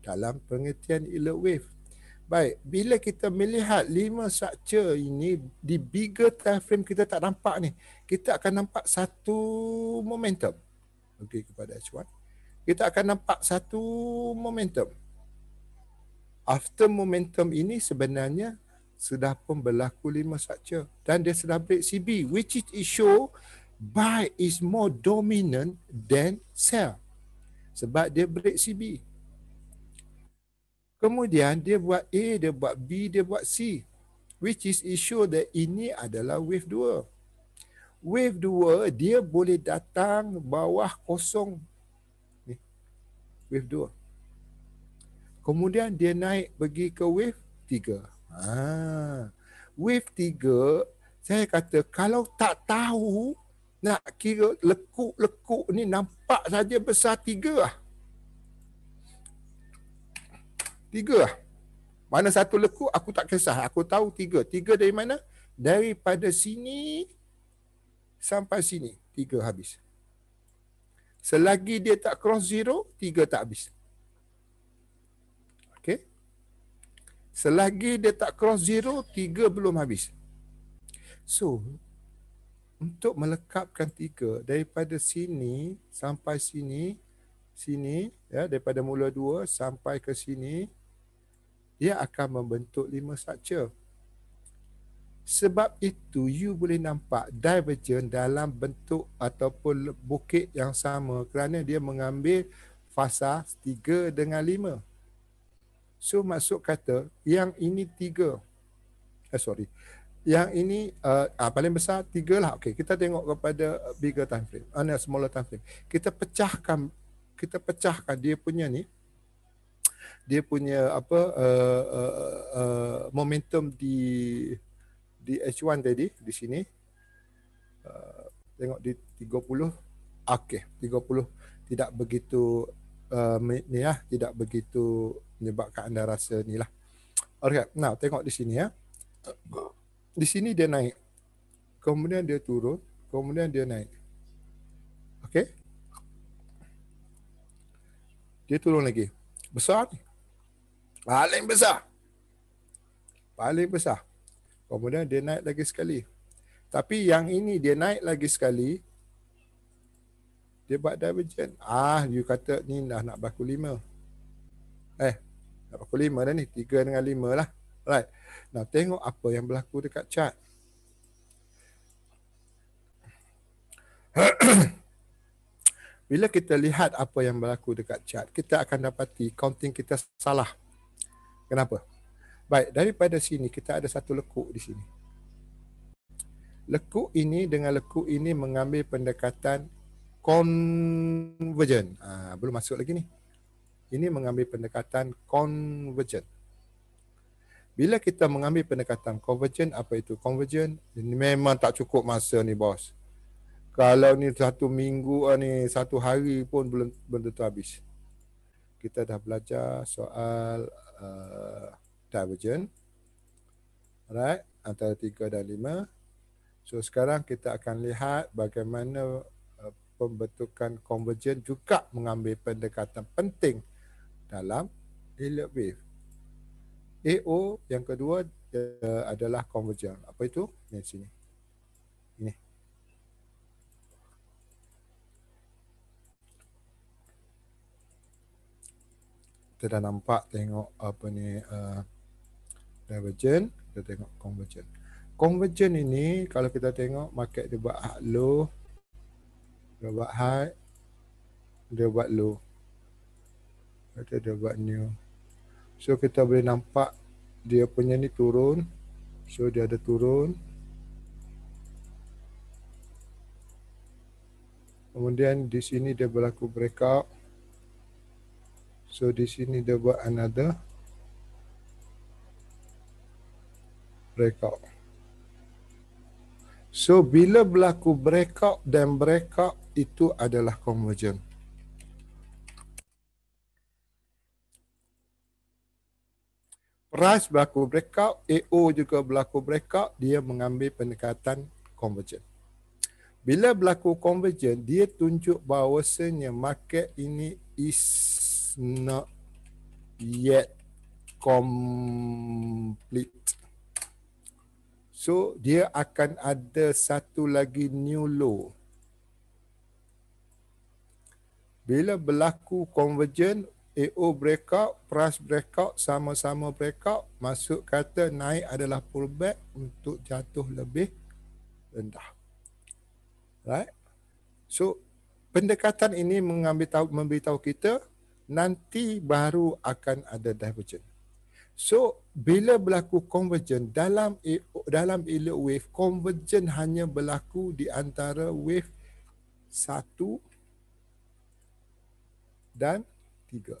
dalam pengertian electric wave Baik, bila kita melihat lima structure ini di bigger time frame kita tak nampak ni, kita akan nampak satu momentum. Okey kepada H1. Kita akan nampak satu momentum. After momentum ini sebenarnya sudah pun berlaku lima structure dan dia sudah break CB which it is show buy is more dominant than sell sebab dia break CB. Kemudian dia buat A, dia buat B, dia buat C. Which is issue that ini adalah wave 2. Wave 2 dia boleh datang bawah kosong. Ni. Wave 2. Kemudian dia naik pergi ke wave 3. Ha. Wave 3 saya kata kalau tak tahu nak kira lekuk-lekuk ni nampak saja besar 3 lah. Tiga lah. Mana satu lekuk aku tak kisah. Aku tahu tiga. Tiga dari mana? Daripada sini sampai sini. Tiga habis. Selagi dia tak cross zero, tiga tak habis. Okay. Selagi dia tak cross zero, tiga belum habis. So, untuk melekapkan tiga daripada sini sampai sini sini ya daripada mula dua sampai ke sini dia akan membentuk lima structure. Sebab itu you boleh nampak divergent dalam bentuk ataupun bukit yang sama kerana dia mengambil fasa tiga dengan lima. So maksud kata yang ini tiga. Eh, sorry. Yang ini uh, ah, paling besar tiga lah. Okay, kita tengok kepada bigger time frame. Ana ah, uh, smaller time frame. Kita pecahkan kita pecahkan dia punya ni dia punya apa uh, uh, uh, momentum di di H1 tadi di sini uh, tengok di 30 okey 30 tidak begitu uh, ni ya tidak begitu menyebabkan anda rasa ni lah okey nah tengok di sini ya di sini dia naik kemudian dia turun kemudian dia naik okey dia turun lagi besar ni Paling besar. Paling besar. Kemudian dia naik lagi sekali. Tapi yang ini dia naik lagi sekali. Dia buat divergent. Ah, you kata ni dah nak baku lima. Eh, nak baku lima dah ni. Tiga dengan lima lah. Alright. Nah, tengok apa yang berlaku dekat chart. <coughs> Bila kita lihat apa yang berlaku dekat chart, kita akan dapati counting kita salah. Kenapa? Baik, daripada sini kita ada satu lekuk di sini. Lekuk ini dengan lekuk ini mengambil pendekatan convergent. Ha, belum masuk lagi ni. Ini mengambil pendekatan convergent. Bila kita mengambil pendekatan convergent, apa itu convergent? Ini memang tak cukup masa ni bos. Kalau ni satu minggu ah, ni satu hari pun belum belum tentu habis. Kita dah belajar soal Uh, divergent right antara 3 dan 5 so sekarang kita akan lihat bagaimana uh, pembentukan convergent juga mengambil pendekatan penting dalam Hilliard wave AO yang kedua uh, adalah convergent apa itu ni sini kita dah nampak tengok apa ni uh, divergent kita tengok convergent convergent ini kalau kita tengok market dia buat low dia buat high dia buat low kita dia buat new so kita boleh nampak dia punya ni turun so dia ada turun kemudian di sini dia berlaku breakout So di sini dia buat another breakout. So bila berlaku breakout dan breakout itu adalah convergent. Price berlaku breakout, AO juga berlaku breakout, dia mengambil pendekatan convergent. Bila berlaku convergent, dia tunjuk bahawasanya market ini is not yet complete. So dia akan ada satu lagi new low. Bila berlaku convergent, AO breakout, price breakout, sama-sama breakout, masuk kata naik adalah pullback untuk jatuh lebih rendah. Right? So pendekatan ini mengambil tahu memberitahu kita nanti baru akan ada divergence. So bila berlaku convergence dalam e, dalam Elliott wave convergence hanya berlaku di antara wave 1 dan 3.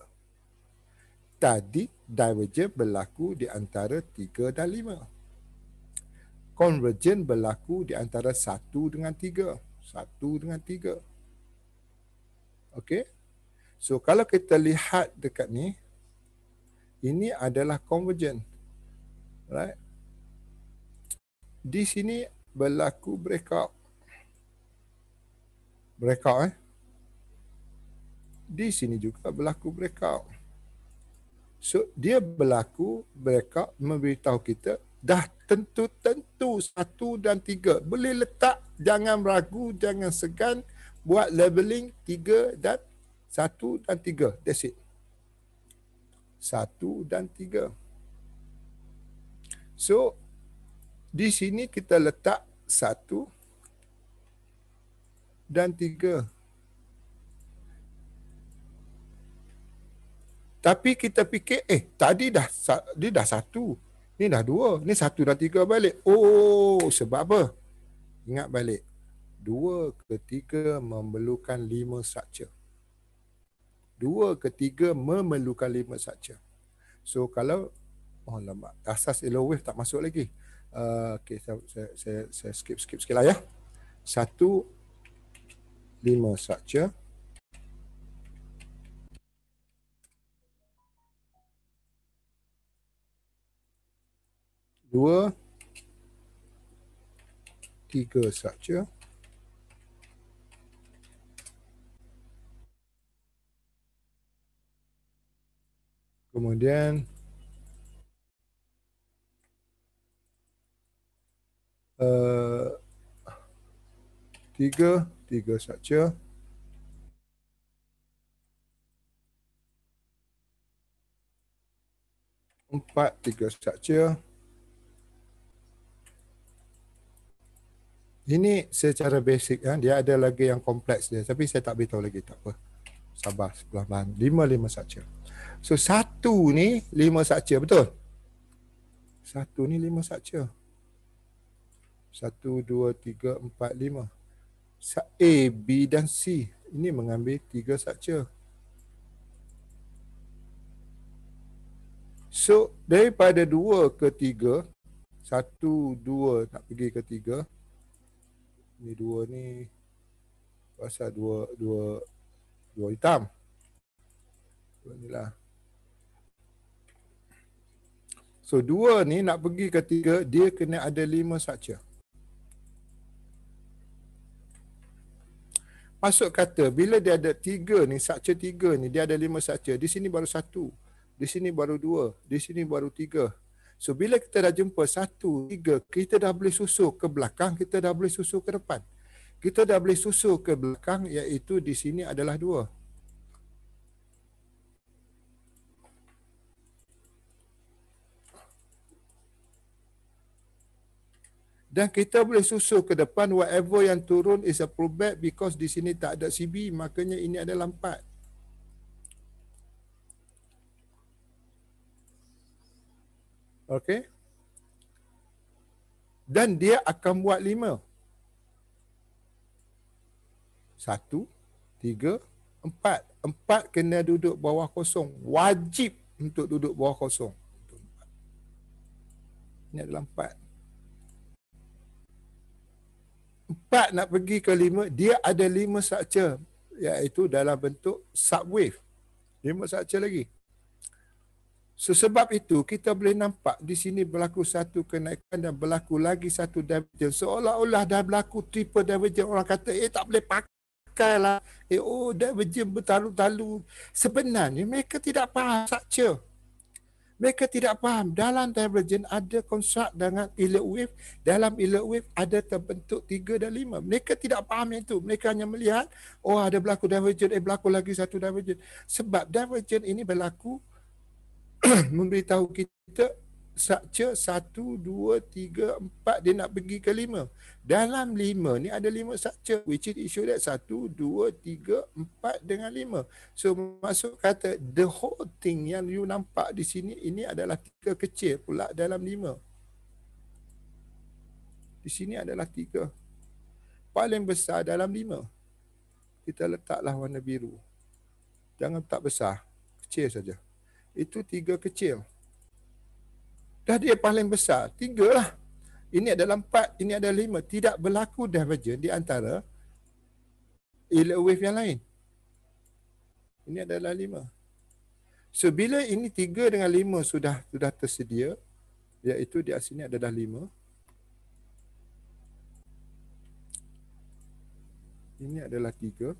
Tadi divergence berlaku di antara 3 dan 5. Convergence berlaku di antara 1 dengan 3. 1 dengan 3. Okey? So kalau kita lihat dekat ni, ini adalah convergent. Right? Di sini berlaku breakout. Breakout eh. Di sini juga berlaku breakout. So dia berlaku breakout memberitahu kita dah tentu-tentu satu dan tiga. Boleh letak jangan ragu, jangan segan buat labeling tiga dan satu dan tiga. That's it. Satu dan tiga. So, di sini kita letak satu dan tiga. Tapi kita fikir, eh tadi dah dia dah satu. Ni dah dua. Ni satu dan tiga balik. Oh, sebab apa? Ingat balik. Dua ketiga memerlukan lima structure dua ketiga memerlukan lima saja. So kalau oh lama asas elowe tak masuk lagi. Uh, okay, saya, saya, saya, saya skip skip sikit lah ya. Satu lima saja. Dua tiga saja. Kemudian uh, tiga tiga structure. empat tiga structure ini secara basic kan? dia ada lagi yang kompleks dia tapi saya tak beritahu lagi tak apa sabar sebelah bahan lima lima structure So satu ni lima saksa betul? Satu ni lima saksa. Satu, dua, tiga, empat, lima. A, B dan C. Ini mengambil tiga saksa. So daripada dua ke tiga. Satu, dua nak pergi ke tiga. Ini dua ni. Pasal dua, dua, dua hitam. Inilah. So dua ni nak pergi ke tiga, dia kena ada lima structure. Masuk kata bila dia ada tiga ni, structure tiga ni, dia ada lima structure. Di sini baru satu, di sini baru dua, di sini baru tiga. So bila kita dah jumpa satu, tiga, kita dah boleh susu ke belakang, kita dah boleh susu ke depan. Kita dah boleh susu ke belakang iaitu di sini adalah dua. dan kita boleh susul ke depan whatever yang turun is a pullback because di sini tak ada CB makanya ini ada lampat Okay. Dan dia akan buat lima. Satu, tiga, empat. Empat kena duduk bawah kosong. Wajib untuk duduk bawah kosong. Ini adalah empat empat nak pergi ke lima, dia ada lima structure iaitu dalam bentuk subwave. Lima structure lagi. Sebab itu kita boleh nampak di sini berlaku satu kenaikan dan berlaku lagi satu divergence. Seolah-olah dah berlaku triple divergence. Orang kata eh tak boleh pakai lah. Eh oh divergence bertalu-talu. Sebenarnya mereka tidak faham structure mereka tidak faham dalam divergent ada konsep dengan elliptic wave dalam elliptic wave ada terbentuk tiga dan lima mereka tidak faham yang itu mereka hanya melihat oh ada berlaku divergent eh berlaku lagi satu divergent sebab divergent ini berlaku <clears throat> memberitahu kita structure satu, dua, tiga, empat dia nak pergi ke lima. Dalam lima ni ada lima structure which is issue that satu, dua, tiga, empat dengan lima. So maksud kata the whole thing yang you nampak di sini ini adalah tiga kecil pula dalam lima. Di sini adalah tiga. Paling besar dalam lima. Kita letaklah warna biru. Jangan tak besar. Kecil saja. Itu tiga kecil. Kecil dah dia paling besar. Tiga lah. Ini adalah empat, ini adalah lima. Tidak berlaku divergent di antara wave yang lain. Ini adalah lima. So bila ini tiga dengan lima sudah sudah tersedia, iaitu di sini adalah lima. Ini adalah tiga.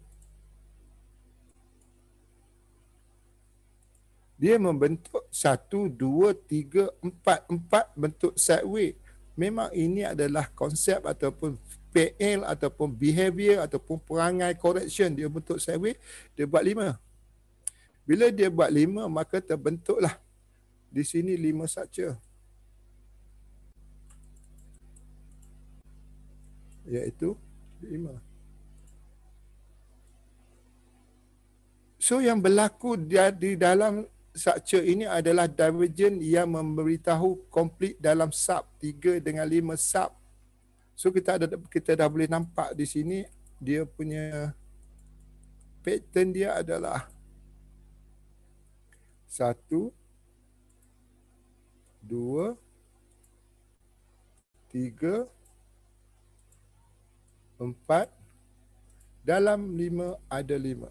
dia membentuk satu, dua, tiga, empat, empat bentuk sideways. Memang ini adalah konsep ataupun PL ataupun behavior ataupun perangai correction dia bentuk sideways, dia buat lima. Bila dia buat lima, maka terbentuklah di sini lima structure. Iaitu lima. So yang berlaku di dalam structure ini adalah divergent yang memberitahu complete dalam sub 3 dengan 5 sub. So kita ada kita dah boleh nampak di sini dia punya pattern dia adalah 1 2 3 empat dalam lima ada lima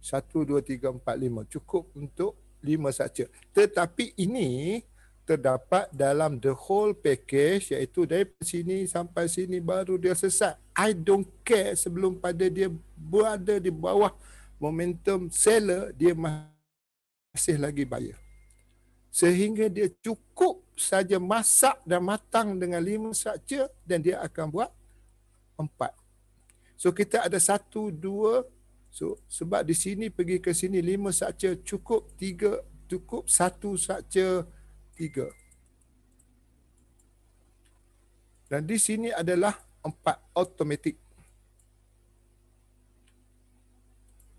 satu, dua, tiga, empat, lima. Cukup untuk lima saja. Tetapi ini terdapat dalam the whole package iaitu dari sini sampai sini baru dia sesat. I don't care sebelum pada dia berada di bawah momentum seller, dia masih lagi bayar. Sehingga dia cukup saja masak dan matang dengan lima structure dan dia akan buat empat. So kita ada satu, dua, So sebab di sini pergi ke sini lima sacca cukup tiga cukup satu sacca tiga. Dan di sini adalah empat automatik.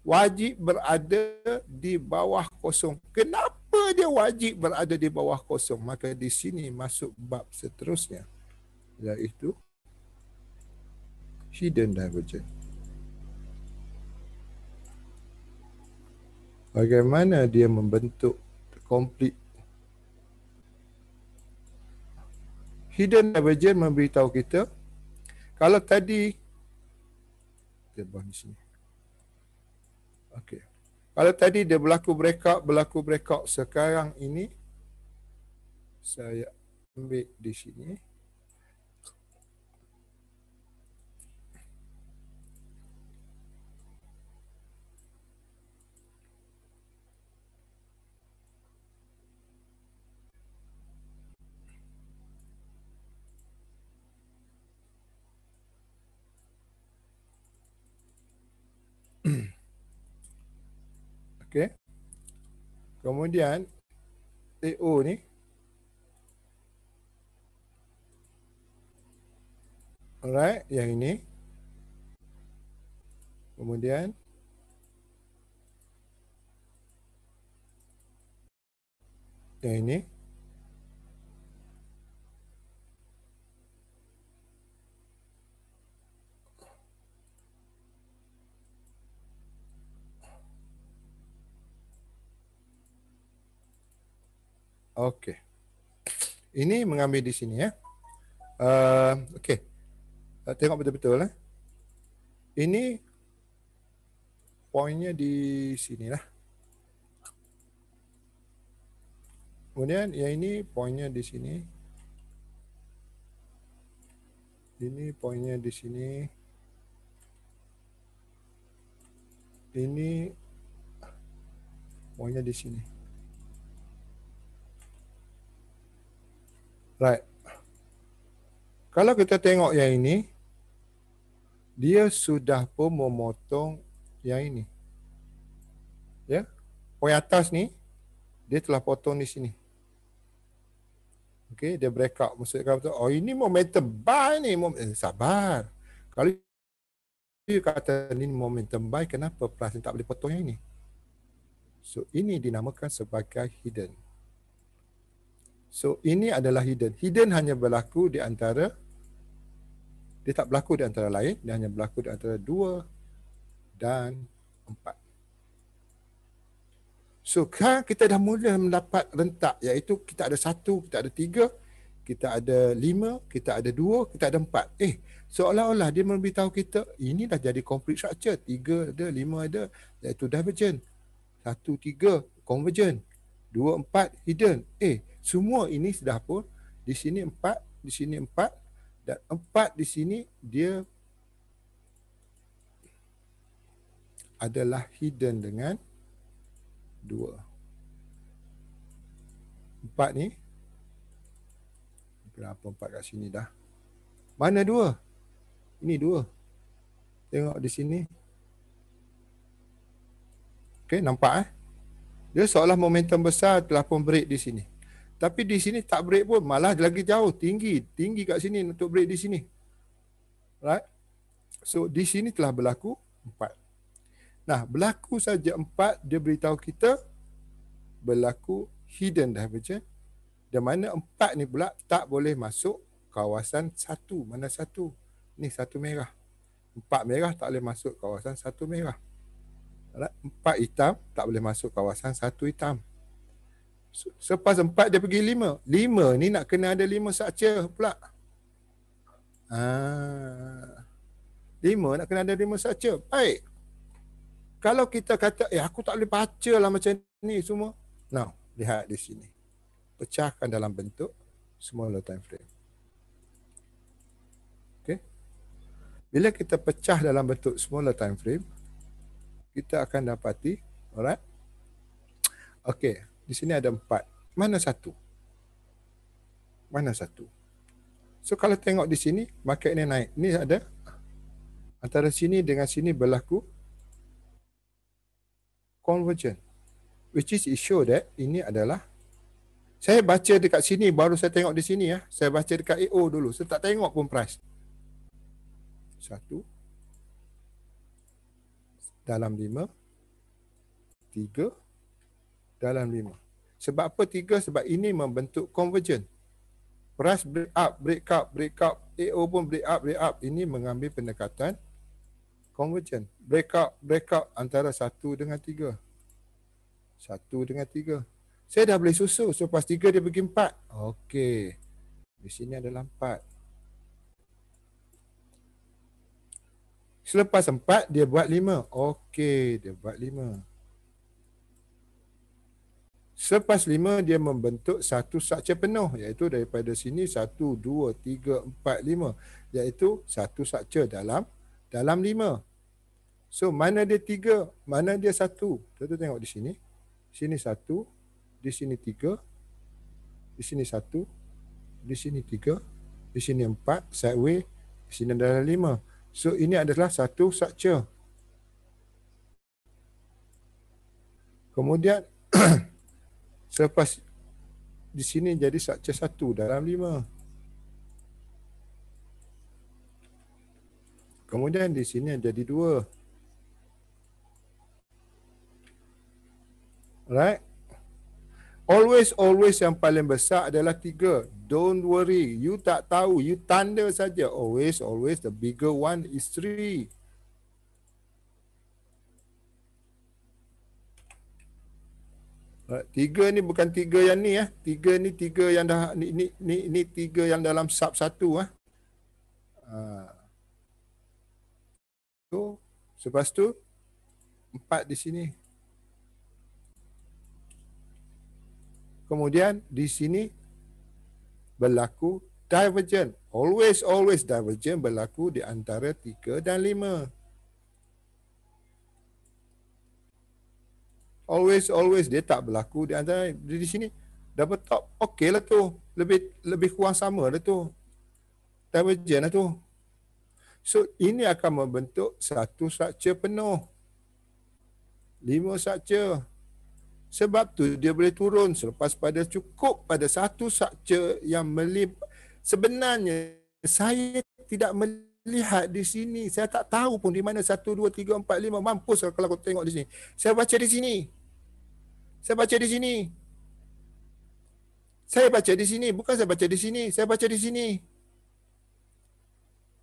Wajib berada di bawah kosong. Kenapa dia wajib berada di bawah kosong? Maka di sini masuk bab seterusnya. Iaitu hidden divergence. bagaimana dia membentuk complete hidden divergence memberitahu kita kalau tadi dia bawah di sini okey kalau tadi dia berlaku breakout berlaku breakout sekarang ini saya ambil di sini Okay, Kemudian AO ni Alright, yang ini. Kemudian yang ini Okey. Ini mengambil di sini ya. Uh, eh, Okey. Uh, eh, tengok betul-betul. lah. Ini poinnya di sini lah. Kemudian ya ini poinnya di sini. Ini poinnya di sini. Ini poinnya di sini. Right. Kalau kita tengok yang ini, dia sudah pun memotong yang ini. Ya. Yeah? Poin atas ni, dia telah potong di sini. Okey, dia break up. Maksudnya, oh ini momentum buy ni. Momentum. Eh, sabar. Kalau dia kata ni momentum buy, kenapa price ni tak boleh potong yang ini? So, ini dinamakan sebagai hidden. So ini adalah hidden. Hidden hanya berlaku di antara dia tak berlaku di antara lain, dia hanya berlaku di antara dua dan empat. So kan kita dah mula mendapat rentak iaitu kita ada satu, kita ada tiga, kita ada lima, kita ada dua, kita ada empat. Eh, seolah-olah dia memberitahu kita ini dah jadi complete structure. Tiga ada, lima ada, iaitu divergent. Satu, tiga, convergent. Dua, empat, hidden. Eh, semua ini sudah pun di sini empat, di sini empat dan empat di sini dia adalah hidden dengan dua. Empat ni berapa empat kat sini dah? Mana dua? Ini dua. Tengok di sini. Okay, nampak eh? Dia seolah momentum besar telah pun break di sini. Tapi di sini tak break pun malah lagi jauh tinggi tinggi kat sini untuk break di sini. Right? So di sini telah berlaku empat. Nah berlaku saja empat dia beritahu kita berlaku hidden dah divergence. Di mana empat ni pula tak boleh masuk kawasan satu. Mana satu? Ni satu merah. Empat merah tak boleh masuk kawasan satu merah. Empat hitam tak boleh masuk kawasan satu hitam. Selepas empat dia pergi lima. Lima ni nak kena ada lima saksi pula. Ha. Lima nak kena ada lima saksi. Baik. Kalau kita kata, eh aku tak boleh baca lah macam ni semua. Now, lihat di sini. Pecahkan dalam bentuk smaller time frame. Okay. Bila kita pecah dalam bentuk smaller time frame, kita akan dapati, alright. Okay, di sini ada empat. Mana satu? Mana satu? So kalau tengok di sini, market ni naik. Ni ada. Antara sini dengan sini berlaku. Convergent. Which is issue show that ini adalah. Saya baca dekat sini, baru saya tengok di sini ya. Saya baca dekat AO dulu. Saya tak tengok pun price. Satu. Dalam lima. Tiga. Tiga dalam lima. Sebab apa tiga? Sebab ini membentuk convergent. Price break up, break up, break up. AO pun break up, break up. Ini mengambil pendekatan convergent. Break up, break up antara satu dengan tiga. Satu dengan tiga. Saya dah boleh susu. So, pas tiga dia pergi empat. Okey. Di sini ada empat. Selepas empat, dia buat lima. Okey, dia buat lima. Selepas lima, dia membentuk satu saksi penuh. Iaitu daripada sini, satu, dua, tiga, empat, lima. Iaitu satu saksi dalam dalam lima. So, mana dia tiga, mana dia satu. Kita tengok di sini. Di sini satu, di sini tiga, di sini satu, di sini tiga, di sini empat, sideway, di sini adalah lima. So, ini adalah satu saksi. Kemudian, <clears throat> Selepas di sini jadi subjek satu dalam lima. Kemudian di sini jadi dua. Right? Always, always yang paling besar adalah tiga. Don't worry. You tak tahu. You tanda saja. Always, always the bigger one is three. Eh, tiga ni bukan tiga yang ni eh. Tiga ni tiga yang dah ni ni ni, ni tiga yang dalam sub satu eh. Ha. Tu lepas tu empat di sini. Kemudian di sini berlaku divergent. Always always divergent berlaku di antara tiga dan lima. always always dia tak berlaku di antara di, di sini double top okey lah tu lebih lebih kurang sama lah tu divergent lah tu so ini akan membentuk satu structure penuh lima structure sebab tu dia boleh turun selepas pada cukup pada satu structure yang melip sebenarnya saya tidak melihat di sini saya tak tahu pun di mana 1 2 3 4 5 mampus lah kalau kau tengok di sini saya baca di sini saya baca di sini. Saya baca di sini. Bukan saya baca di sini. Saya baca di sini.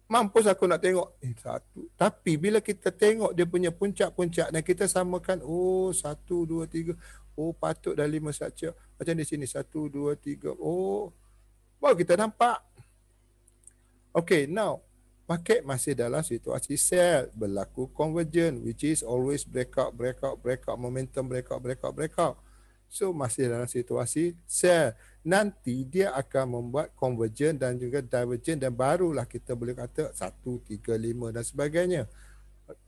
Mampus aku nak tengok. Eh, satu. Tapi bila kita tengok dia punya puncak-puncak dan kita samakan. Oh, satu, dua, tiga. Oh, patut dah lima saja. Macam di sini. Satu, dua, tiga. Oh. Baru kita nampak. Okay, now market masih dalam situasi sell berlaku convergent which is always breakout breakout breakout momentum breakout breakout breakout so masih dalam situasi sell nanti dia akan membuat convergent dan juga divergent dan barulah kita boleh kata satu tiga lima dan sebagainya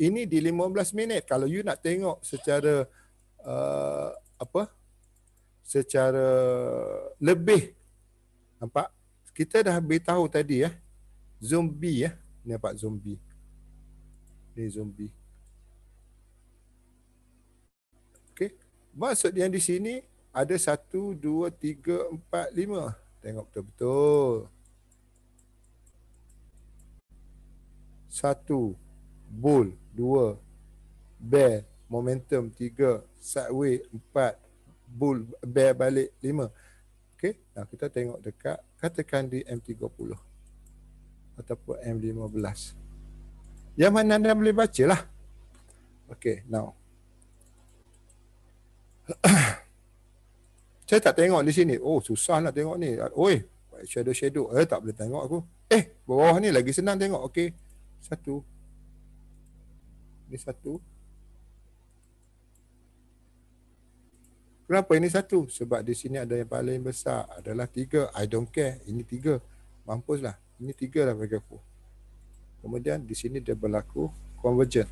ini di 15 minit kalau you nak tengok secara uh, apa secara lebih nampak kita dah beritahu tadi ya zombie ya ni nampak zombie ni zombie okey maksud yang di sini ada 1 2 3 4 5 tengok betul betul 1 bull 2 bear momentum 3 sideway 4 bull bear balik 5 okey nah kita tengok dekat katakan di M30 ataupun M15. Yang mana anda boleh baca lah. Okay, now. <coughs> Saya tak tengok di sini. Oh, susah nak tengok ni. Oi, shadow-shadow. Eh, tak boleh tengok aku. Eh, bawah ni lagi senang tengok. Okay. Satu. Ini satu. Kenapa ini satu? Sebab di sini ada yang paling besar. Adalah tiga. I don't care. Ini tiga. Mampuslah. Ini tiga lah mereka pun. Kemudian di sini dia berlaku konvergen.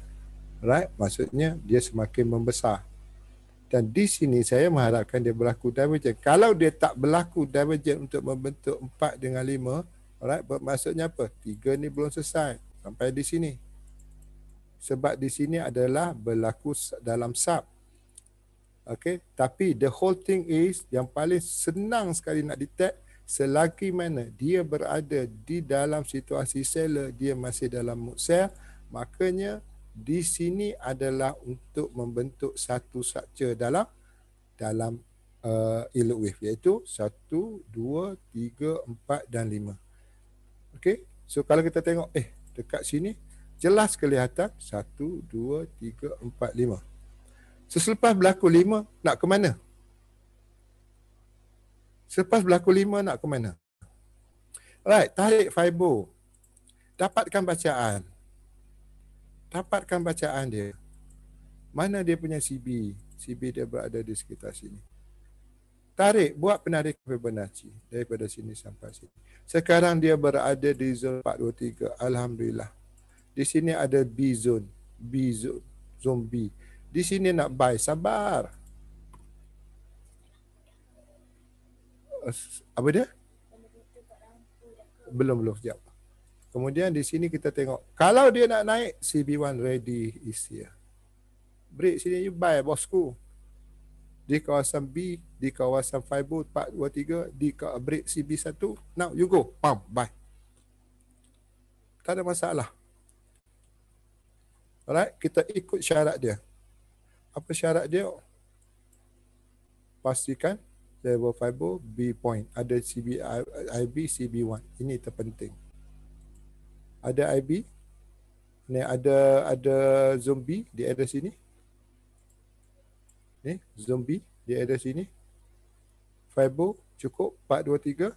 Right? Maksudnya dia semakin membesar. Dan di sini saya mengharapkan dia berlaku divergen. Kalau dia tak berlaku divergen untuk membentuk empat dengan lima, right? Bermaksudnya apa? Tiga ni belum selesai. Sampai di sini. Sebab di sini adalah berlaku dalam sub. Okay? Tapi the whole thing is yang paling senang sekali nak detect selagi mana dia berada di dalam situasi sela dia masih dalam muksel makanya di sini adalah untuk membentuk satu sakce dalam dalam uh, eh, illet wave iaitu 1 2 3 4 dan 5 okey so kalau kita tengok eh dekat sini jelas kelihatan 1 2 3 4 5 Selepas berlaku lima, nak ke mana? Selepas berlaku lima nak ke mana? Right, tarik fibro. Dapatkan bacaan. Dapatkan bacaan dia. Mana dia punya CB? CB dia berada di sekitar sini. Tarik, buat penarik Fibonacci daripada sini sampai sini. Sekarang dia berada di zone 423. Alhamdulillah. Di sini ada B zone. B zone. Zombie. Di sini nak buy. Sabar. apa dia? Belum belum sekejap. Kemudian di sini kita tengok kalau dia nak naik CB1 ready is here. Break sini you buy bosku. Di kawasan B, di kawasan 5 4 3 di kawasan break CB1. Now you go, pam, buy. Tak ada masalah. Alright, kita ikut syarat dia. Apa syarat dia? Pastikan level fiber B point ada CB IB CB1 ini terpenting ada IB ni ada ada zombie di area sini ni zombie di area sini fiber cukup 4 2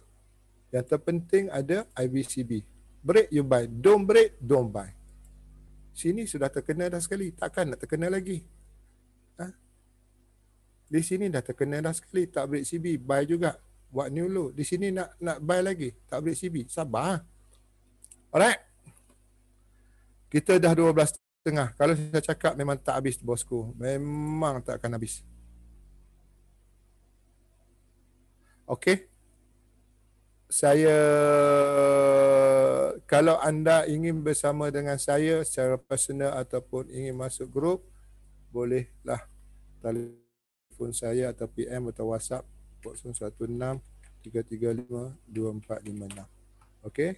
3 yang terpenting ada IBCB break you buy don't break don't buy sini sudah terkenal dah sekali takkan nak terkena lagi di sini dah terkena dah sekali tak break CB buy juga buat new low di sini nak nak buy lagi tak break CB sabar alright kita dah 12 tengah kalau saya cakap memang tak habis bosku memang tak akan habis Okay saya kalau anda ingin bersama dengan saya secara personal ataupun ingin masuk grup bolehlah telefon telefon saya atau PM atau WhatsApp 016-335-2456. Okey.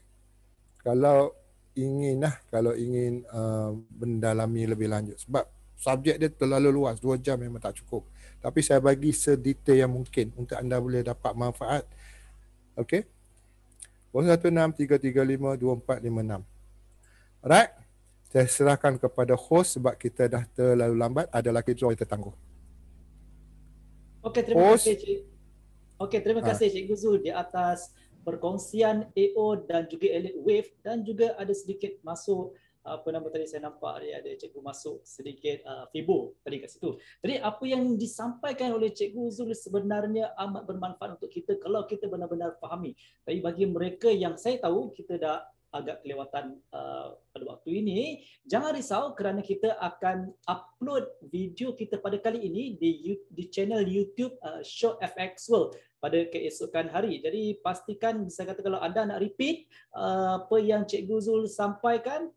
Kalau ingin lah, kalau ingin uh, mendalami lebih lanjut. Sebab subjek dia terlalu luas, Dua jam memang tak cukup. Tapi saya bagi sedetail yang mungkin untuk anda boleh dapat manfaat. Okey. 016-335-2456 Alright Saya serahkan kepada host Sebab kita dah terlalu lambat Ada lagi draw kita tangguh Okey, terima kasih Cik. Okey, terima ha. kasih Cikgu Zul di atas perkongsian AO dan juga Elite Wave dan juga ada sedikit masuk apa nama tadi saya nampak dia ada cikgu masuk sedikit uh, fibo tadi kat situ. Jadi apa yang disampaikan oleh cikgu Zul sebenarnya amat bermanfaat untuk kita kalau kita benar-benar fahami. Tapi bagi mereka yang saya tahu kita dah agak kelewatan uh, pada waktu ini. Jangan risau kerana kita akan upload video kita pada kali ini di, di channel YouTube uh, Show FX World pada keesokan hari. Jadi pastikan bisa kata kalau anda nak repeat uh, apa yang Cik Guzul sampaikan,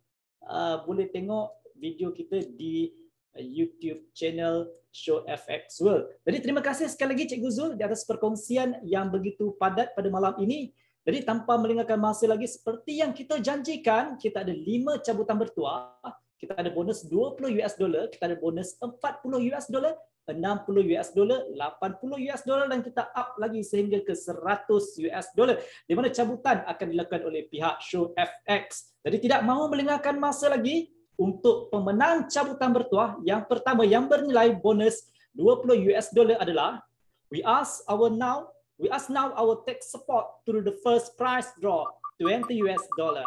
uh, boleh tengok video kita di uh, YouTube channel Show FX World. Jadi terima kasih sekali lagi Cik Guzul di atas perkongsian yang begitu padat pada malam ini. Jadi tanpa melengahkan masa lagi seperti yang kita janjikan, kita ada lima cabutan bertuah, kita ada bonus 20 US dollar, kita ada bonus 40 US dollar, 60 US dollar, 80 US dollar dan kita up lagi sehingga ke 100 US dollar. Di mana cabutan akan dilakukan oleh pihak Show FX. Jadi tidak mahu melengahkan masa lagi untuk pemenang cabutan bertuah yang pertama yang bernilai bonus 20 US dollar adalah we ask our now We ask now our tech support through the first prize draw, 20 US dollar.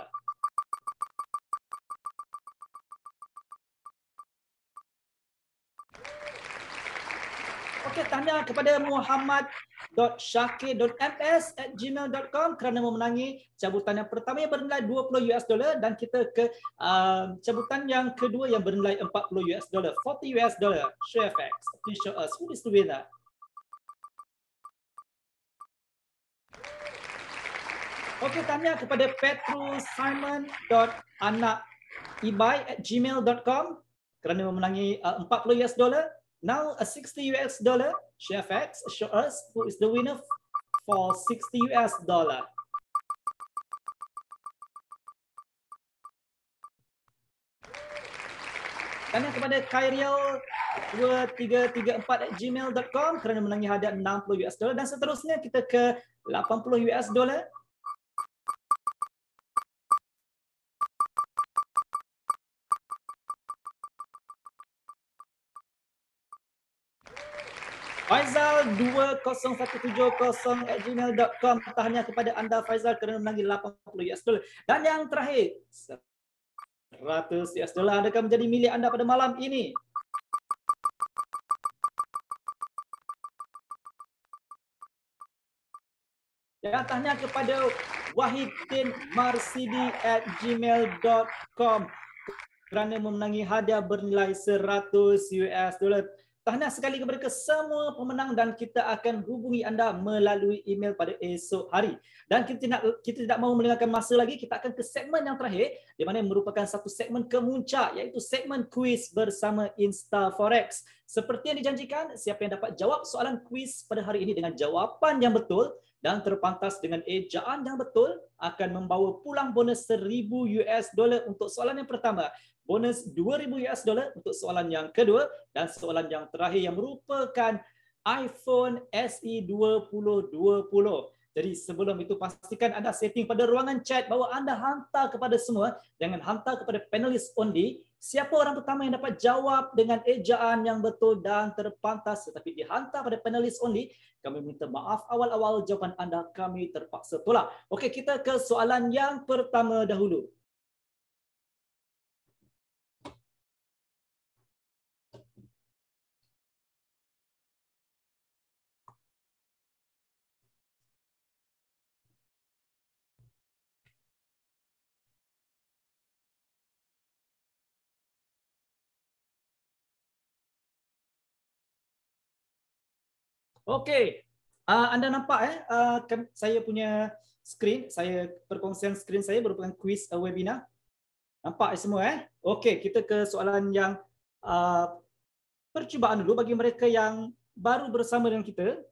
Okay, tanya kepada Muhammad .syakir.ms at gmail.com kerana memenangi cabutan yang pertama yang bernilai 20 US dollar dan kita ke uh, cabutan yang kedua yang bernilai 40 US dollar 40 US dollar share facts please show us who is the winner Okey, tanya kepada petrusimon.anakibai@gmail.com kerana memenangi uh, 40 US dollar. Now a 60 US dollar. Chef X, show us who is the winner for 60 US dollar. Tanya kepada Kairiel 2334@gmail.com kerana menangi hadiah 60 US dollar dan seterusnya kita ke 80 US dollar. Faizal 20170 at gmail.com tahniah kepada anda Faizal kerana menangi 80 US dollar dan yang terakhir 100 US dollar akan menjadi milik anda pada malam ini Dan ya, tahniah kepada Wahidin Marsidi at gmail.com kerana memenangi hadiah bernilai 100 US dollar tahniah sekali kepada ke semua pemenang dan kita akan hubungi anda melalui email pada esok hari. Dan kita tidak kita tidak mahu melengahkan masa lagi, kita akan ke segmen yang terakhir di mana merupakan satu segmen kemuncak iaitu segmen kuis bersama Insta Forex. Seperti yang dijanjikan, siapa yang dapat jawab soalan kuis pada hari ini dengan jawapan yang betul dan terpantas dengan ejaan yang betul akan membawa pulang bonus 1000 US dollar untuk soalan yang pertama bonus 2000 US dollar untuk soalan yang kedua dan soalan yang terakhir yang merupakan iPhone SE 2020. Jadi sebelum itu pastikan anda setting pada ruangan chat bahawa anda hantar kepada semua jangan hantar kepada panelis only. Siapa orang pertama yang dapat jawab dengan ejaan yang betul dan terpantas tetapi dihantar pada panelis only, kami minta maaf awal-awal jawapan anda kami terpaksa tolak. Okey, kita ke soalan yang pertama dahulu. Okey. Uh, anda nampak eh uh, saya punya screen, saya perkongsian screen saya merupakan quiz uh, webinar. Nampak eh, semua eh? Okey, kita ke soalan yang uh, percubaan dulu bagi mereka yang baru bersama dengan kita.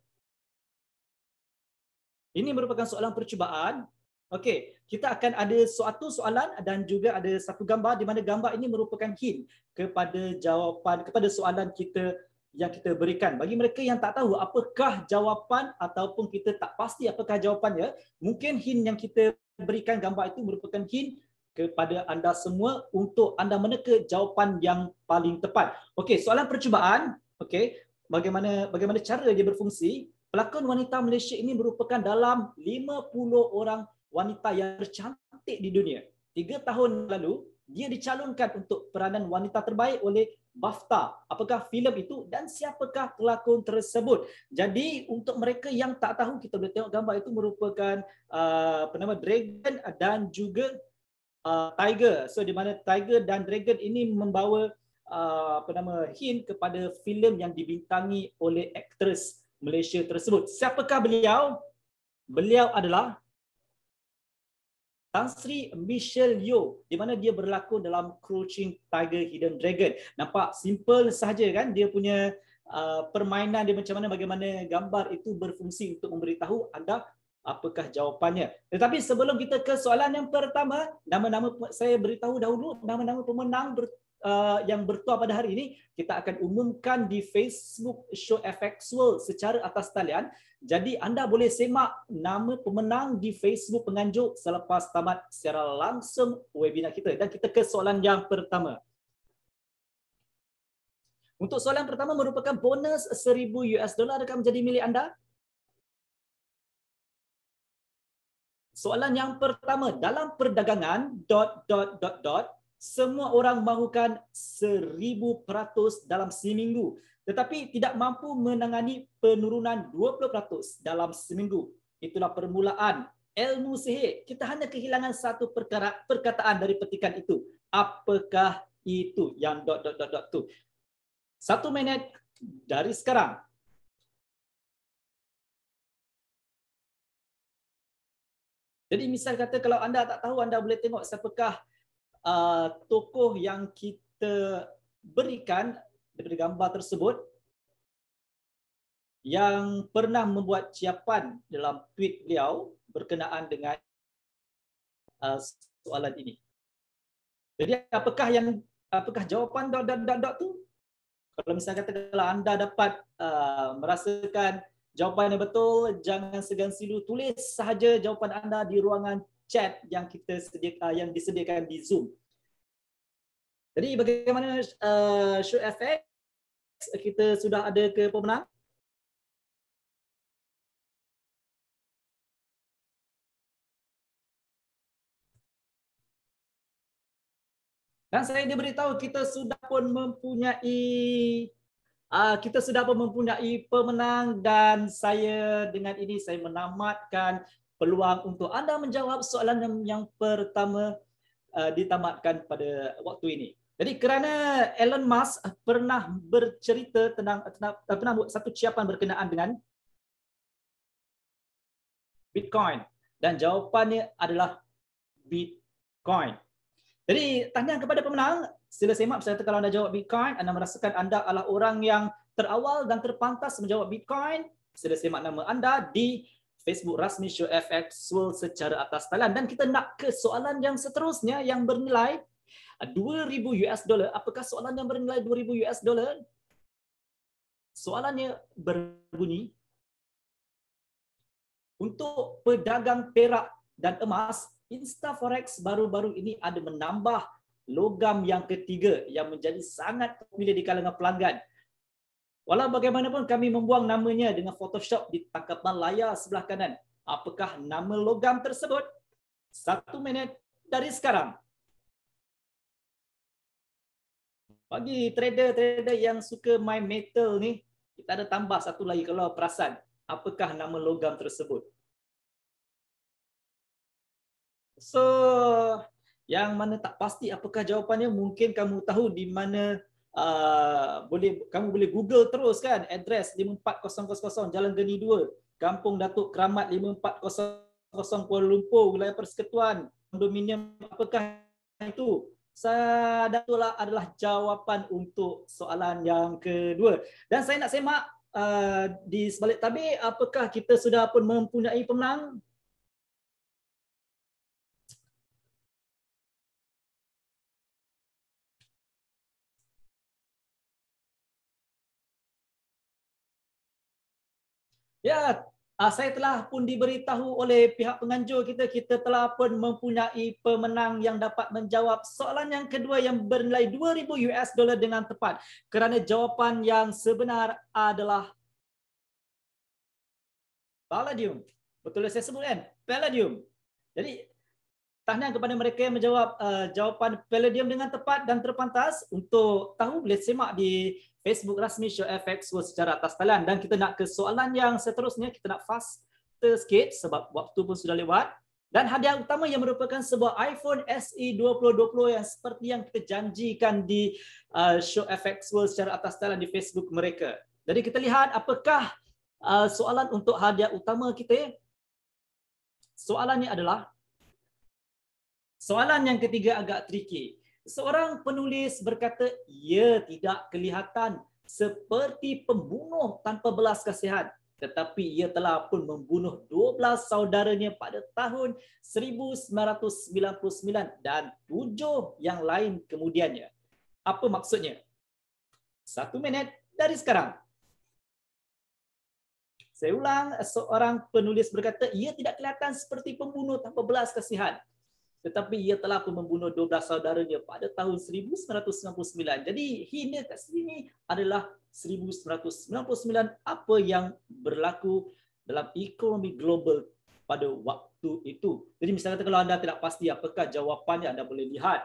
Ini merupakan soalan percubaan. Okey, kita akan ada suatu soalan dan juga ada satu gambar di mana gambar ini merupakan hint kepada jawapan kepada soalan kita yang kita berikan. Bagi mereka yang tak tahu apakah jawapan ataupun kita tak pasti apakah jawapannya, mungkin hint yang kita berikan gambar itu merupakan hint kepada anda semua untuk anda meneka jawapan yang paling tepat. Okey, soalan percubaan, okey, bagaimana bagaimana cara dia berfungsi? Pelakon wanita Malaysia ini merupakan dalam 50 orang wanita yang tercantik di dunia. Tiga tahun lalu, dia dicalonkan untuk peranan wanita terbaik oleh BAFTA, apakah filem itu dan siapakah pelakon tersebut. Jadi untuk mereka yang tak tahu kita boleh tengok gambar itu merupakan uh, apa nama dragon dan juga uh, tiger. So di mana tiger dan dragon ini membawa uh, apa nama hint kepada filem yang dibintangi oleh aktris Malaysia tersebut. Siapakah beliau? Beliau adalah Tan Sri Michelle Yeoh di mana dia berlakon dalam Crouching Tiger Hidden Dragon. Nampak simple sahaja kan dia punya uh, permainan dia macam mana bagaimana gambar itu berfungsi untuk memberitahu anda apakah jawapannya. Tetapi sebelum kita ke soalan yang pertama, nama-nama saya beritahu dahulu nama-nama pemenang uh, yang bertuah pada hari ini kita akan umumkan di Facebook Show FX World secara atas talian. Jadi anda boleh semak nama pemenang di Facebook penganjur selepas tamat secara langsung webinar kita. Dan kita ke soalan yang pertama. Untuk soalan pertama merupakan bonus seribu US dollar akan menjadi milik anda. Soalan yang pertama dalam perdagangan dot dot dot dot semua orang mahukan peratus dalam seminggu tetapi tidak mampu menangani penurunan dua puluh peratus dalam seminggu. Itulah permulaan ilmu sihir. Kita hanya kehilangan satu perkara perkataan dari petikan itu. Apakah itu yang dot dot dot dot tu? Satu minit dari sekarang. Jadi misal kata kalau anda tak tahu anda boleh tengok siapakah Uh, tokoh yang kita berikan daripada gambar tersebut yang pernah membuat ciapan dalam tweet beliau berkenaan dengan uh, soalan ini. Jadi apakah yang apakah jawapan dot dot dot dot tu? Kalau misalnya katakanlah anda dapat uh, merasakan jawapan yang betul, jangan segan silu tulis sahaja jawapan anda di ruangan chat yang kita sedia, ah, yang disediakan di Zoom. Jadi bagaimana uh, show effect kita sudah ada ke pemenang? Dan saya diberitahu kita sudah pun mempunyai uh, kita sudah pun mempunyai pemenang dan saya dengan ini saya menamatkan peluang untuk anda menjawab soalan yang pertama uh, ditamatkan pada waktu ini. Jadi kerana Elon Musk pernah bercerita tentang uh, pernah buat satu ciapan berkenaan dengan Bitcoin dan jawapannya adalah Bitcoin. Jadi tanya kepada pemenang. Sila semak peserta kalau anda jawab Bitcoin, anda merasakan anda adalah orang yang terawal dan terpantas menjawab Bitcoin. Sila semak nama anda di Facebook rasmi show FX Swirl secara atas talan. Dan kita nak ke soalan yang seterusnya yang bernilai 2,000 US dollar. Apakah soalan yang bernilai 2,000 US dollar? Soalannya berbunyi, untuk pedagang perak dan emas, Insta Forex baru-baru ini ada menambah logam yang ketiga yang menjadi sangat popular di kalangan pelanggan. Walau bagaimanapun kami membuang namanya dengan Photoshop di tangkapan layar sebelah kanan. Apakah nama logam tersebut? Satu minit dari sekarang. Bagi trader-trader yang suka main metal ni, kita ada tambah satu lagi kalau perasan. Apakah nama logam tersebut? So, yang mana tak pasti apakah jawapannya, mungkin kamu tahu di mana uh, boleh kamu boleh Google terus kan address 54000 Jalan Geni 2 Kampung Datuk Keramat 54000 Kuala Lumpur Wilayah Persekutuan kondominium apakah itu Datuklah adalah jawapan untuk soalan yang kedua dan saya nak semak uh, di sebalik tabir apakah kita sudah pun mempunyai pemenang Ya, ah, saya telah pun diberitahu oleh pihak penganjur kita, kita telah pun mempunyai pemenang yang dapat menjawab soalan yang kedua yang bernilai 2000 US dollar dengan tepat. Kerana jawapan yang sebenar adalah Palladium. Betul saya sebut kan? Palladium. Jadi Tahniah kepada mereka yang menjawab uh, jawapan palladium dengan tepat dan terpantas. Untuk tahu boleh semak di Facebook rasmi Show FX World secara atas talian dan kita nak ke soalan yang seterusnya kita nak fast sikit sebab waktu pun sudah lewat dan hadiah utama yang merupakan sebuah iPhone SE 2020 yang seperti yang kita janjikan di uh, Show FX World secara atas talian di Facebook mereka. Jadi kita lihat apakah uh, soalan untuk hadiah utama kita. Soalannya adalah soalan yang ketiga agak tricky. Seorang penulis berkata, ia tidak kelihatan seperti pembunuh tanpa belas kasihan. Tetapi ia telah pun membunuh 12 saudaranya pada tahun 1999 dan tujuh yang lain kemudiannya. Apa maksudnya? Satu minit dari sekarang. Saya ulang, seorang penulis berkata, ia tidak kelihatan seperti pembunuh tanpa belas kasihan tetapi ia telah pun membunuh 12 saudaranya pada tahun 1999. Jadi hina kat sini adalah 1999 apa yang berlaku dalam ekonomi global pada waktu itu. Jadi misalnya kalau anda tidak pasti apakah jawapannya anda boleh lihat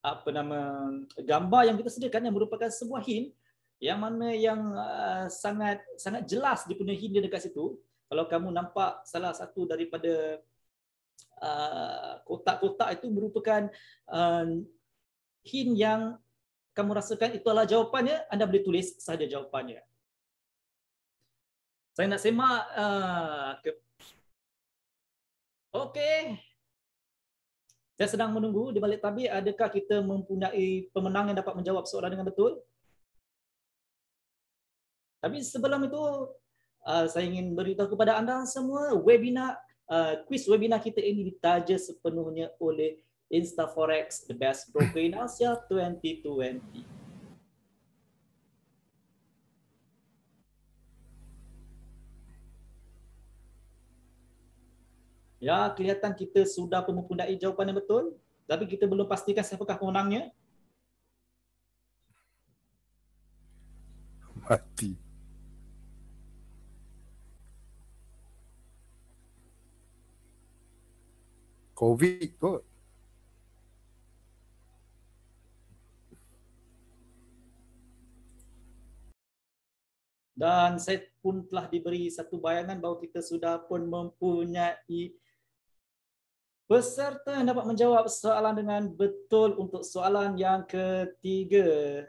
apa nama gambar yang kita sediakan yang merupakan sebuah hint yang mana yang uh, sangat sangat jelas dipenuhi hint dia dekat situ. Kalau kamu nampak salah satu daripada Uh, kotak-kotak itu merupakan uh, hint yang kamu rasakan itulah jawapannya, anda boleh tulis sahaja jawapannya. Saya nak semak. Uh, ke... Okey. Saya sedang menunggu di balik tabi adakah kita mempunyai pemenang yang dapat menjawab soalan dengan betul? Tapi sebelum itu, uh, saya ingin beritahu kepada anda semua, webinar Uh, quiz webinar kita ini ditaja sepenuhnya oleh InstaForex, the best broker in Asia 2020. Ya, kelihatan kita sudah mempunyai jawapan yang betul. Tapi kita belum pastikan siapakah pemenangnya. Mati. COVID kot. Dan saya pun telah diberi satu bayangan bahawa kita sudah pun mempunyai peserta yang dapat menjawab soalan dengan betul untuk soalan yang ketiga.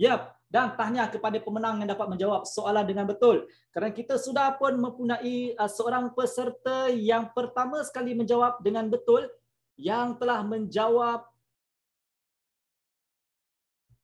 Ya dan tahniah kepada pemenang yang dapat menjawab soalan dengan betul. Kerana kita sudah pun mempunyai uh, seorang peserta yang pertama sekali menjawab dengan betul yang telah menjawab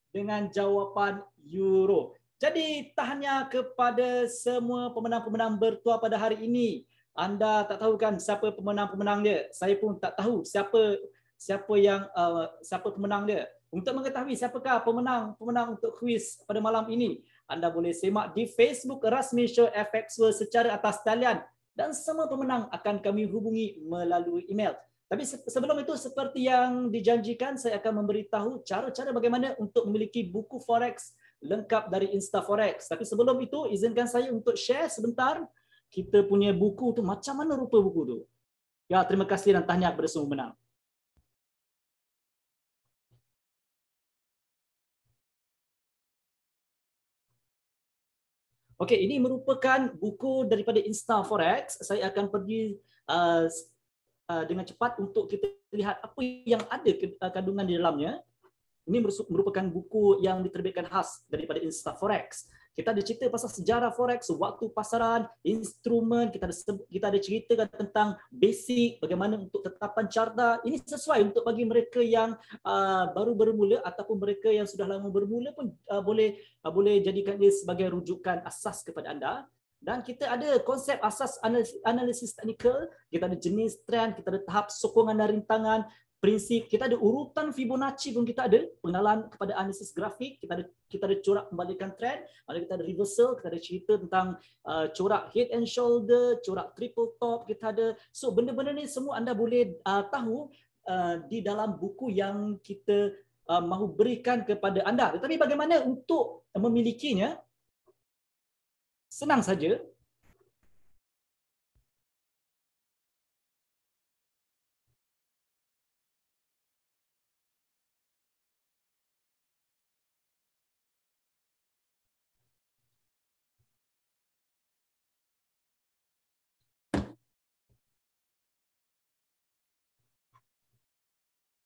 dengan jawapan euro. Jadi tahniah kepada semua pemenang-pemenang bertuah pada hari ini. Anda tak tahu kan siapa pemenang-pemenang dia? Saya pun tak tahu siapa siapa yang uh, siapa pemenang dia. Untuk mengetahui siapakah pemenang-pemenang untuk kuis pada malam ini, anda boleh semak di Facebook rasmi show FX World secara atas talian dan semua pemenang akan kami hubungi melalui email. Tapi sebelum itu, seperti yang dijanjikan, saya akan memberitahu cara-cara bagaimana untuk memiliki buku Forex lengkap dari Insta Forex. Tapi sebelum itu, izinkan saya untuk share sebentar kita punya buku tu macam mana rupa buku tu. Ya, terima kasih dan tahniah kepada semua pemenang. Okey, ini merupakan buku daripada Insta Forex. Saya akan pergi uh, uh, dengan cepat untuk kita lihat apa yang ada uh, kandungan di dalamnya. Ini merupakan buku yang diterbitkan khas daripada Insta Forex kita ada cerita pasal sejarah forex, waktu pasaran, instrumen, kita ada kita ada ceritakan tentang basic bagaimana untuk tetapan carta. Ini sesuai untuk bagi mereka yang uh, baru bermula ataupun mereka yang sudah lama bermula pun uh, boleh uh, boleh jadikan ini sebagai rujukan asas kepada anda. Dan kita ada konsep asas analisis teknikal, kita ada jenis trend, kita ada tahap sokongan dan rintangan, prinsip kita ada urutan Fibonacci pun kita ada pengenalan kepada analisis grafik kita ada kita ada corak pembalikan trend ada kita ada reversal kita ada cerita tentang uh, corak head and shoulder corak triple top kita ada so benda-benda ni semua anda boleh uh, tahu uh, di dalam buku yang kita uh, mahu berikan kepada anda tetapi bagaimana untuk memilikinya senang saja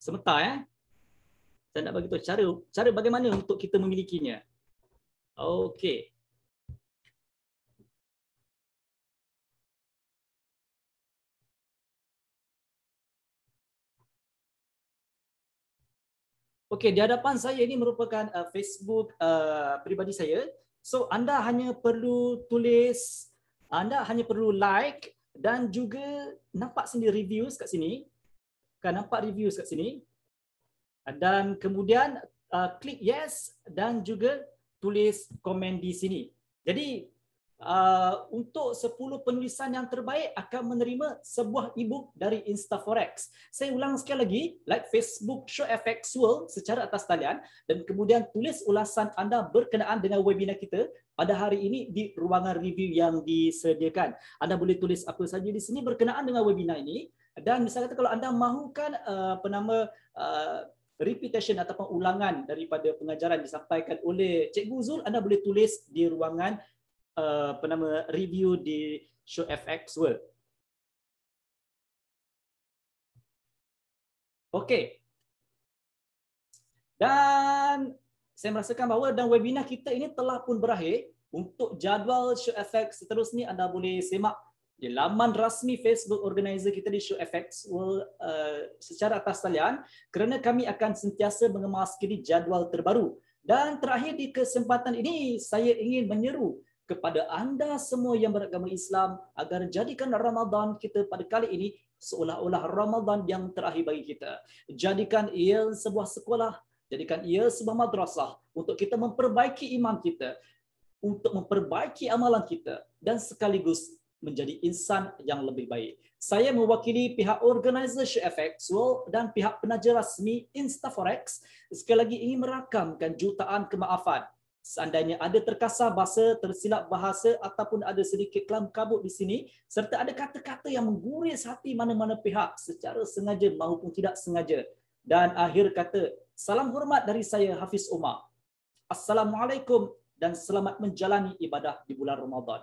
sebentar ya. Saya nak bagi tahu cara cara bagaimana untuk kita memilikinya. Okey. Okey, di hadapan saya ini merupakan uh, Facebook uh, peribadi saya. So anda hanya perlu tulis, anda hanya perlu like dan juga nampak sendiri reviews kat sini kan nampak reviews kat sini dan kemudian uh, klik yes dan juga tulis komen di sini jadi uh, untuk 10 penulisan yang terbaik akan menerima sebuah ebook book dari InstaForex. Saya ulang sekali lagi, like Facebook Show FX World secara atas talian dan kemudian tulis ulasan anda berkenaan dengan webinar kita pada hari ini di ruangan review yang disediakan. Anda boleh tulis apa saja di sini berkenaan dengan webinar ini dan misalnya kalau anda mahukan eh, apa nama eh, repetition ataupun ulangan daripada pengajaran disampaikan oleh cikgu Zul anda boleh tulis di ruangan eh, apa nama review di show fx world okey dan saya merasakan bahawa dan webinar kita ini telah pun berakhir untuk jadual show fx seterusnya anda boleh semak di ya, laman rasmi Facebook organizer kita di Show FX World uh, secara atas talian kerana kami akan sentiasa mengemaskiri jadual terbaru. Dan terakhir di kesempatan ini, saya ingin menyeru kepada anda semua yang beragama Islam agar jadikan Ramadan kita pada kali ini seolah-olah Ramadan yang terakhir bagi kita. Jadikan ia sebuah sekolah, jadikan ia sebuah madrasah untuk kita memperbaiki iman kita, untuk memperbaiki amalan kita dan sekaligus menjadi insan yang lebih baik. Saya mewakili pihak organizer FX World dan pihak penaja rasmi InstaForex sekali lagi ingin merakamkan jutaan kemaafan. Seandainya ada terkasar bahasa, tersilap bahasa ataupun ada sedikit kelam kabut di sini serta ada kata-kata yang mengguris hati mana-mana pihak secara sengaja maupun tidak sengaja. Dan akhir kata, salam hormat dari saya Hafiz Omar. Assalamualaikum dan selamat menjalani ibadah di bulan Ramadan.